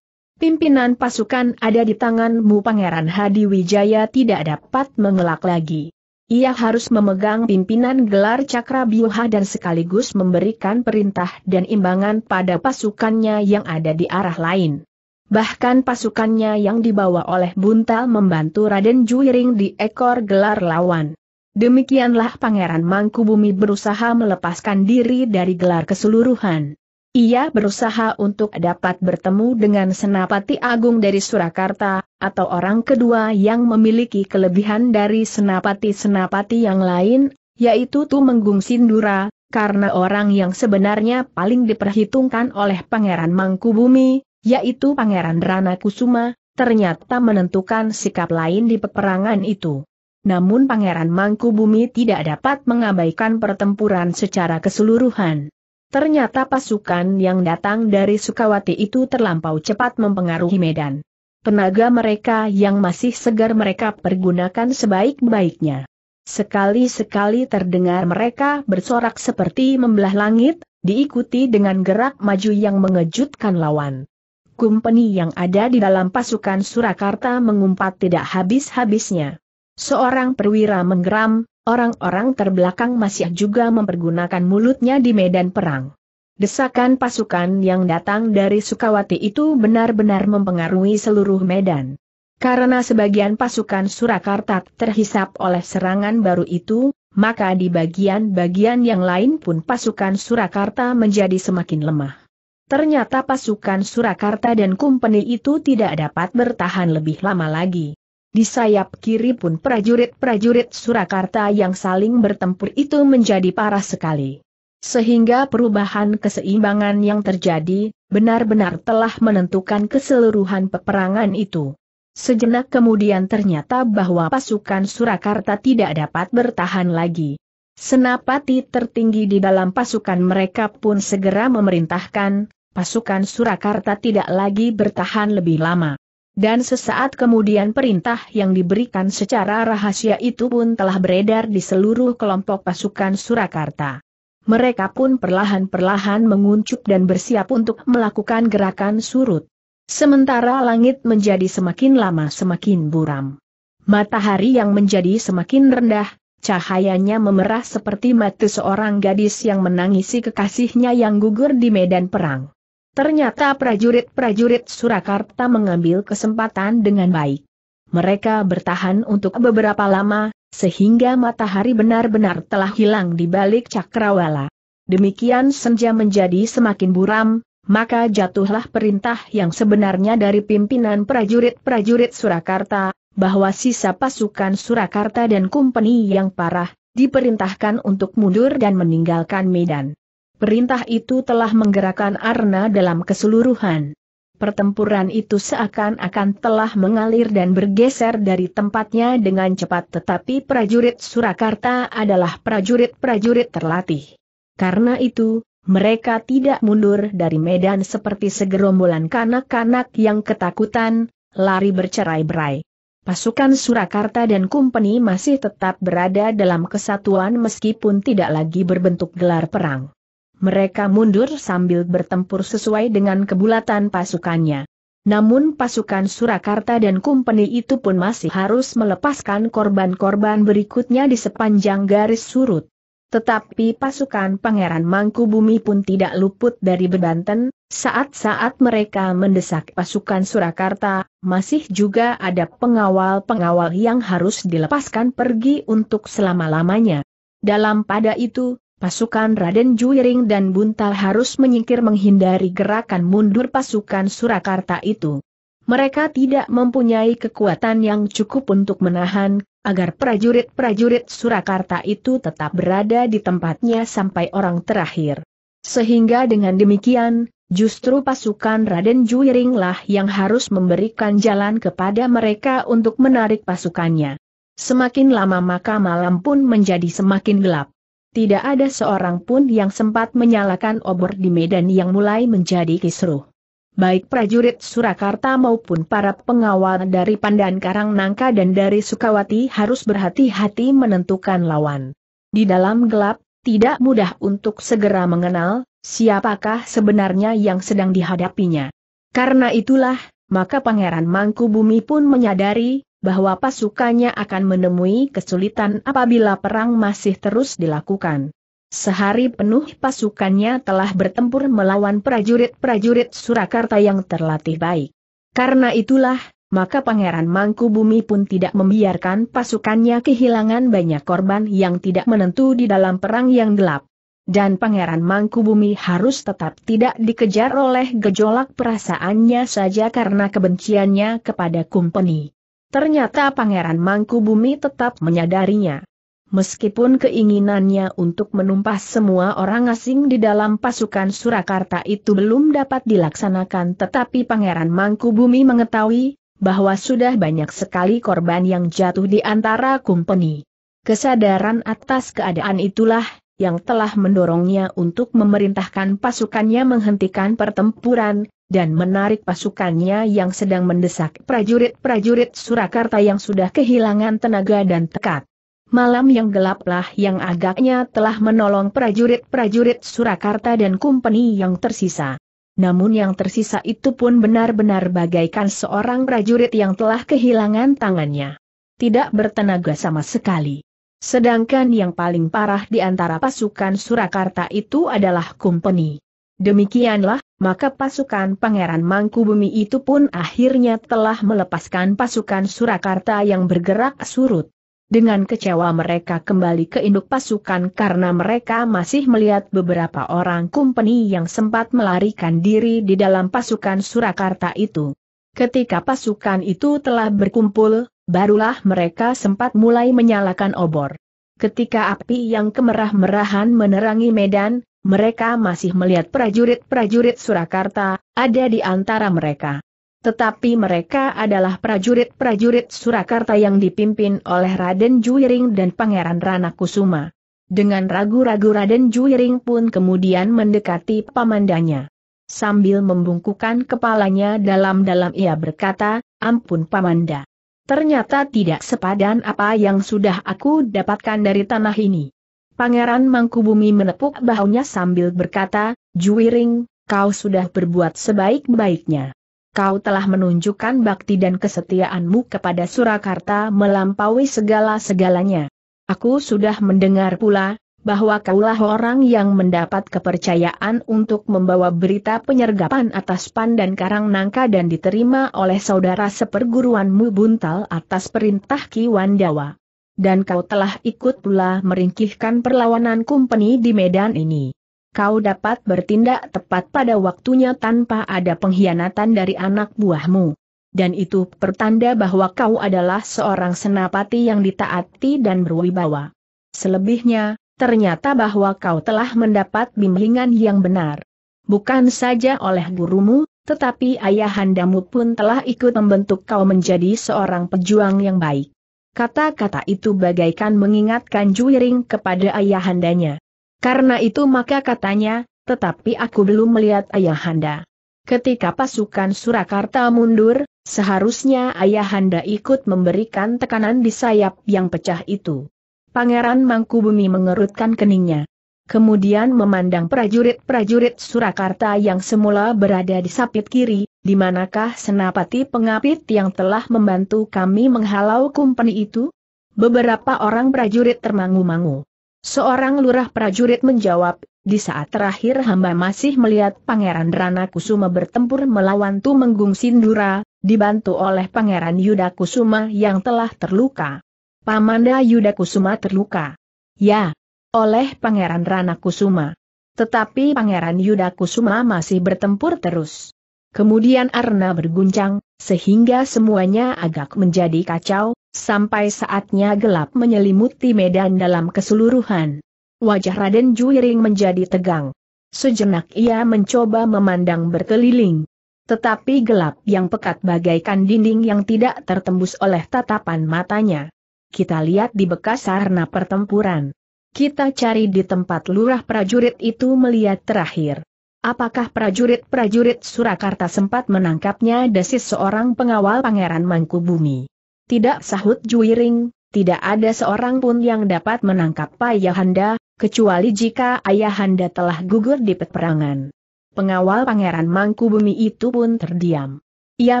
Pimpinan pasukan ada di tanganmu Pangeran Hadi Wijaya tidak dapat mengelak lagi. Ia harus memegang pimpinan gelar Cakra Biuha dan sekaligus memberikan perintah dan imbangan pada pasukannya yang ada di arah lain. Bahkan pasukannya yang dibawa oleh Buntal membantu Raden Juiring di ekor gelar lawan. Demikianlah Pangeran Mangkubumi berusaha melepaskan diri dari gelar keseluruhan. Ia berusaha untuk dapat bertemu dengan Senapati Agung dari Surakarta, atau orang kedua yang memiliki kelebihan dari senapati-senapati yang lain, yaitu Tumenggung Sindura, karena orang yang sebenarnya paling diperhitungkan oleh Pangeran Mangkubumi, yaitu Pangeran Rana Kusuma, ternyata menentukan sikap lain di peperangan itu. Namun Pangeran Mangkubumi tidak dapat mengabaikan pertempuran secara keseluruhan. Ternyata pasukan yang datang dari Sukawati itu terlampau cepat mempengaruhi medan. Tenaga mereka yang masih segar mereka pergunakan sebaik-baiknya. Sekali-sekali terdengar mereka bersorak seperti membelah langit, diikuti dengan gerak maju yang mengejutkan lawan. Kumpeni yang ada di dalam pasukan Surakarta mengumpat tidak habis-habisnya. Seorang perwira menggeram, Orang-orang terbelakang masih juga mempergunakan mulutnya di medan perang. Desakan pasukan yang datang dari Sukawati itu benar-benar mempengaruhi seluruh medan. Karena sebagian pasukan Surakarta terhisap oleh serangan baru itu, maka di bagian-bagian yang lain pun pasukan Surakarta menjadi semakin lemah. Ternyata pasukan Surakarta dan Kumpeni itu tidak dapat bertahan lebih lama lagi. Di sayap kiri pun prajurit-prajurit Surakarta yang saling bertempur itu menjadi parah sekali. Sehingga perubahan keseimbangan yang terjadi, benar-benar telah menentukan keseluruhan peperangan itu. Sejenak kemudian ternyata bahwa pasukan Surakarta tidak dapat bertahan lagi. Senapati tertinggi di dalam pasukan mereka pun segera memerintahkan, pasukan Surakarta tidak lagi bertahan lebih lama. Dan sesaat kemudian perintah yang diberikan secara rahasia itu pun telah beredar di seluruh kelompok pasukan Surakarta. Mereka pun perlahan-perlahan menguncup dan bersiap untuk melakukan gerakan surut. Sementara langit menjadi semakin lama semakin buram. Matahari yang menjadi semakin rendah, cahayanya memerah seperti mata seorang gadis yang menangisi kekasihnya yang gugur di medan perang. Ternyata prajurit-prajurit Surakarta mengambil kesempatan dengan baik. Mereka bertahan untuk beberapa lama, sehingga matahari benar-benar telah hilang di balik cakrawala. Demikian senja menjadi semakin buram, maka jatuhlah perintah yang sebenarnya dari pimpinan prajurit-prajurit Surakarta, bahwa sisa pasukan Surakarta dan Kumpeni yang parah, diperintahkan untuk mundur dan meninggalkan Medan. Perintah itu telah menggerakkan Arna dalam keseluruhan. Pertempuran itu seakan-akan telah mengalir dan bergeser dari tempatnya dengan cepat tetapi prajurit Surakarta adalah prajurit-prajurit terlatih. Karena itu, mereka tidak mundur dari medan seperti segerombolan kanak-kanak yang ketakutan, lari bercerai-berai. Pasukan Surakarta dan Kumpeni masih tetap berada dalam kesatuan meskipun tidak lagi berbentuk gelar perang mereka mundur sambil bertempur sesuai dengan kebulatan pasukannya. Namun pasukan Surakarta dan Kumpeni itu pun masih harus melepaskan korban-korban berikutnya di sepanjang garis surut. Tetapi pasukan Pangeran Mangku Bumi pun tidak luput dari bebanten, saat-saat mereka mendesak pasukan Surakarta, masih juga ada pengawal-pengawal yang harus dilepaskan pergi untuk selama-lamanya. Dalam pada itu, pasukan Raden Juiring dan Buntal harus menyingkir menghindari gerakan mundur pasukan Surakarta itu. Mereka tidak mempunyai kekuatan yang cukup untuk menahan, agar prajurit-prajurit Surakarta itu tetap berada di tempatnya sampai orang terakhir. Sehingga dengan demikian, justru pasukan Raden Juiringlah yang harus memberikan jalan kepada mereka untuk menarik pasukannya. Semakin lama maka malam pun menjadi semakin gelap. Tidak ada seorang pun yang sempat menyalakan obor di medan yang mulai menjadi kisruh. Baik prajurit Surakarta maupun para pengawal dari Pandan Karang Nangka dan dari Sukawati harus berhati-hati menentukan lawan. Di dalam gelap, tidak mudah untuk segera mengenal siapakah sebenarnya yang sedang dihadapinya. Karena itulah, maka Pangeran Mangkubumi pun menyadari bahwa pasukannya akan menemui kesulitan apabila perang masih terus dilakukan. Sehari penuh pasukannya telah bertempur melawan prajurit-prajurit Surakarta yang terlatih baik. Karena itulah, maka Pangeran Mangkubumi pun tidak membiarkan pasukannya kehilangan banyak korban yang tidak menentu di dalam perang yang gelap. Dan Pangeran Mangkubumi harus tetap tidak dikejar oleh gejolak perasaannya saja karena kebenciannya kepada Kumpeni. Ternyata Pangeran Mangku Bumi tetap menyadarinya. Meskipun keinginannya untuk menumpas semua orang asing di dalam pasukan Surakarta itu belum dapat dilaksanakan tetapi Pangeran Mangku Bumi mengetahui bahwa sudah banyak sekali korban yang jatuh di antara kumpeni. Kesadaran atas keadaan itulah yang telah mendorongnya untuk memerintahkan pasukannya menghentikan pertempuran, dan menarik pasukannya yang sedang mendesak prajurit-prajurit Surakarta yang sudah kehilangan tenaga dan tekad. Malam yang gelaplah yang agaknya telah menolong prajurit-prajurit Surakarta dan kumpeni yang tersisa. Namun yang tersisa itu pun benar-benar bagaikan seorang prajurit yang telah kehilangan tangannya. Tidak bertenaga sama sekali. Sedangkan yang paling parah di antara pasukan Surakarta itu adalah kumpeni. Demikianlah, maka pasukan Pangeran Mangkubumi itu pun akhirnya telah melepaskan pasukan Surakarta yang bergerak surut. Dengan kecewa mereka kembali ke induk pasukan karena mereka masih melihat beberapa orang kumpeni yang sempat melarikan diri di dalam pasukan Surakarta itu. Ketika pasukan itu telah berkumpul, barulah mereka sempat mulai menyalakan obor. Ketika api yang kemerah-merahan menerangi medan, mereka masih melihat prajurit-prajurit Surakarta, ada di antara mereka. Tetapi mereka adalah prajurit-prajurit Surakarta yang dipimpin oleh Raden Juiring dan Pangeran Rana Kusuma. Dengan ragu-ragu Raden Juiring pun kemudian mendekati pamandanya. Sambil membungkukkan kepalanya dalam-dalam ia berkata, ampun pamanda. Ternyata tidak sepadan apa yang sudah aku dapatkan dari tanah ini. Pangeran Mangkubumi menepuk bahunya sambil berkata, Juwiring, kau sudah berbuat sebaik-baiknya. Kau telah menunjukkan bakti dan kesetiaanmu kepada Surakarta melampaui segala-segalanya. Aku sudah mendengar pula, bahwa kaulah orang yang mendapat kepercayaan untuk membawa berita penyergapan atas Pandan Karang Nangka dan diterima oleh saudara seperguruanmu Buntal atas perintah Ki Wandawa dan kau telah ikut pula meringkihkan perlawanan kumpeni di medan ini. Kau dapat bertindak tepat pada waktunya tanpa ada pengkhianatan dari anak buahmu. Dan itu pertanda bahwa kau adalah seorang senapati yang ditaati dan berwibawa. Selebihnya, ternyata bahwa kau telah mendapat bimbingan yang benar. Bukan saja oleh gurumu, tetapi ayahandamu pun telah ikut membentuk kau menjadi seorang pejuang yang baik. Kata-kata itu bagaikan mengingatkan Juiring kepada ayahandanya. Karena itu maka katanya, tetapi aku belum melihat ayahanda. Ketika pasukan Surakarta mundur, seharusnya ayahanda ikut memberikan tekanan di sayap yang pecah itu. Pangeran Mangkubumi mengerutkan keningnya kemudian memandang prajurit-prajurit Surakarta yang semula berada di sapit kiri, di manakah senapati pengapit yang telah membantu kami menghalau kumpeni itu? Beberapa orang prajurit termangu-mangu. Seorang lurah prajurit menjawab, di saat terakhir hamba masih melihat Pangeran Rana Kusuma bertempur melawan Tumenggung Sindura, dibantu oleh Pangeran Yuda Kusuma yang telah terluka. Pamanda Yuda Kusuma terluka. Ya, oleh Pangeran Rana Kusuma. Tetapi Pangeran Yuda Kusuma masih bertempur terus. Kemudian Arna berguncang, sehingga semuanya agak menjadi kacau, sampai saatnya gelap menyelimuti medan dalam keseluruhan. Wajah Raden Juiring menjadi tegang. Sejenak ia mencoba memandang berkeliling. Tetapi gelap yang pekat bagaikan dinding yang tidak tertembus oleh tatapan matanya. Kita lihat di bekas sarna pertempuran. Kita cari di tempat lurah prajurit itu melihat terakhir. Apakah prajurit-prajurit Surakarta sempat menangkapnya desis seorang pengawal Pangeran Mangkubumi? Tidak sahut Juiring, tidak ada seorang pun yang dapat menangkap Ayahanda, kecuali jika Ayahanda telah gugur di peperangan. Pengawal Pangeran Mangkubumi itu pun terdiam. Ia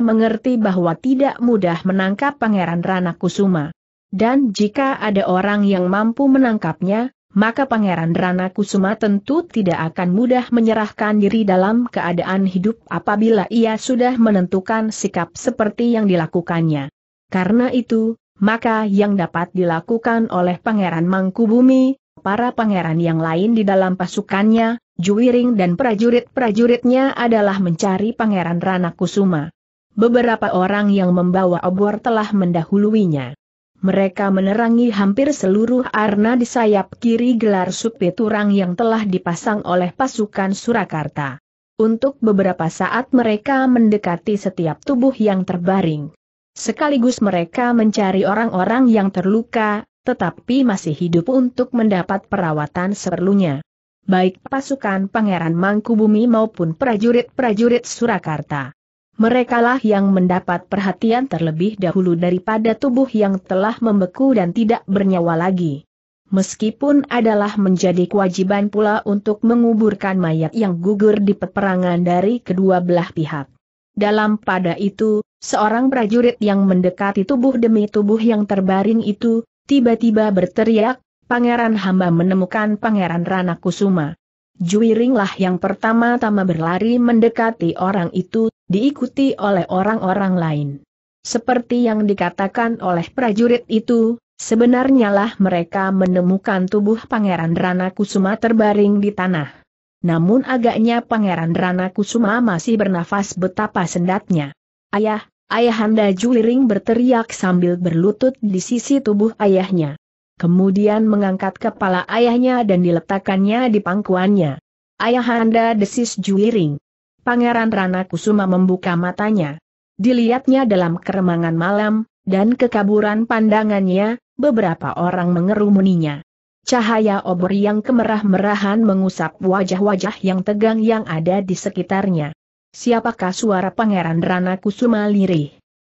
mengerti bahwa tidak mudah menangkap Pangeran Rana Kusuma. Dan jika ada orang yang mampu menangkapnya, maka Pangeran Rana Kusuma tentu tidak akan mudah menyerahkan diri dalam keadaan hidup apabila ia sudah menentukan sikap seperti yang dilakukannya. Karena itu, maka yang dapat dilakukan oleh Pangeran Mangkubumi, para pangeran yang lain di dalam pasukannya, Juwiring dan prajurit-prajuritnya adalah mencari Pangeran Rana Kusuma. Beberapa orang yang membawa obor telah mendahuluinya. Mereka menerangi hampir seluruh arna di sayap kiri gelar supit urang yang telah dipasang oleh pasukan Surakarta. Untuk beberapa saat mereka mendekati setiap tubuh yang terbaring. Sekaligus mereka mencari orang-orang yang terluka, tetapi masih hidup untuk mendapat perawatan seperlunya. Baik pasukan Pangeran Mangkubumi maupun prajurit-prajurit Surakarta merekalah yang mendapat perhatian terlebih dahulu daripada tubuh yang telah membeku dan tidak bernyawa lagi. Meskipun adalah menjadi kewajiban pula untuk menguburkan mayat yang gugur di peperangan dari kedua belah pihak. Dalam pada itu, seorang prajurit yang mendekati tubuh demi tubuh yang terbaring itu, tiba-tiba berteriak, Pangeran hamba menemukan Pangeran Rana Kusuma. Juiringlah yang pertama-tama berlari mendekati orang itu, diikuti oleh orang-orang lain. Seperti yang dikatakan oleh prajurit itu, sebenarnya lah mereka menemukan tubuh Pangeran Rana Kusuma terbaring di tanah. Namun agaknya Pangeran Rana Kusuma masih bernafas betapa sendatnya. Ayah, ayahanda Juiring berteriak sambil berlutut di sisi tubuh ayahnya kemudian mengangkat kepala ayahnya dan diletakkannya di pangkuannya. Ayah Anda desis juiring. Pangeran Rana Kusuma membuka matanya. Dilihatnya dalam keremangan malam, dan kekaburan pandangannya, beberapa orang mengerumuninya. Cahaya obor yang kemerah-merahan mengusap wajah-wajah yang tegang yang ada di sekitarnya. Siapakah suara Pangeran Rana Kusuma lirih?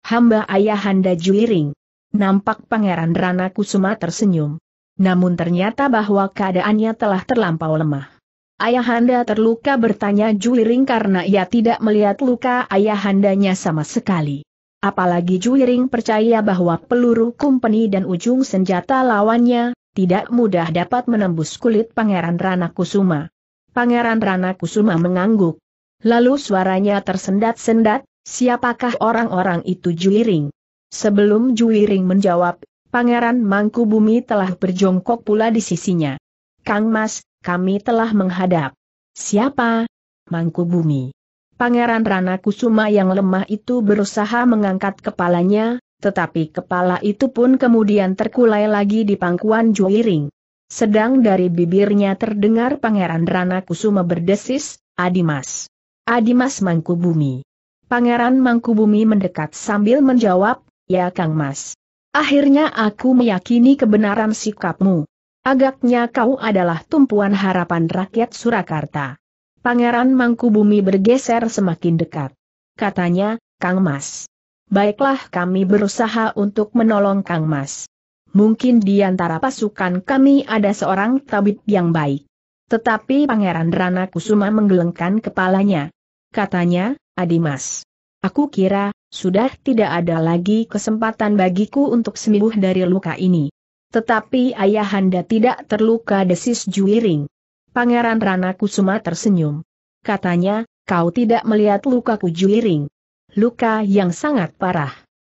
Hamba Ayahanda Juiring. Nampak Pangeran Rana Kusuma tersenyum. Namun ternyata bahwa keadaannya telah terlampau lemah. Ayahanda terluka bertanya Juliring karena ia tidak melihat luka ayahandanya sama sekali. Apalagi Juliring percaya bahwa peluru kumpeni dan ujung senjata lawannya, tidak mudah dapat menembus kulit Pangeran Rana Kusuma. Pangeran Rana Kusuma mengangguk. Lalu suaranya tersendat-sendat, siapakah orang-orang itu Juliring? Sebelum Juwiring menjawab, Pangeran Mangkubumi telah berjongkok pula di sisinya. Kang Mas, kami telah menghadap. Siapa? Mangkubumi. Pangeran Rana Kusuma yang lemah itu berusaha mengangkat kepalanya, tetapi kepala itu pun kemudian terkulai lagi di pangkuan Juwiring. Sedang dari bibirnya terdengar Pangeran Rana Kusuma berdesis, Adimas. Adimas Mangkubumi. Pangeran Mangkubumi mendekat sambil menjawab, Ya Kang Mas. Akhirnya aku meyakini kebenaran sikapmu. Agaknya kau adalah tumpuan harapan rakyat Surakarta. Pangeran Mangkubumi bergeser semakin dekat. Katanya, Kang Mas. Baiklah kami berusaha untuk menolong Kang Mas. Mungkin di antara pasukan kami ada seorang tabib yang baik. Tetapi Pangeran Rana Kusuma menggelengkan kepalanya. Katanya, Adi Mas. Aku kira, sudah tidak ada lagi kesempatan bagiku untuk sembuh dari luka ini. Tetapi ayahanda tidak terluka desis Juiring. Pangeran Rana Kusuma tersenyum. Katanya, kau tidak melihat lukaku Juiring. Luka yang sangat parah.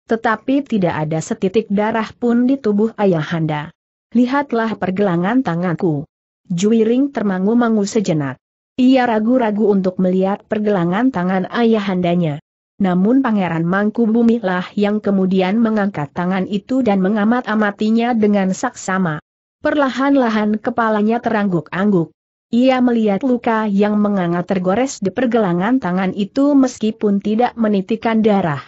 Tetapi tidak ada setitik darah pun di tubuh ayahanda. Lihatlah pergelangan tanganku. Juiring termangu-mangu sejenak. Ia ragu-ragu untuk melihat pergelangan tangan ayahandanya. Namun Pangeran Mangku Bumi lah yang kemudian mengangkat tangan itu dan mengamat-amatinya dengan saksama. Perlahan-lahan kepalanya terangguk-angguk. Ia melihat luka yang menganga tergores di pergelangan tangan itu meskipun tidak menitikan darah.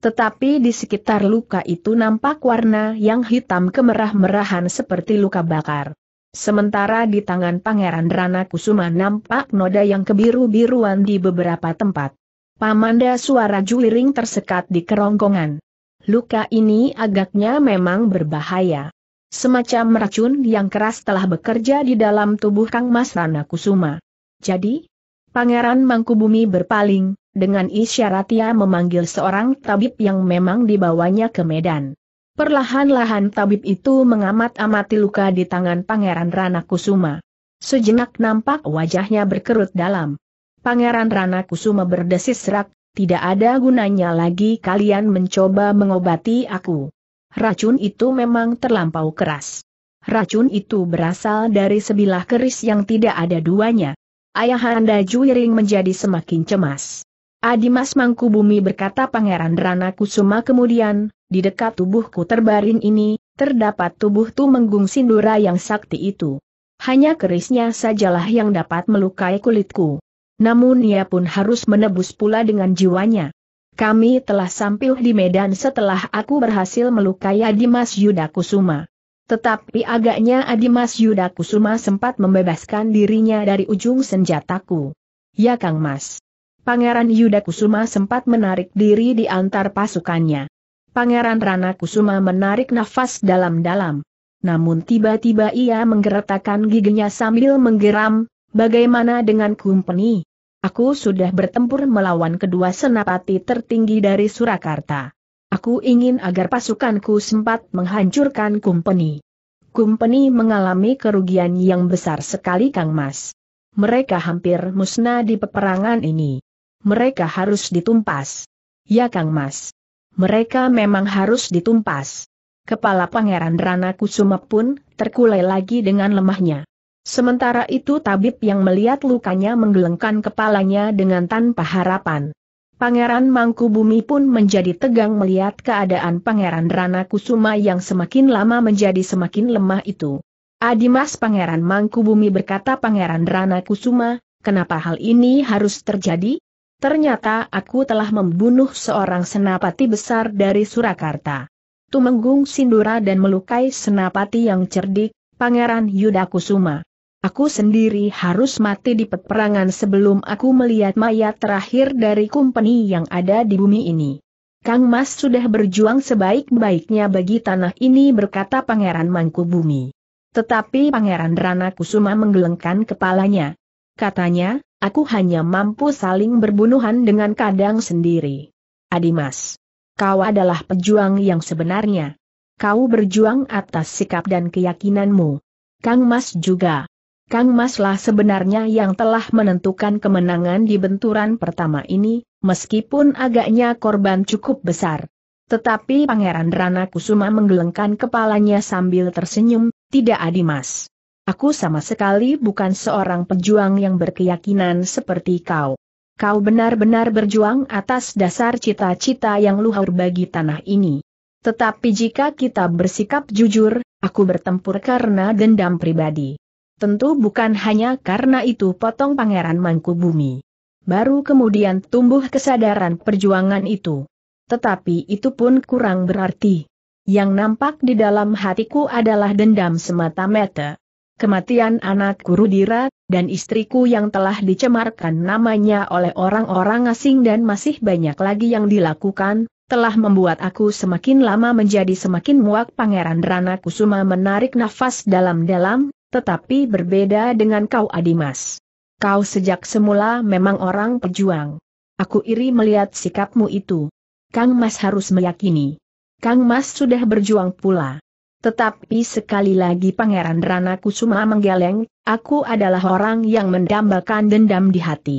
Tetapi di sekitar luka itu nampak warna yang hitam kemerah-merahan seperti luka bakar. Sementara di tangan Pangeran Rana Kusuma nampak noda yang kebiru-biruan di beberapa tempat. Pamanda suara Ring tersekat di kerongkongan. Luka ini agaknya memang berbahaya. Semacam racun yang keras telah bekerja di dalam tubuh Kang Mas Rana Kusuma. Jadi, Pangeran Mangkubumi berpaling, dengan isyarat ia memanggil seorang tabib yang memang dibawanya ke Medan. Perlahan-lahan tabib itu mengamat-amati luka di tangan Pangeran Rana Kusuma. Sejenak nampak wajahnya berkerut dalam. Pangeran Rana Kusuma berdesis serak, tidak ada gunanya lagi kalian mencoba mengobati aku. Racun itu memang terlampau keras. Racun itu berasal dari sebilah keris yang tidak ada duanya. Ayahanda Juiring menjadi semakin cemas. Adimas Mangkubumi berkata Pangeran Rana Kusuma kemudian, di dekat tubuhku terbaring ini, terdapat tubuh Tumenggung Sindura yang sakti itu. Hanya kerisnya sajalah yang dapat melukai kulitku. Namun ia pun harus menebus pula dengan jiwanya. Kami telah sampai di Medan setelah aku berhasil melukai Adimas Yuda Kusuma. Tetapi agaknya Adimas Yuda Kusuma sempat membebaskan dirinya dari ujung senjataku. Ya Kang Mas. Pangeran Yuda Kusuma sempat menarik diri di antar pasukannya. Pangeran Rana Kusuma menarik nafas dalam-dalam. Namun tiba-tiba ia menggeretakkan giginya sambil menggeram, bagaimana dengan kumpeni? Aku sudah bertempur melawan kedua senapati tertinggi dari Surakarta. Aku ingin agar pasukanku sempat menghancurkan Kumpeni. Kumpeni mengalami kerugian yang besar sekali Kang Mas. Mereka hampir musnah di peperangan ini. Mereka harus ditumpas. Ya Kang Mas. Mereka memang harus ditumpas. Kepala Pangeran Rana Kusuma pun terkulai lagi dengan lemahnya. Sementara itu tabib yang melihat lukanya menggelengkan kepalanya dengan tanpa harapan. Pangeran Mangkubumi pun menjadi tegang melihat keadaan Pangeran Rana Kusuma yang semakin lama menjadi semakin lemah itu. Adimas Pangeran Mangkubumi berkata Pangeran Rana Kusuma, kenapa hal ini harus terjadi? Ternyata aku telah membunuh seorang senapati besar dari Surakarta. Tumenggung Sindura dan melukai senapati yang cerdik, Pangeran Yuda Kusuma. Aku sendiri harus mati di peperangan sebelum aku melihat mayat terakhir dari kumpeni yang ada di bumi ini. Kang Mas sudah berjuang sebaik-baiknya bagi tanah ini berkata Pangeran Mangku Bumi. Tetapi Pangeran Rana Kusuma menggelengkan kepalanya. Katanya, aku hanya mampu saling berbunuhan dengan kadang sendiri. Adimas, kau adalah pejuang yang sebenarnya. Kau berjuang atas sikap dan keyakinanmu. Kang Mas juga. Kang Maslah sebenarnya yang telah menentukan kemenangan di benturan pertama ini, meskipun agaknya korban cukup besar. Tetapi Pangeran Rana Kusuma menggelengkan kepalanya sambil tersenyum, tidak adimas. Aku sama sekali bukan seorang pejuang yang berkeyakinan seperti kau. Kau benar-benar berjuang atas dasar cita-cita yang luhur bagi tanah ini. Tetapi jika kita bersikap jujur, aku bertempur karena dendam pribadi. Tentu bukan hanya karena itu potong Pangeran Mangku Bumi. Baru kemudian tumbuh kesadaran perjuangan itu. Tetapi itu pun kurang berarti. Yang nampak di dalam hatiku adalah dendam semata-mata. Kematian anakku Rudira, dan istriku yang telah dicemarkan namanya oleh orang-orang asing dan masih banyak lagi yang dilakukan, telah membuat aku semakin lama menjadi semakin muak Pangeran Rana Kusuma menarik nafas dalam-dalam, tetapi berbeda dengan kau Adimas. Kau sejak semula memang orang pejuang. Aku iri melihat sikapmu itu. Kang Mas harus meyakini. Kang Mas sudah berjuang pula. Tetapi sekali lagi Pangeran Rana Kusuma menggeleng, aku adalah orang yang mendambakan dendam di hati.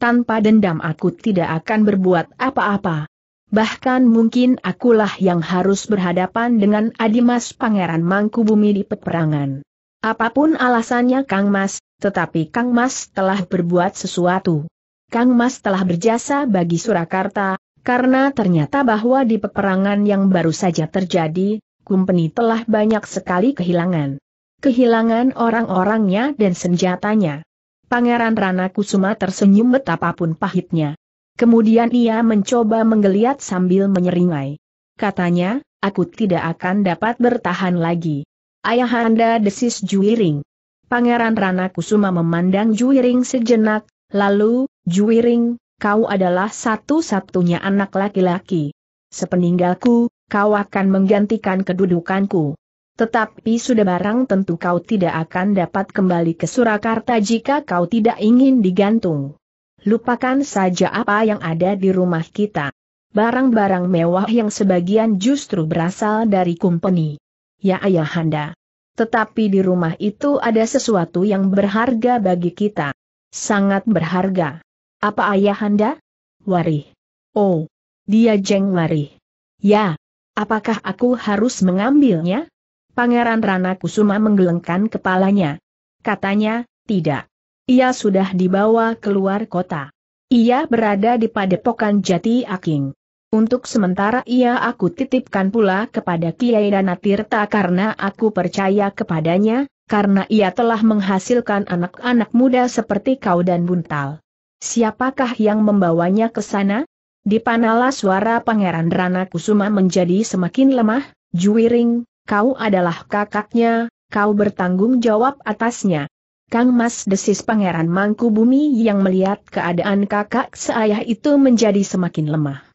Tanpa dendam aku tidak akan berbuat apa-apa. Bahkan mungkin akulah yang harus berhadapan dengan Adimas Pangeran Mangkubumi di peperangan. Apapun alasannya Kang Mas, tetapi Kang Mas telah berbuat sesuatu. Kang Mas telah berjasa bagi Surakarta, karena ternyata bahwa di peperangan yang baru saja terjadi, Kumpeni telah banyak sekali kehilangan. Kehilangan orang-orangnya dan senjatanya. Pangeran Rana Kusuma tersenyum betapapun pahitnya. Kemudian ia mencoba menggeliat sambil menyeringai. Katanya, aku tidak akan dapat bertahan lagi. Ayah Anda desis Juiring. Pangeran Rana Kusuma memandang Juiring sejenak, lalu, Juiring, kau adalah satu-satunya anak laki-laki. Sepeninggalku, kau akan menggantikan kedudukanku. Tetapi sudah barang tentu kau tidak akan dapat kembali ke Surakarta jika kau tidak ingin digantung. Lupakan saja apa yang ada di rumah kita. Barang-barang mewah yang sebagian justru berasal dari kumpeni ya ayahanda. Tetapi di rumah itu ada sesuatu yang berharga bagi kita. Sangat berharga. Apa ayahanda? Warih. Oh, dia jeng warih. Ya, apakah aku harus mengambilnya? Pangeran Rana Kusuma menggelengkan kepalanya. Katanya, tidak. Ia sudah dibawa keluar kota. Ia berada di padepokan Jati Aking. Untuk sementara ia aku titipkan pula kepada Kiai Danatirta karena aku percaya kepadanya, karena ia telah menghasilkan anak-anak muda seperti kau dan Buntal. Siapakah yang membawanya ke sana? Dipanalah suara Pangeran Rana Kusuma menjadi semakin lemah, Juwiring, kau adalah kakaknya, kau bertanggung jawab atasnya. Kang Mas desis Pangeran Mangku Bumi yang melihat keadaan kakak seayah itu menjadi semakin lemah.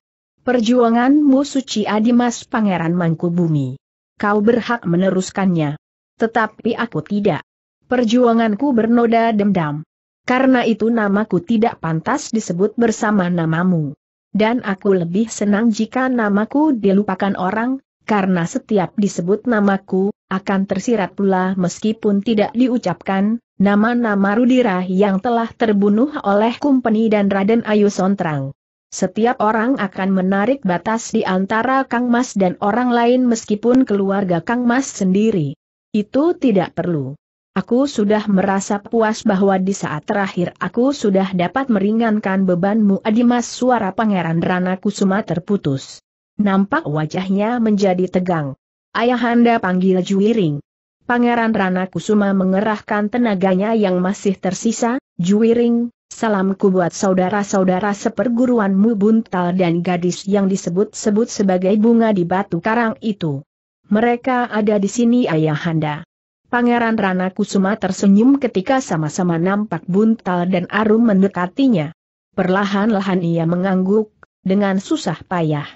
Perjuanganmu suci Adimas Pangeran Mangkubumi. Kau berhak meneruskannya. Tetapi aku tidak. Perjuanganku bernoda dendam. Karena itu namaku tidak pantas disebut bersama namamu. Dan aku lebih senang jika namaku dilupakan orang, karena setiap disebut namaku, akan tersirat pula meskipun tidak diucapkan, nama-nama Rudira yang telah terbunuh oleh Kumpeni dan Raden Ayu Sontrang. Setiap orang akan menarik batas di antara Kang Mas dan orang lain meskipun keluarga Kang Mas sendiri. Itu tidak perlu. Aku sudah merasa puas bahwa di saat terakhir aku sudah dapat meringankan bebanmu Adimas suara Pangeran Rana Kusuma terputus. Nampak wajahnya menjadi tegang. Ayahanda panggil Juwiring. Pangeran Rana Kusuma mengerahkan tenaganya yang masih tersisa, Juwiring. Salamku buat saudara-saudara seperguruanmu buntal dan gadis yang disebut-sebut sebagai bunga di batu karang itu. Mereka ada di sini ayahanda. Pangeran Rana Kusuma tersenyum ketika sama-sama nampak buntal dan arum mendekatinya. Perlahan-lahan ia mengangguk, dengan susah payah.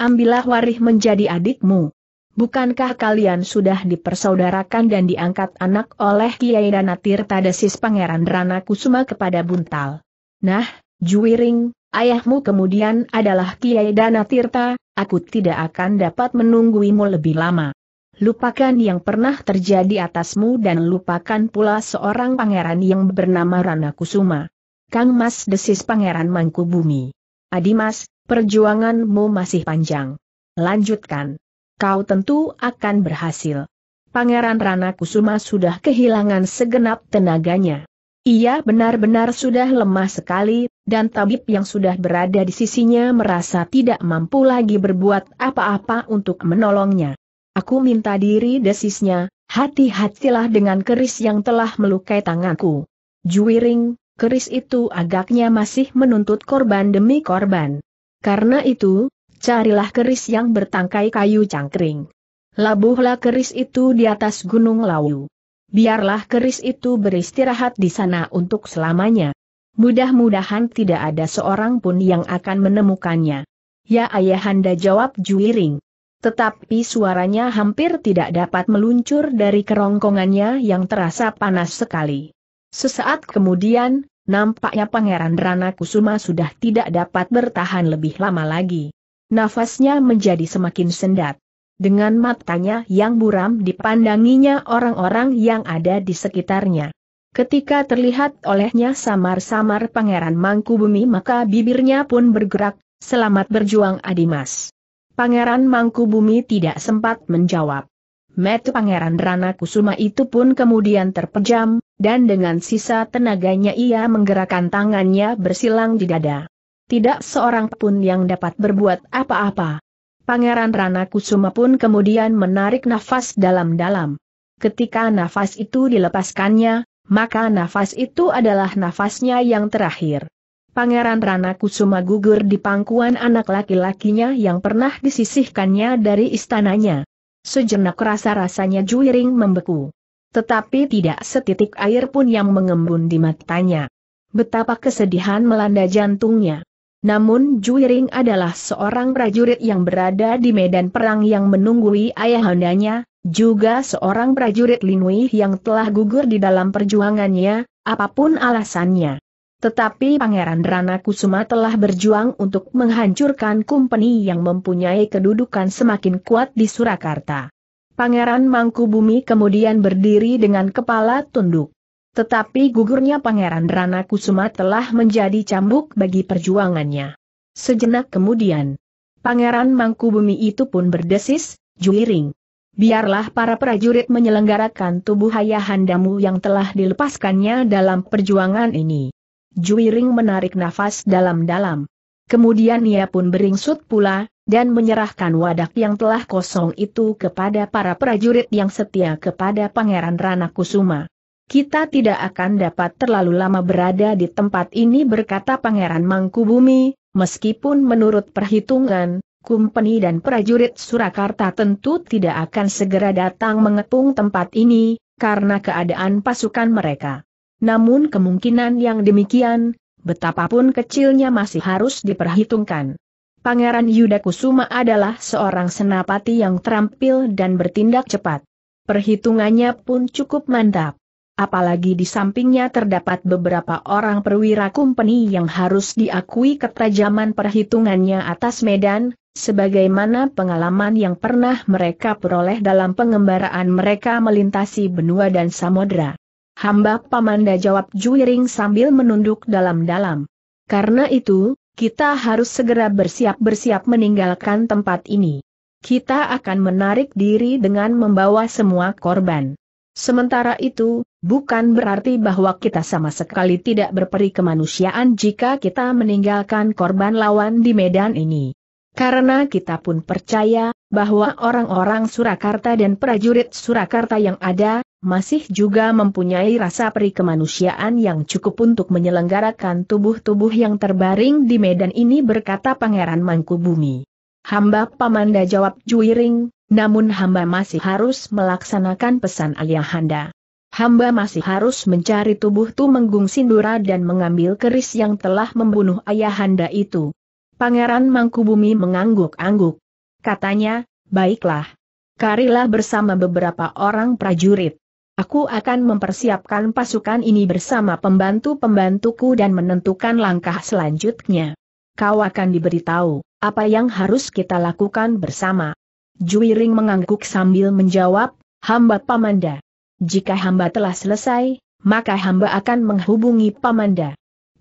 Ambillah warih menjadi adikmu. Bukankah kalian sudah dipersaudarakan dan diangkat anak oleh Kiai Danatir Tadesis Pangeran Rana Kusuma kepada Buntal? Nah, Juwiring, ayahmu kemudian adalah Kiai Danatirta, aku tidak akan dapat menungguimu lebih lama. Lupakan yang pernah terjadi atasmu dan lupakan pula seorang pangeran yang bernama Rana Kusuma. Kang Mas desis Pangeran Mangkubumi. Adimas, perjuanganmu masih panjang. Lanjutkan kau tentu akan berhasil. Pangeran Rana Kusuma sudah kehilangan segenap tenaganya. Ia benar-benar sudah lemah sekali, dan tabib yang sudah berada di sisinya merasa tidak mampu lagi berbuat apa-apa untuk menolongnya. Aku minta diri desisnya, hati-hatilah dengan keris yang telah melukai tanganku. Juiring, keris itu agaknya masih menuntut korban demi korban. Karena itu, carilah keris yang bertangkai kayu cangkring. Labuhlah keris itu di atas gunung Lawu. Biarlah keris itu beristirahat di sana untuk selamanya. Mudah-mudahan tidak ada seorang pun yang akan menemukannya. Ya ayahanda jawab Juiring. Tetapi suaranya hampir tidak dapat meluncur dari kerongkongannya yang terasa panas sekali. Sesaat kemudian, nampaknya Pangeran Rana Kusuma sudah tidak dapat bertahan lebih lama lagi nafasnya menjadi semakin sendat. Dengan matanya yang buram dipandanginya orang-orang yang ada di sekitarnya. Ketika terlihat olehnya samar-samar Pangeran Mangkubumi maka bibirnya pun bergerak, selamat berjuang Adimas. Pangeran Mangkubumi tidak sempat menjawab. Metu Pangeran Rana Kusuma itu pun kemudian terpejam, dan dengan sisa tenaganya ia menggerakkan tangannya bersilang di dada tidak seorang pun yang dapat berbuat apa-apa. Pangeran Rana Kusuma pun kemudian menarik nafas dalam-dalam. Ketika nafas itu dilepaskannya, maka nafas itu adalah nafasnya yang terakhir. Pangeran Rana Kusuma gugur di pangkuan anak laki-lakinya yang pernah disisihkannya dari istananya. Sejenak rasa-rasanya juiring membeku. Tetapi tidak setitik air pun yang mengembun di matanya. Betapa kesedihan melanda jantungnya. Namun Juiring adalah seorang prajurit yang berada di medan perang yang menunggui ayahandanya, juga seorang prajurit Linui yang telah gugur di dalam perjuangannya, apapun alasannya. Tetapi Pangeran Rana Kusuma telah berjuang untuk menghancurkan kumpeni yang mempunyai kedudukan semakin kuat di Surakarta. Pangeran Mangkubumi kemudian berdiri dengan kepala tunduk. Tetapi gugurnya Pangeran Rana Kusuma telah menjadi cambuk bagi perjuangannya. Sejenak kemudian, Pangeran Mangkubumi itu pun berdesis, juiring. Biarlah para prajurit menyelenggarakan tubuh ayahandamu yang telah dilepaskannya dalam perjuangan ini. Juiring menarik nafas dalam-dalam. Kemudian ia pun beringsut pula, dan menyerahkan wadah yang telah kosong itu kepada para prajurit yang setia kepada Pangeran Rana Kusuma kita tidak akan dapat terlalu lama berada di tempat ini berkata Pangeran Mangkubumi, meskipun menurut perhitungan, Kumpeni dan prajurit Surakarta tentu tidak akan segera datang mengepung tempat ini, karena keadaan pasukan mereka. Namun kemungkinan yang demikian, betapapun kecilnya masih harus diperhitungkan. Pangeran Yudakusuma adalah seorang senapati yang terampil dan bertindak cepat. Perhitungannya pun cukup mantap apalagi di sampingnya terdapat beberapa orang perwira kumpeni yang harus diakui ketajaman perhitungannya atas medan, sebagaimana pengalaman yang pernah mereka peroleh dalam pengembaraan mereka melintasi benua dan samudra. Hamba Pamanda jawab Juiring sambil menunduk dalam-dalam. Karena itu, kita harus segera bersiap-bersiap meninggalkan tempat ini. Kita akan menarik diri dengan membawa semua korban. Sementara itu, bukan berarti bahwa kita sama sekali tidak berperi kemanusiaan jika kita meninggalkan korban lawan di medan ini. Karena kita pun percaya, bahwa orang-orang Surakarta dan prajurit Surakarta yang ada, masih juga mempunyai rasa peri kemanusiaan yang cukup untuk menyelenggarakan tubuh-tubuh yang terbaring di medan ini berkata Pangeran Mangkubumi. Hamba Pamanda jawab Juiring, namun hamba masih harus melaksanakan pesan ayahanda. Hamba masih harus mencari tubuh Tumenggung Sindura dan mengambil keris yang telah membunuh ayahanda itu. Pangeran Mangkubumi mengangguk-angguk. Katanya, baiklah. Karilah bersama beberapa orang prajurit. Aku akan mempersiapkan pasukan ini bersama pembantu-pembantuku dan menentukan langkah selanjutnya. Kau akan diberitahu apa yang harus kita lakukan bersama. Juiring mengangguk sambil menjawab, hamba Pamanda. Jika hamba telah selesai, maka hamba akan menghubungi Pamanda.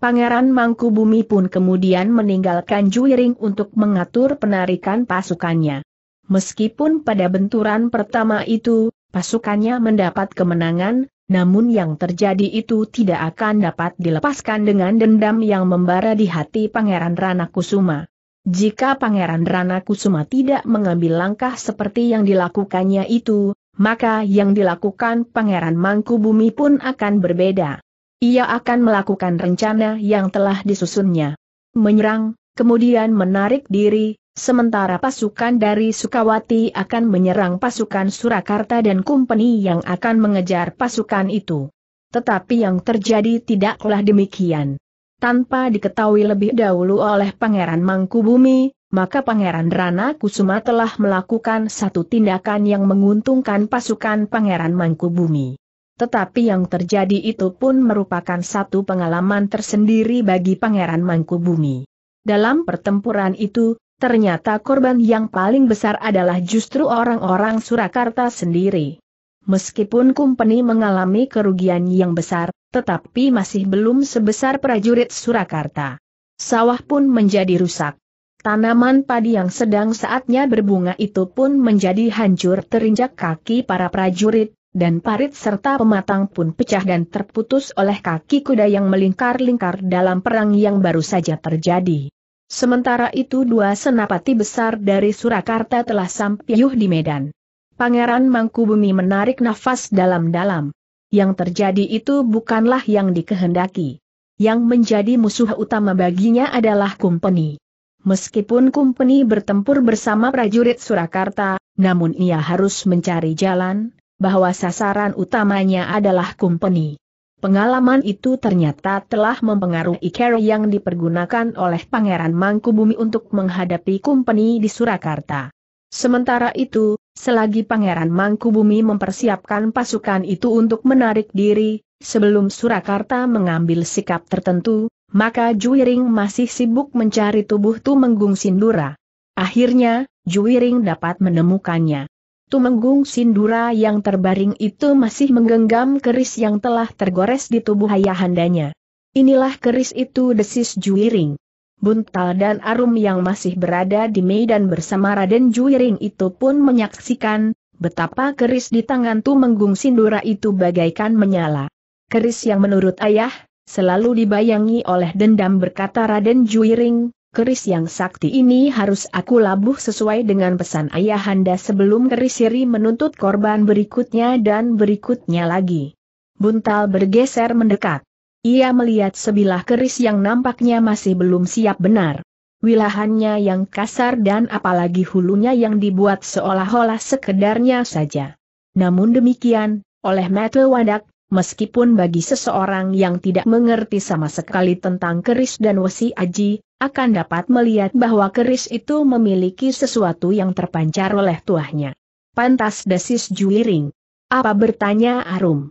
Pangeran Mangkubumi pun kemudian meninggalkan Juiring untuk mengatur penarikan pasukannya. Meskipun pada benturan pertama itu, pasukannya mendapat kemenangan, namun yang terjadi itu tidak akan dapat dilepaskan dengan dendam yang membara di hati Pangeran Ranakusuma. Jika Pangeran Rana Kusuma tidak mengambil langkah seperti yang dilakukannya itu, maka yang dilakukan Pangeran Mangkubumi pun akan berbeda. Ia akan melakukan rencana yang telah disusunnya. Menyerang, kemudian menarik diri, sementara pasukan dari Sukawati akan menyerang pasukan Surakarta dan Kumpeni yang akan mengejar pasukan itu. Tetapi yang terjadi tidaklah demikian tanpa diketahui lebih dahulu oleh Pangeran Mangkubumi, maka Pangeran Rana Kusuma telah melakukan satu tindakan yang menguntungkan pasukan Pangeran Mangkubumi. Tetapi yang terjadi itu pun merupakan satu pengalaman tersendiri bagi Pangeran Mangkubumi. Dalam pertempuran itu, ternyata korban yang paling besar adalah justru orang-orang Surakarta sendiri. Meskipun kumpeni mengalami kerugian yang besar, tetapi masih belum sebesar prajurit Surakarta. Sawah pun menjadi rusak. Tanaman padi yang sedang saatnya berbunga itu pun menjadi hancur terinjak kaki para prajurit, dan parit serta pematang pun pecah dan terputus oleh kaki kuda yang melingkar-lingkar dalam perang yang baru saja terjadi. Sementara itu dua senapati besar dari Surakarta telah sampiuh di Medan. Pangeran Mangkubumi menarik nafas dalam-dalam yang terjadi itu bukanlah yang dikehendaki. Yang menjadi musuh utama baginya adalah Kumpeni. Meskipun Kumpeni bertempur bersama prajurit Surakarta, namun ia harus mencari jalan, bahwa sasaran utamanya adalah Kumpeni. Pengalaman itu ternyata telah mempengaruhi cara yang dipergunakan oleh Pangeran Mangkubumi untuk menghadapi Kumpeni di Surakarta. Sementara itu, Selagi Pangeran Mangkubumi mempersiapkan pasukan itu untuk menarik diri, sebelum Surakarta mengambil sikap tertentu, maka Juiring masih sibuk mencari tubuh Tumenggung Sindura. Akhirnya, Juiring dapat menemukannya. Tumenggung Sindura yang terbaring itu masih menggenggam keris yang telah tergores di tubuh ayahandanya. Inilah keris itu desis Juiring. Buntal dan Arum yang masih berada di Medan bersama Raden Juiring itu pun menyaksikan, betapa keris di tangan Tu Menggung Sindura itu bagaikan menyala. Keris yang menurut ayah, selalu dibayangi oleh dendam berkata Raden Juiring, keris yang sakti ini harus aku labuh sesuai dengan pesan ayahanda sebelum keris siri menuntut korban berikutnya dan berikutnya lagi. Buntal bergeser mendekat. Ia melihat sebilah keris yang nampaknya masih belum siap benar. Wilahannya yang kasar dan apalagi hulunya yang dibuat seolah-olah sekedarnya saja. Namun demikian, oleh metal wadak, meskipun bagi seseorang yang tidak mengerti sama sekali tentang keris dan wesi aji, akan dapat melihat bahwa keris itu memiliki sesuatu yang terpancar oleh tuahnya. Pantas desis juliring. Apa bertanya Arum?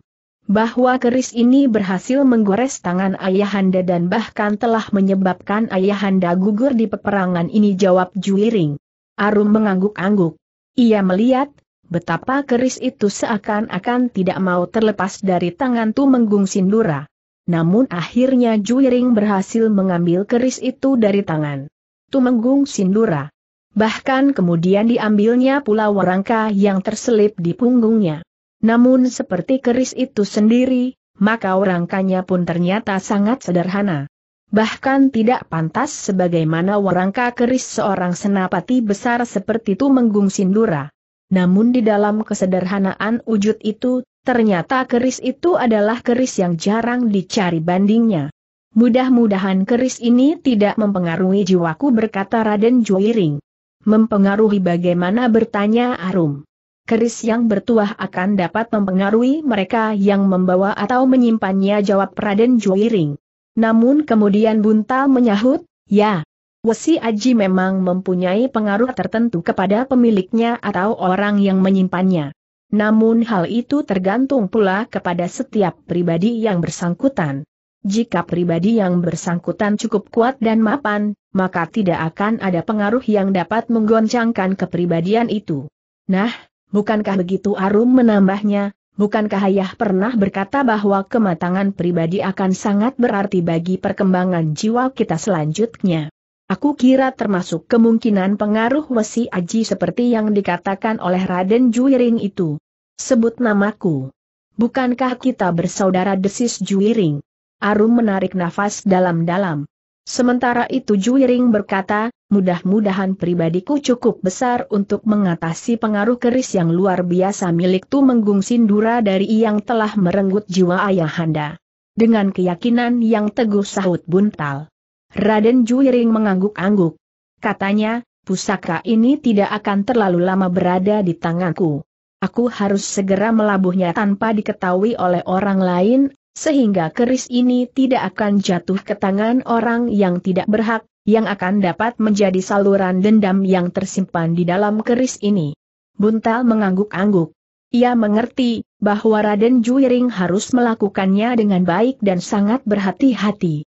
bahwa keris ini berhasil menggores tangan ayahanda dan bahkan telah menyebabkan ayahanda gugur di peperangan ini jawab Juiring. Arum mengangguk-angguk. Ia melihat, betapa keris itu seakan-akan tidak mau terlepas dari tangan Tumenggung Sindura. Namun akhirnya Juiring berhasil mengambil keris itu dari tangan Tumenggung Sindura. Bahkan kemudian diambilnya pula warangka yang terselip di punggungnya. Namun seperti keris itu sendiri, maka warangkanya pun ternyata sangat sederhana. Bahkan tidak pantas sebagaimana warangka keris seorang senapati besar seperti Tumenggung Sindura. Namun di dalam kesederhanaan wujud itu, ternyata keris itu adalah keris yang jarang dicari bandingnya. Mudah-mudahan keris ini tidak mempengaruhi jiwaku berkata Raden Juiring. Mempengaruhi bagaimana bertanya Arum keris yang bertuah akan dapat mempengaruhi mereka yang membawa atau menyimpannya jawab Raden Juiring. Namun kemudian Buntal menyahut, ya, Wesi Aji memang mempunyai pengaruh tertentu kepada pemiliknya atau orang yang menyimpannya. Namun hal itu tergantung pula kepada setiap pribadi yang bersangkutan. Jika pribadi yang bersangkutan cukup kuat dan mapan, maka tidak akan ada pengaruh yang dapat menggoncangkan kepribadian itu. Nah, bukankah begitu Arum menambahnya, bukankah Ayah pernah berkata bahwa kematangan pribadi akan sangat berarti bagi perkembangan jiwa kita selanjutnya? Aku kira termasuk kemungkinan pengaruh wesi aji seperti yang dikatakan oleh Raden Juiring itu. Sebut namaku. Bukankah kita bersaudara desis Juiring? Arum menarik nafas dalam-dalam. Sementara itu Juiring berkata, mudah-mudahan pribadiku cukup besar untuk mengatasi pengaruh keris yang luar biasa milik Tu Menggung Sindura dari yang telah merenggut jiwa ayahanda. Dengan keyakinan yang teguh sahut buntal. Raden Juiring mengangguk-angguk. Katanya, pusaka ini tidak akan terlalu lama berada di tanganku. Aku harus segera melabuhnya tanpa diketahui oleh orang lain, sehingga keris ini tidak akan jatuh ke tangan orang yang tidak berhak, yang akan dapat menjadi saluran dendam yang tersimpan di dalam keris ini. Buntal mengangguk-angguk. Ia mengerti bahwa Raden Juiring harus melakukannya dengan baik dan sangat berhati-hati.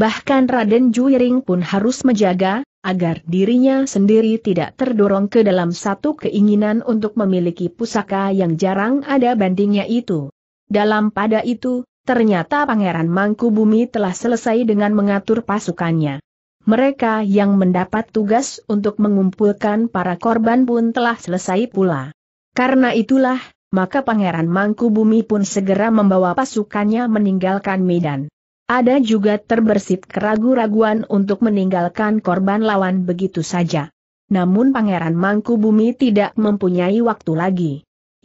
Bahkan Raden Juiring pun harus menjaga, agar dirinya sendiri tidak terdorong ke dalam satu keinginan untuk memiliki pusaka yang jarang ada bandingnya itu. Dalam pada itu, ternyata Pangeran Mangkubumi telah selesai dengan mengatur pasukannya mereka yang mendapat tugas untuk mengumpulkan para korban pun telah selesai pula. Karena itulah, maka Pangeran Mangku Bumi pun segera membawa pasukannya meninggalkan Medan. Ada juga terbersit keragu raguan untuk meninggalkan korban lawan begitu saja. Namun Pangeran Mangku Bumi tidak mempunyai waktu lagi.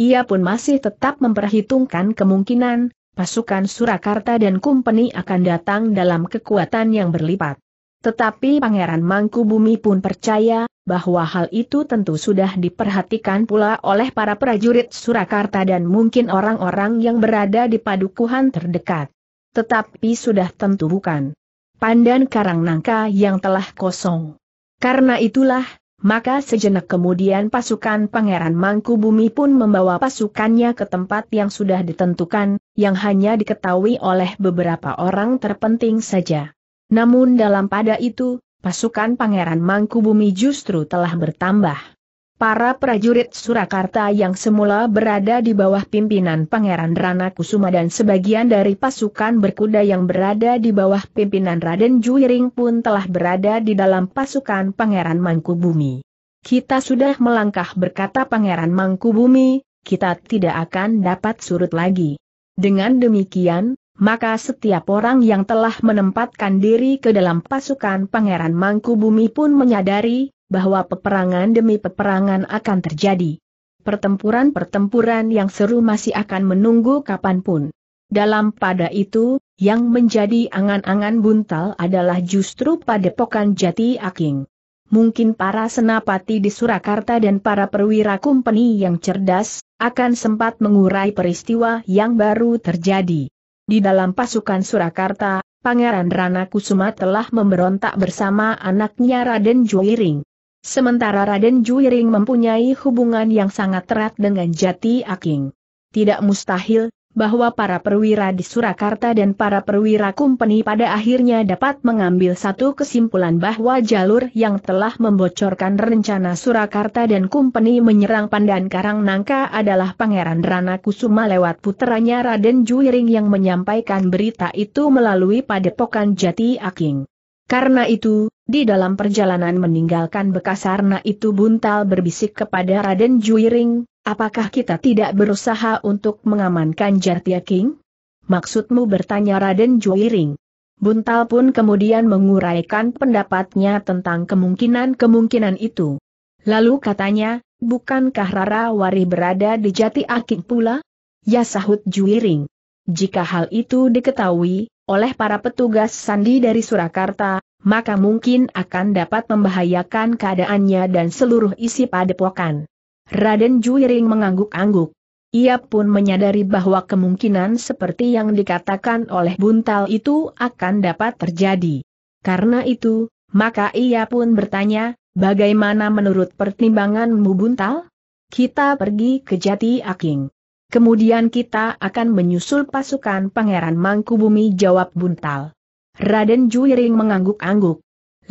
Ia pun masih tetap memperhitungkan kemungkinan, pasukan Surakarta dan Kumpeni akan datang dalam kekuatan yang berlipat. Tetapi Pangeran Mangku Bumi pun percaya, bahwa hal itu tentu sudah diperhatikan pula oleh para prajurit Surakarta dan mungkin orang-orang yang berada di padukuhan terdekat. Tetapi sudah tentu bukan. Pandan Karang Nangka yang telah kosong. Karena itulah, maka sejenak kemudian pasukan Pangeran Mangku Bumi pun membawa pasukannya ke tempat yang sudah ditentukan, yang hanya diketahui oleh beberapa orang terpenting saja. Namun dalam pada itu, pasukan Pangeran Mangkubumi justru telah bertambah. Para prajurit Surakarta yang semula berada di bawah pimpinan Pangeran Rana Kusuma dan sebagian dari pasukan berkuda yang berada di bawah pimpinan Raden Juiring pun telah berada di dalam pasukan Pangeran Mangkubumi. Kita sudah melangkah berkata Pangeran Mangkubumi, kita tidak akan dapat surut lagi. Dengan demikian, maka setiap orang yang telah menempatkan diri ke dalam pasukan Pangeran Mangku Bumi pun menyadari bahwa peperangan demi peperangan akan terjadi. Pertempuran-pertempuran yang seru masih akan menunggu kapanpun. Dalam pada itu, yang menjadi angan-angan buntal adalah justru padepokan jati aking. Mungkin para senapati di Surakarta dan para perwira kumpeni yang cerdas, akan sempat mengurai peristiwa yang baru terjadi. Di dalam pasukan Surakarta, Pangeran Rana Kusuma telah memberontak bersama anaknya Raden Juiring. Sementara Raden Juiring mempunyai hubungan yang sangat erat dengan Jati Aking. Tidak mustahil, bahwa para perwira di Surakarta dan para perwira kumpeni pada akhirnya dapat mengambil satu kesimpulan bahwa jalur yang telah membocorkan rencana Surakarta dan kumpeni menyerang Pandan Karang Nangka adalah Pangeran Rana Kusuma lewat putranya Raden Juiring yang menyampaikan berita itu melalui padepokan Jati Aking. Karena itu, di dalam perjalanan meninggalkan bekas sarna itu Buntal berbisik kepada Raden Juiring, Apakah kita tidak berusaha untuk mengamankan Jartia King? Maksudmu bertanya Raden Juiring. Buntal pun kemudian menguraikan pendapatnya tentang kemungkinan-kemungkinan itu. Lalu katanya, bukankah Rara Wari berada di Jati Aking pula? Ya sahut Juiring. Jika hal itu diketahui oleh para petugas sandi dari Surakarta, maka mungkin akan dapat membahayakan keadaannya dan seluruh isi padepokan. Raden Juiring mengangguk-angguk. Ia pun menyadari bahwa kemungkinan seperti yang dikatakan oleh Buntal itu akan dapat terjadi. Karena itu, maka ia pun bertanya, bagaimana menurut pertimbanganmu Buntal? Kita pergi ke Jati Aking. Kemudian kita akan menyusul pasukan Pangeran Mangkubumi jawab Buntal. Raden Juiring mengangguk-angguk.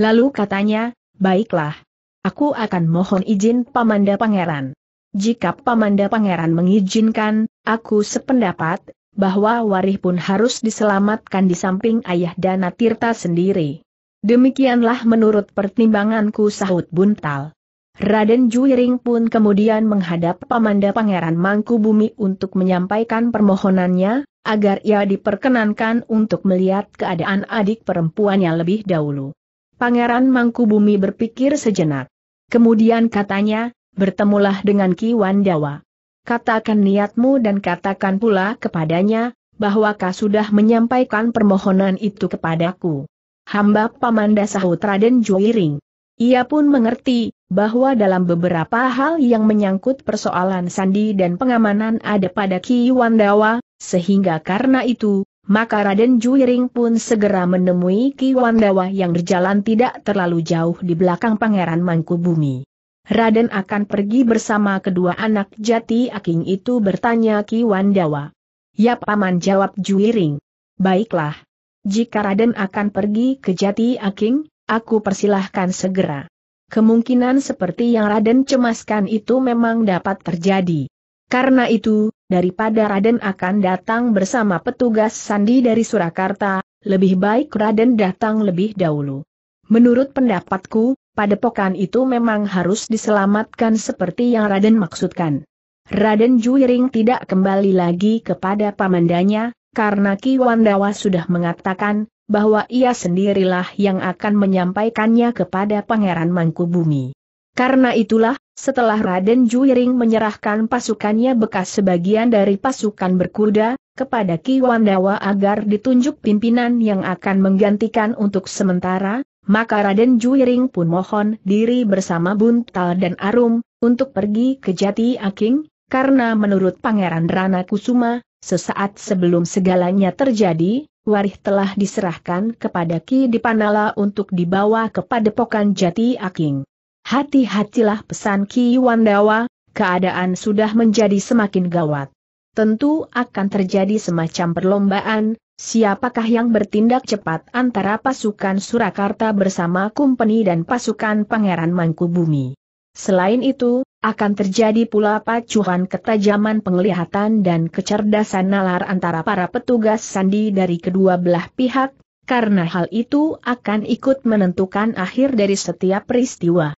Lalu katanya, baiklah, Aku akan mohon izin Pamanda Pangeran. Jika Pamanda Pangeran mengizinkan, aku sependapat, bahwa Warih pun harus diselamatkan di samping ayah Dana Tirta sendiri. Demikianlah menurut pertimbanganku sahut buntal. Raden Juiring pun kemudian menghadap Pamanda Pangeran Mangku Bumi untuk menyampaikan permohonannya, agar ia diperkenankan untuk melihat keadaan adik perempuannya lebih dahulu. Pangeran Mangku Bumi berpikir sejenak. Kemudian katanya, bertemulah dengan Ki Wandawa. Katakan niatmu dan katakan pula kepadanya, bahwa kau sudah menyampaikan permohonan itu kepadaku. Hamba Pamanda sahut Raden Juiring. Ia pun mengerti, bahwa dalam beberapa hal yang menyangkut persoalan sandi dan pengamanan ada pada Ki Wandawa, sehingga karena itu, maka Raden Juiring pun segera menemui Ki Wandawa yang berjalan tidak terlalu jauh di belakang Pangeran Mangkubumi. Raden akan pergi bersama kedua anak jati aking itu bertanya Ki Wandawa. Ya paman jawab Juiring. Baiklah. Jika Raden akan pergi ke jati aking, aku persilahkan segera. Kemungkinan seperti yang Raden cemaskan itu memang dapat terjadi. Karena itu, daripada Raden akan datang bersama petugas sandi dari Surakarta, lebih baik Raden datang lebih dahulu. Menurut pendapatku, pada padepokan itu memang harus diselamatkan seperti yang Raden maksudkan. Raden Juiring tidak kembali lagi kepada pamandanya, karena Ki Wandawa sudah mengatakan, bahwa ia sendirilah yang akan menyampaikannya kepada Pangeran Mangkubumi. Karena itulah, setelah Raden Juiring menyerahkan pasukannya bekas sebagian dari pasukan berkuda, kepada Ki Wandawa agar ditunjuk pimpinan yang akan menggantikan untuk sementara, maka Raden Juiring pun mohon diri bersama Buntal dan Arum, untuk pergi ke Jati Aking, karena menurut Pangeran Rana Kusuma, sesaat sebelum segalanya terjadi, Warih telah diserahkan kepada Ki Dipanala untuk dibawa kepada padepokan Jati Aking. Hati-hatilah pesan Ki Wandawa, keadaan sudah menjadi semakin gawat. Tentu akan terjadi semacam perlombaan, siapakah yang bertindak cepat antara pasukan Surakarta bersama Kumpeni dan pasukan Pangeran Mangkubumi. Selain itu, akan terjadi pula pacuhan ketajaman penglihatan dan kecerdasan nalar antara para petugas sandi dari kedua belah pihak, karena hal itu akan ikut menentukan akhir dari setiap peristiwa.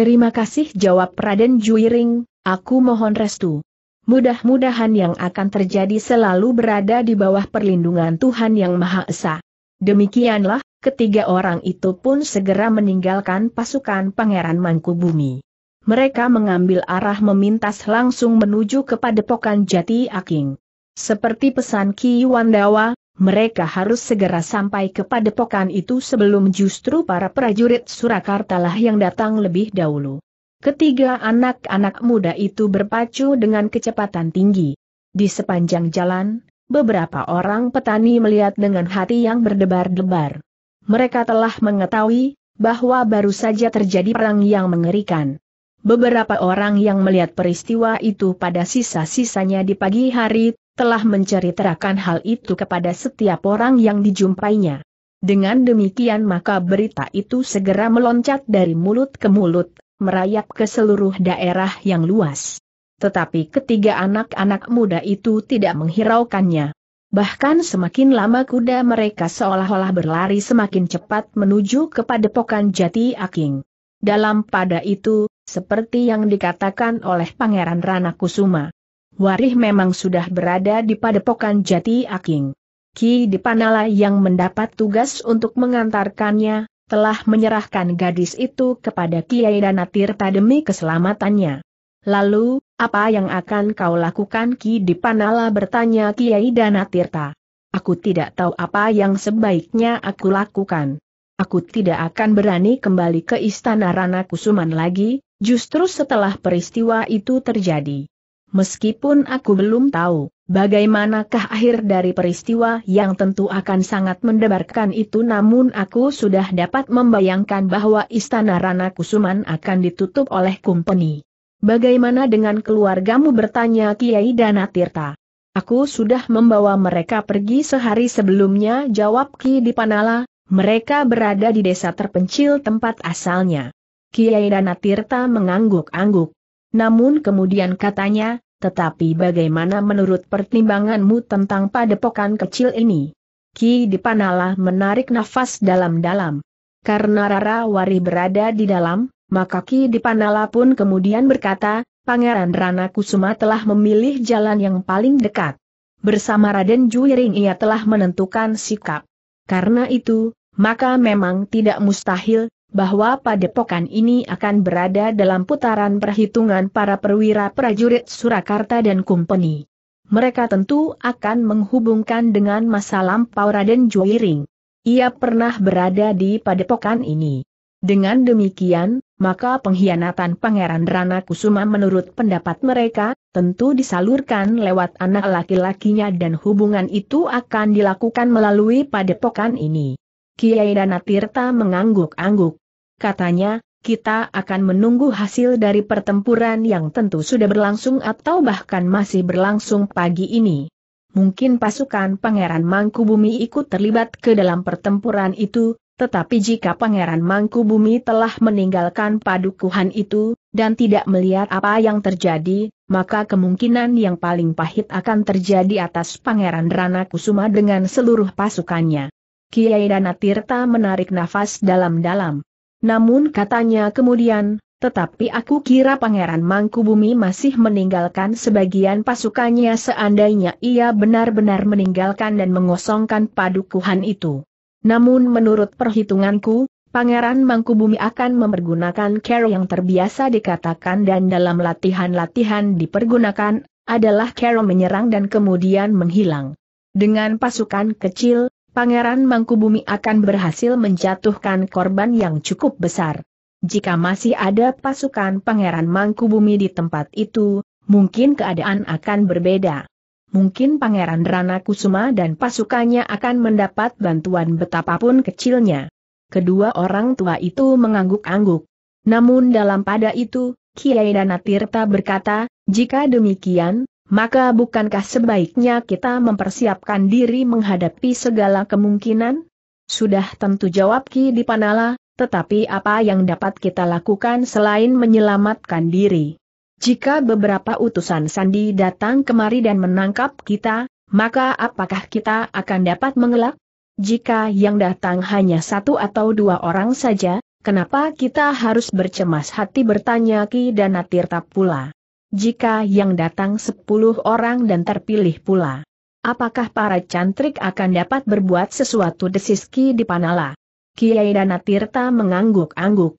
Terima kasih jawab Raden Juiring, aku mohon restu. Mudah-mudahan yang akan terjadi selalu berada di bawah perlindungan Tuhan Yang Maha Esa. Demikianlah, ketiga orang itu pun segera meninggalkan pasukan Pangeran Mangkubumi. Mereka mengambil arah memintas langsung menuju ke padepokan Jati Aking. Seperti pesan Ki Wandawa, mereka harus segera sampai ke padepokan itu sebelum justru para prajurit Surakarta lah yang datang lebih dahulu. Ketiga anak-anak muda itu berpacu dengan kecepatan tinggi. Di sepanjang jalan, beberapa orang petani melihat dengan hati yang berdebar-debar. Mereka telah mengetahui bahwa baru saja terjadi perang yang mengerikan. Beberapa orang yang melihat peristiwa itu pada sisa-sisanya di pagi hari telah menceritakan hal itu kepada setiap orang yang dijumpainya. Dengan demikian maka berita itu segera meloncat dari mulut ke mulut, merayap ke seluruh daerah yang luas. Tetapi ketiga anak-anak muda itu tidak menghiraukannya. Bahkan semakin lama kuda mereka seolah-olah berlari semakin cepat menuju kepada pokan jati aking. Dalam pada itu, seperti yang dikatakan oleh Pangeran ranakusuma. Warih memang sudah berada di padepokan Jati Aking. Ki Dipanala yang mendapat tugas untuk mengantarkannya, telah menyerahkan gadis itu kepada Kiai Danatirta demi keselamatannya. Lalu, apa yang akan kau lakukan Ki Dipanala bertanya Kiai Danatirta. Aku tidak tahu apa yang sebaiknya aku lakukan. Aku tidak akan berani kembali ke istana Rana Kusuman lagi, justru setelah peristiwa itu terjadi. Meskipun aku belum tahu, bagaimanakah akhir dari peristiwa yang tentu akan sangat mendebarkan itu namun aku sudah dapat membayangkan bahwa istana Rana Kusuman akan ditutup oleh kumpeni. Bagaimana dengan keluargamu bertanya Kiai Dana Tirta? Aku sudah membawa mereka pergi sehari sebelumnya jawab Ki Dipanala, mereka berada di desa terpencil tempat asalnya. Kiai Dana Tirta mengangguk-angguk. Namun kemudian katanya, tetapi bagaimana menurut pertimbanganmu tentang padepokan kecil ini? Ki Dipanala menarik nafas dalam-dalam. Karena Rara Wari berada di dalam, maka Ki Dipanala pun kemudian berkata, Pangeran Rana Kusuma telah memilih jalan yang paling dekat. Bersama Raden Juiring ia telah menentukan sikap. Karena itu, maka memang tidak mustahil, bahwa padepokan ini akan berada dalam putaran perhitungan para perwira prajurit Surakarta dan Kumpeni. Mereka tentu akan menghubungkan dengan masa lampau Raden Joiring. Ia pernah berada di padepokan ini. Dengan demikian, maka pengkhianatan Pangeran Rana Kusuma menurut pendapat mereka, tentu disalurkan lewat anak laki-lakinya dan hubungan itu akan dilakukan melalui padepokan ini. Kiai Dana Tirta mengangguk-angguk. Katanya, kita akan menunggu hasil dari pertempuran yang tentu sudah berlangsung atau bahkan masih berlangsung pagi ini. Mungkin pasukan Pangeran Mangkubumi ikut terlibat ke dalam pertempuran itu, tetapi jika Pangeran Mangkubumi telah meninggalkan padukuhan itu, dan tidak melihat apa yang terjadi, maka kemungkinan yang paling pahit akan terjadi atas Pangeran Rana Kusuma dengan seluruh pasukannya. Kiai Dana Tirta menarik nafas dalam-dalam. Namun katanya kemudian, tetapi aku kira Pangeran Mangkubumi masih meninggalkan sebagian pasukannya seandainya ia benar-benar meninggalkan dan mengosongkan padukuhan itu. Namun menurut perhitunganku, Pangeran Mangkubumi akan mempergunakan care yang terbiasa dikatakan dan dalam latihan-latihan dipergunakan, adalah care menyerang dan kemudian menghilang. Dengan pasukan kecil, Pangeran Mangkubumi akan berhasil menjatuhkan korban yang cukup besar. Jika masih ada pasukan Pangeran Mangkubumi di tempat itu, mungkin keadaan akan berbeda. Mungkin Pangeran Rana Kusuma dan pasukannya akan mendapat bantuan betapapun kecilnya. Kedua orang tua itu mengangguk-angguk. Namun dalam pada itu, Kiai Danatirta berkata, jika demikian, maka bukankah sebaiknya kita mempersiapkan diri menghadapi segala kemungkinan? Sudah tentu jawab Ki Dipanala, tetapi apa yang dapat kita lakukan selain menyelamatkan diri? Jika beberapa utusan Sandi datang kemari dan menangkap kita, maka apakah kita akan dapat mengelak? Jika yang datang hanya satu atau dua orang saja, kenapa kita harus bercemas hati bertanya Ki Danatirta pula? jika yang datang sepuluh orang dan terpilih pula. Apakah para cantrik akan dapat berbuat sesuatu desiski di Panala? Kiai Danatirta mengangguk-angguk.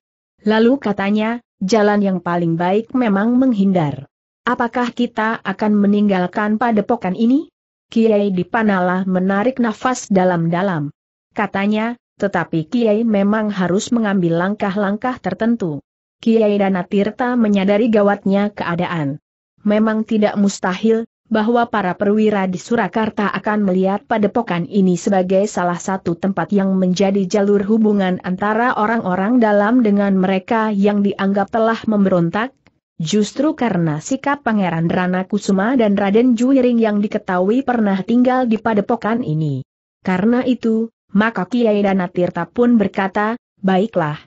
Lalu katanya, jalan yang paling baik memang menghindar. Apakah kita akan meninggalkan padepokan ini? Kiai di Panala menarik nafas dalam-dalam. Katanya, tetapi Kiai memang harus mengambil langkah-langkah tertentu. Kiai Dana Tirta menyadari gawatnya keadaan. Memang tidak mustahil, bahwa para perwira di Surakarta akan melihat padepokan ini sebagai salah satu tempat yang menjadi jalur hubungan antara orang-orang dalam dengan mereka yang dianggap telah memberontak, justru karena sikap Pangeran Rana Kusuma dan Raden Juiring yang diketahui pernah tinggal di padepokan ini. Karena itu, maka Kiai Dana Tirta pun berkata, baiklah,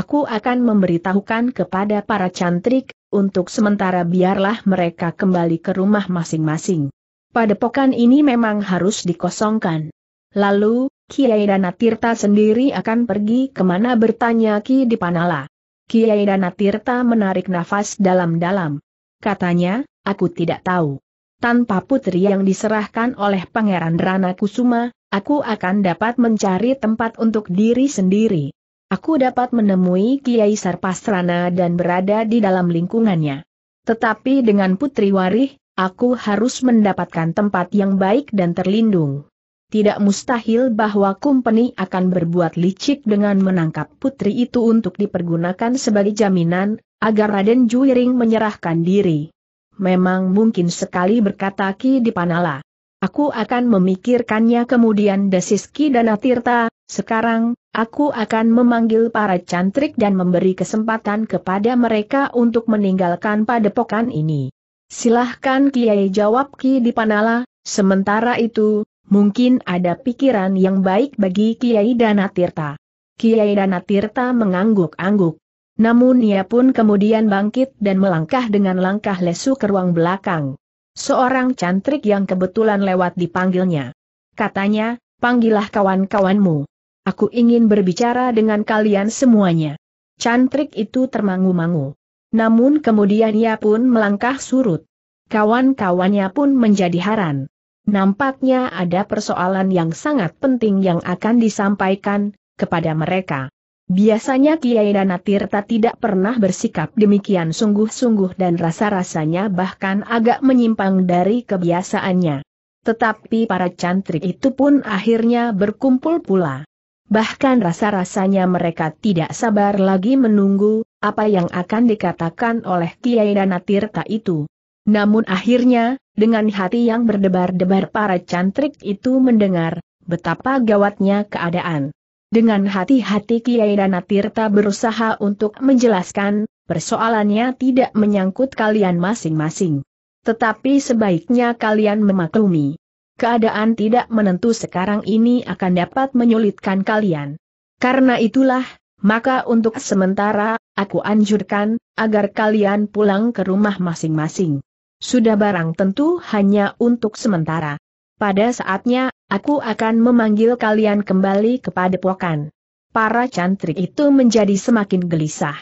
Aku akan memberitahukan kepada para cantrik, untuk sementara biarlah mereka kembali ke rumah masing-masing. Padepokan ini memang harus dikosongkan. Lalu, Kiai Danatirta sendiri akan pergi kemana bertanya Ki Dipanala. Kiai Danatirta menarik nafas dalam-dalam. Katanya, aku tidak tahu. Tanpa putri yang diserahkan oleh Pangeran Rana Kusuma, aku akan dapat mencari tempat untuk diri sendiri. Aku dapat menemui Kiai Sarpasrana dan berada di dalam lingkungannya. Tetapi dengan Putri Warih, aku harus mendapatkan tempat yang baik dan terlindung. Tidak mustahil bahwa kumpeni akan berbuat licik dengan menangkap putri itu untuk dipergunakan sebagai jaminan, agar Raden Juiring menyerahkan diri. Memang mungkin sekali berkata Ki Dipanala. Aku akan memikirkannya kemudian Desiski dan Atirta, sekarang, Aku akan memanggil para cantrik dan memberi kesempatan kepada mereka untuk meninggalkan padepokan ini. Silahkan Kiai jawab Ki Dipanala, sementara itu, mungkin ada pikiran yang baik bagi Kiai Danatirta. Kiai Danatirta mengangguk-angguk. Namun ia pun kemudian bangkit dan melangkah dengan langkah lesu ke ruang belakang. Seorang cantrik yang kebetulan lewat dipanggilnya. Katanya, panggillah kawan-kawanmu. Aku ingin berbicara dengan kalian semuanya. Cantrik itu termangu-mangu. Namun kemudian ia pun melangkah surut. Kawan-kawannya pun menjadi haran. Nampaknya ada persoalan yang sangat penting yang akan disampaikan kepada mereka. Biasanya Kiai Danatirta tidak pernah bersikap demikian sungguh-sungguh dan rasa-rasanya bahkan agak menyimpang dari kebiasaannya. Tetapi para cantrik itu pun akhirnya berkumpul pula bahkan rasa-rasanya mereka tidak sabar lagi menunggu apa yang akan dikatakan oleh Kiai Danatirta itu. Namun akhirnya, dengan hati yang berdebar-debar para cantrik itu mendengar betapa gawatnya keadaan. Dengan hati-hati Kiai Danatirta berusaha untuk menjelaskan, persoalannya tidak menyangkut kalian masing-masing. Tetapi sebaiknya kalian memaklumi keadaan tidak menentu sekarang ini akan dapat menyulitkan kalian. Karena itulah, maka untuk sementara, aku anjurkan, agar kalian pulang ke rumah masing-masing. Sudah barang tentu hanya untuk sementara. Pada saatnya, aku akan memanggil kalian kembali kepada pokan. Para cantrik itu menjadi semakin gelisah.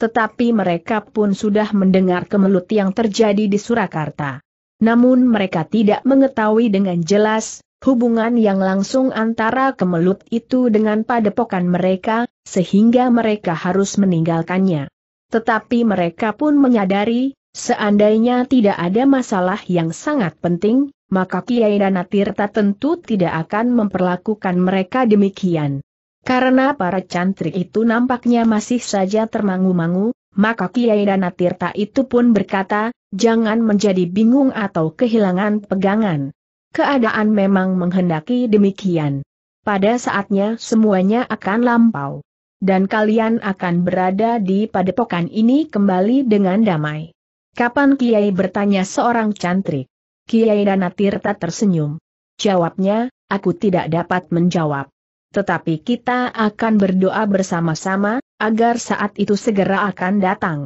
Tetapi mereka pun sudah mendengar kemelut yang terjadi di Surakarta. Namun mereka tidak mengetahui dengan jelas, hubungan yang langsung antara kemelut itu dengan padepokan mereka, sehingga mereka harus meninggalkannya. Tetapi mereka pun menyadari, seandainya tidak ada masalah yang sangat penting, maka Kiai Danatirta tentu tidak akan memperlakukan mereka demikian. Karena para cantrik itu nampaknya masih saja termangu-mangu, maka Kiai Danatirta itu pun berkata, jangan menjadi bingung atau kehilangan pegangan. Keadaan memang menghendaki demikian. Pada saatnya semuanya akan lampau. Dan kalian akan berada di padepokan ini kembali dengan damai. Kapan Kiai bertanya seorang cantrik? Kiai Danatirta tersenyum. Jawabnya, aku tidak dapat menjawab. Tetapi kita akan berdoa bersama-sama, agar saat itu segera akan datang.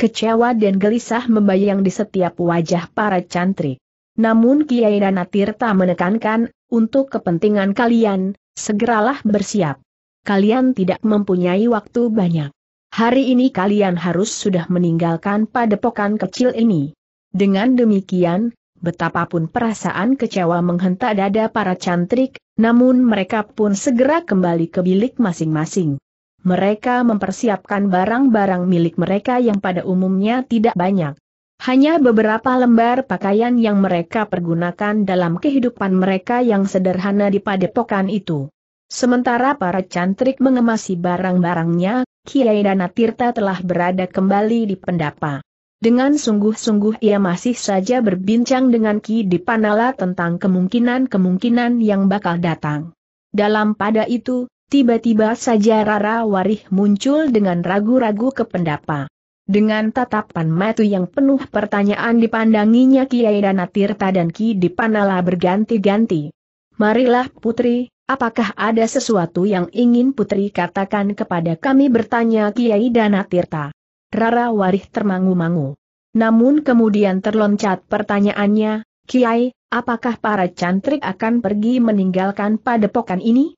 Kecewa dan gelisah membayang di setiap wajah para cantri. Namun Kiai Dana Tirta menekankan, untuk kepentingan kalian, segeralah bersiap. Kalian tidak mempunyai waktu banyak. Hari ini kalian harus sudah meninggalkan padepokan kecil ini. Dengan demikian, betapapun perasaan kecewa menghentak dada para cantrik, namun mereka pun segera kembali ke bilik masing-masing mereka mempersiapkan barang-barang milik mereka yang pada umumnya tidak banyak. Hanya beberapa lembar pakaian yang mereka pergunakan dalam kehidupan mereka yang sederhana di padepokan itu. Sementara para cantrik mengemasi barang-barangnya, Kiai Tirta telah berada kembali di pendapa. Dengan sungguh-sungguh ia masih saja berbincang dengan Ki Dipanala tentang kemungkinan-kemungkinan yang bakal datang. Dalam pada itu, Tiba-tiba saja Rara Warih muncul dengan ragu-ragu ke pendapa. Dengan tatapan mata yang penuh pertanyaan dipandanginya Kiai Danatirta dan Ki Dipanala berganti-ganti. Marilah putri, apakah ada sesuatu yang ingin putri katakan kepada kami bertanya Kiai Danatirta. Rara Warih termangu-mangu. Namun kemudian terloncat pertanyaannya, Kiai, apakah para cantrik akan pergi meninggalkan padepokan ini?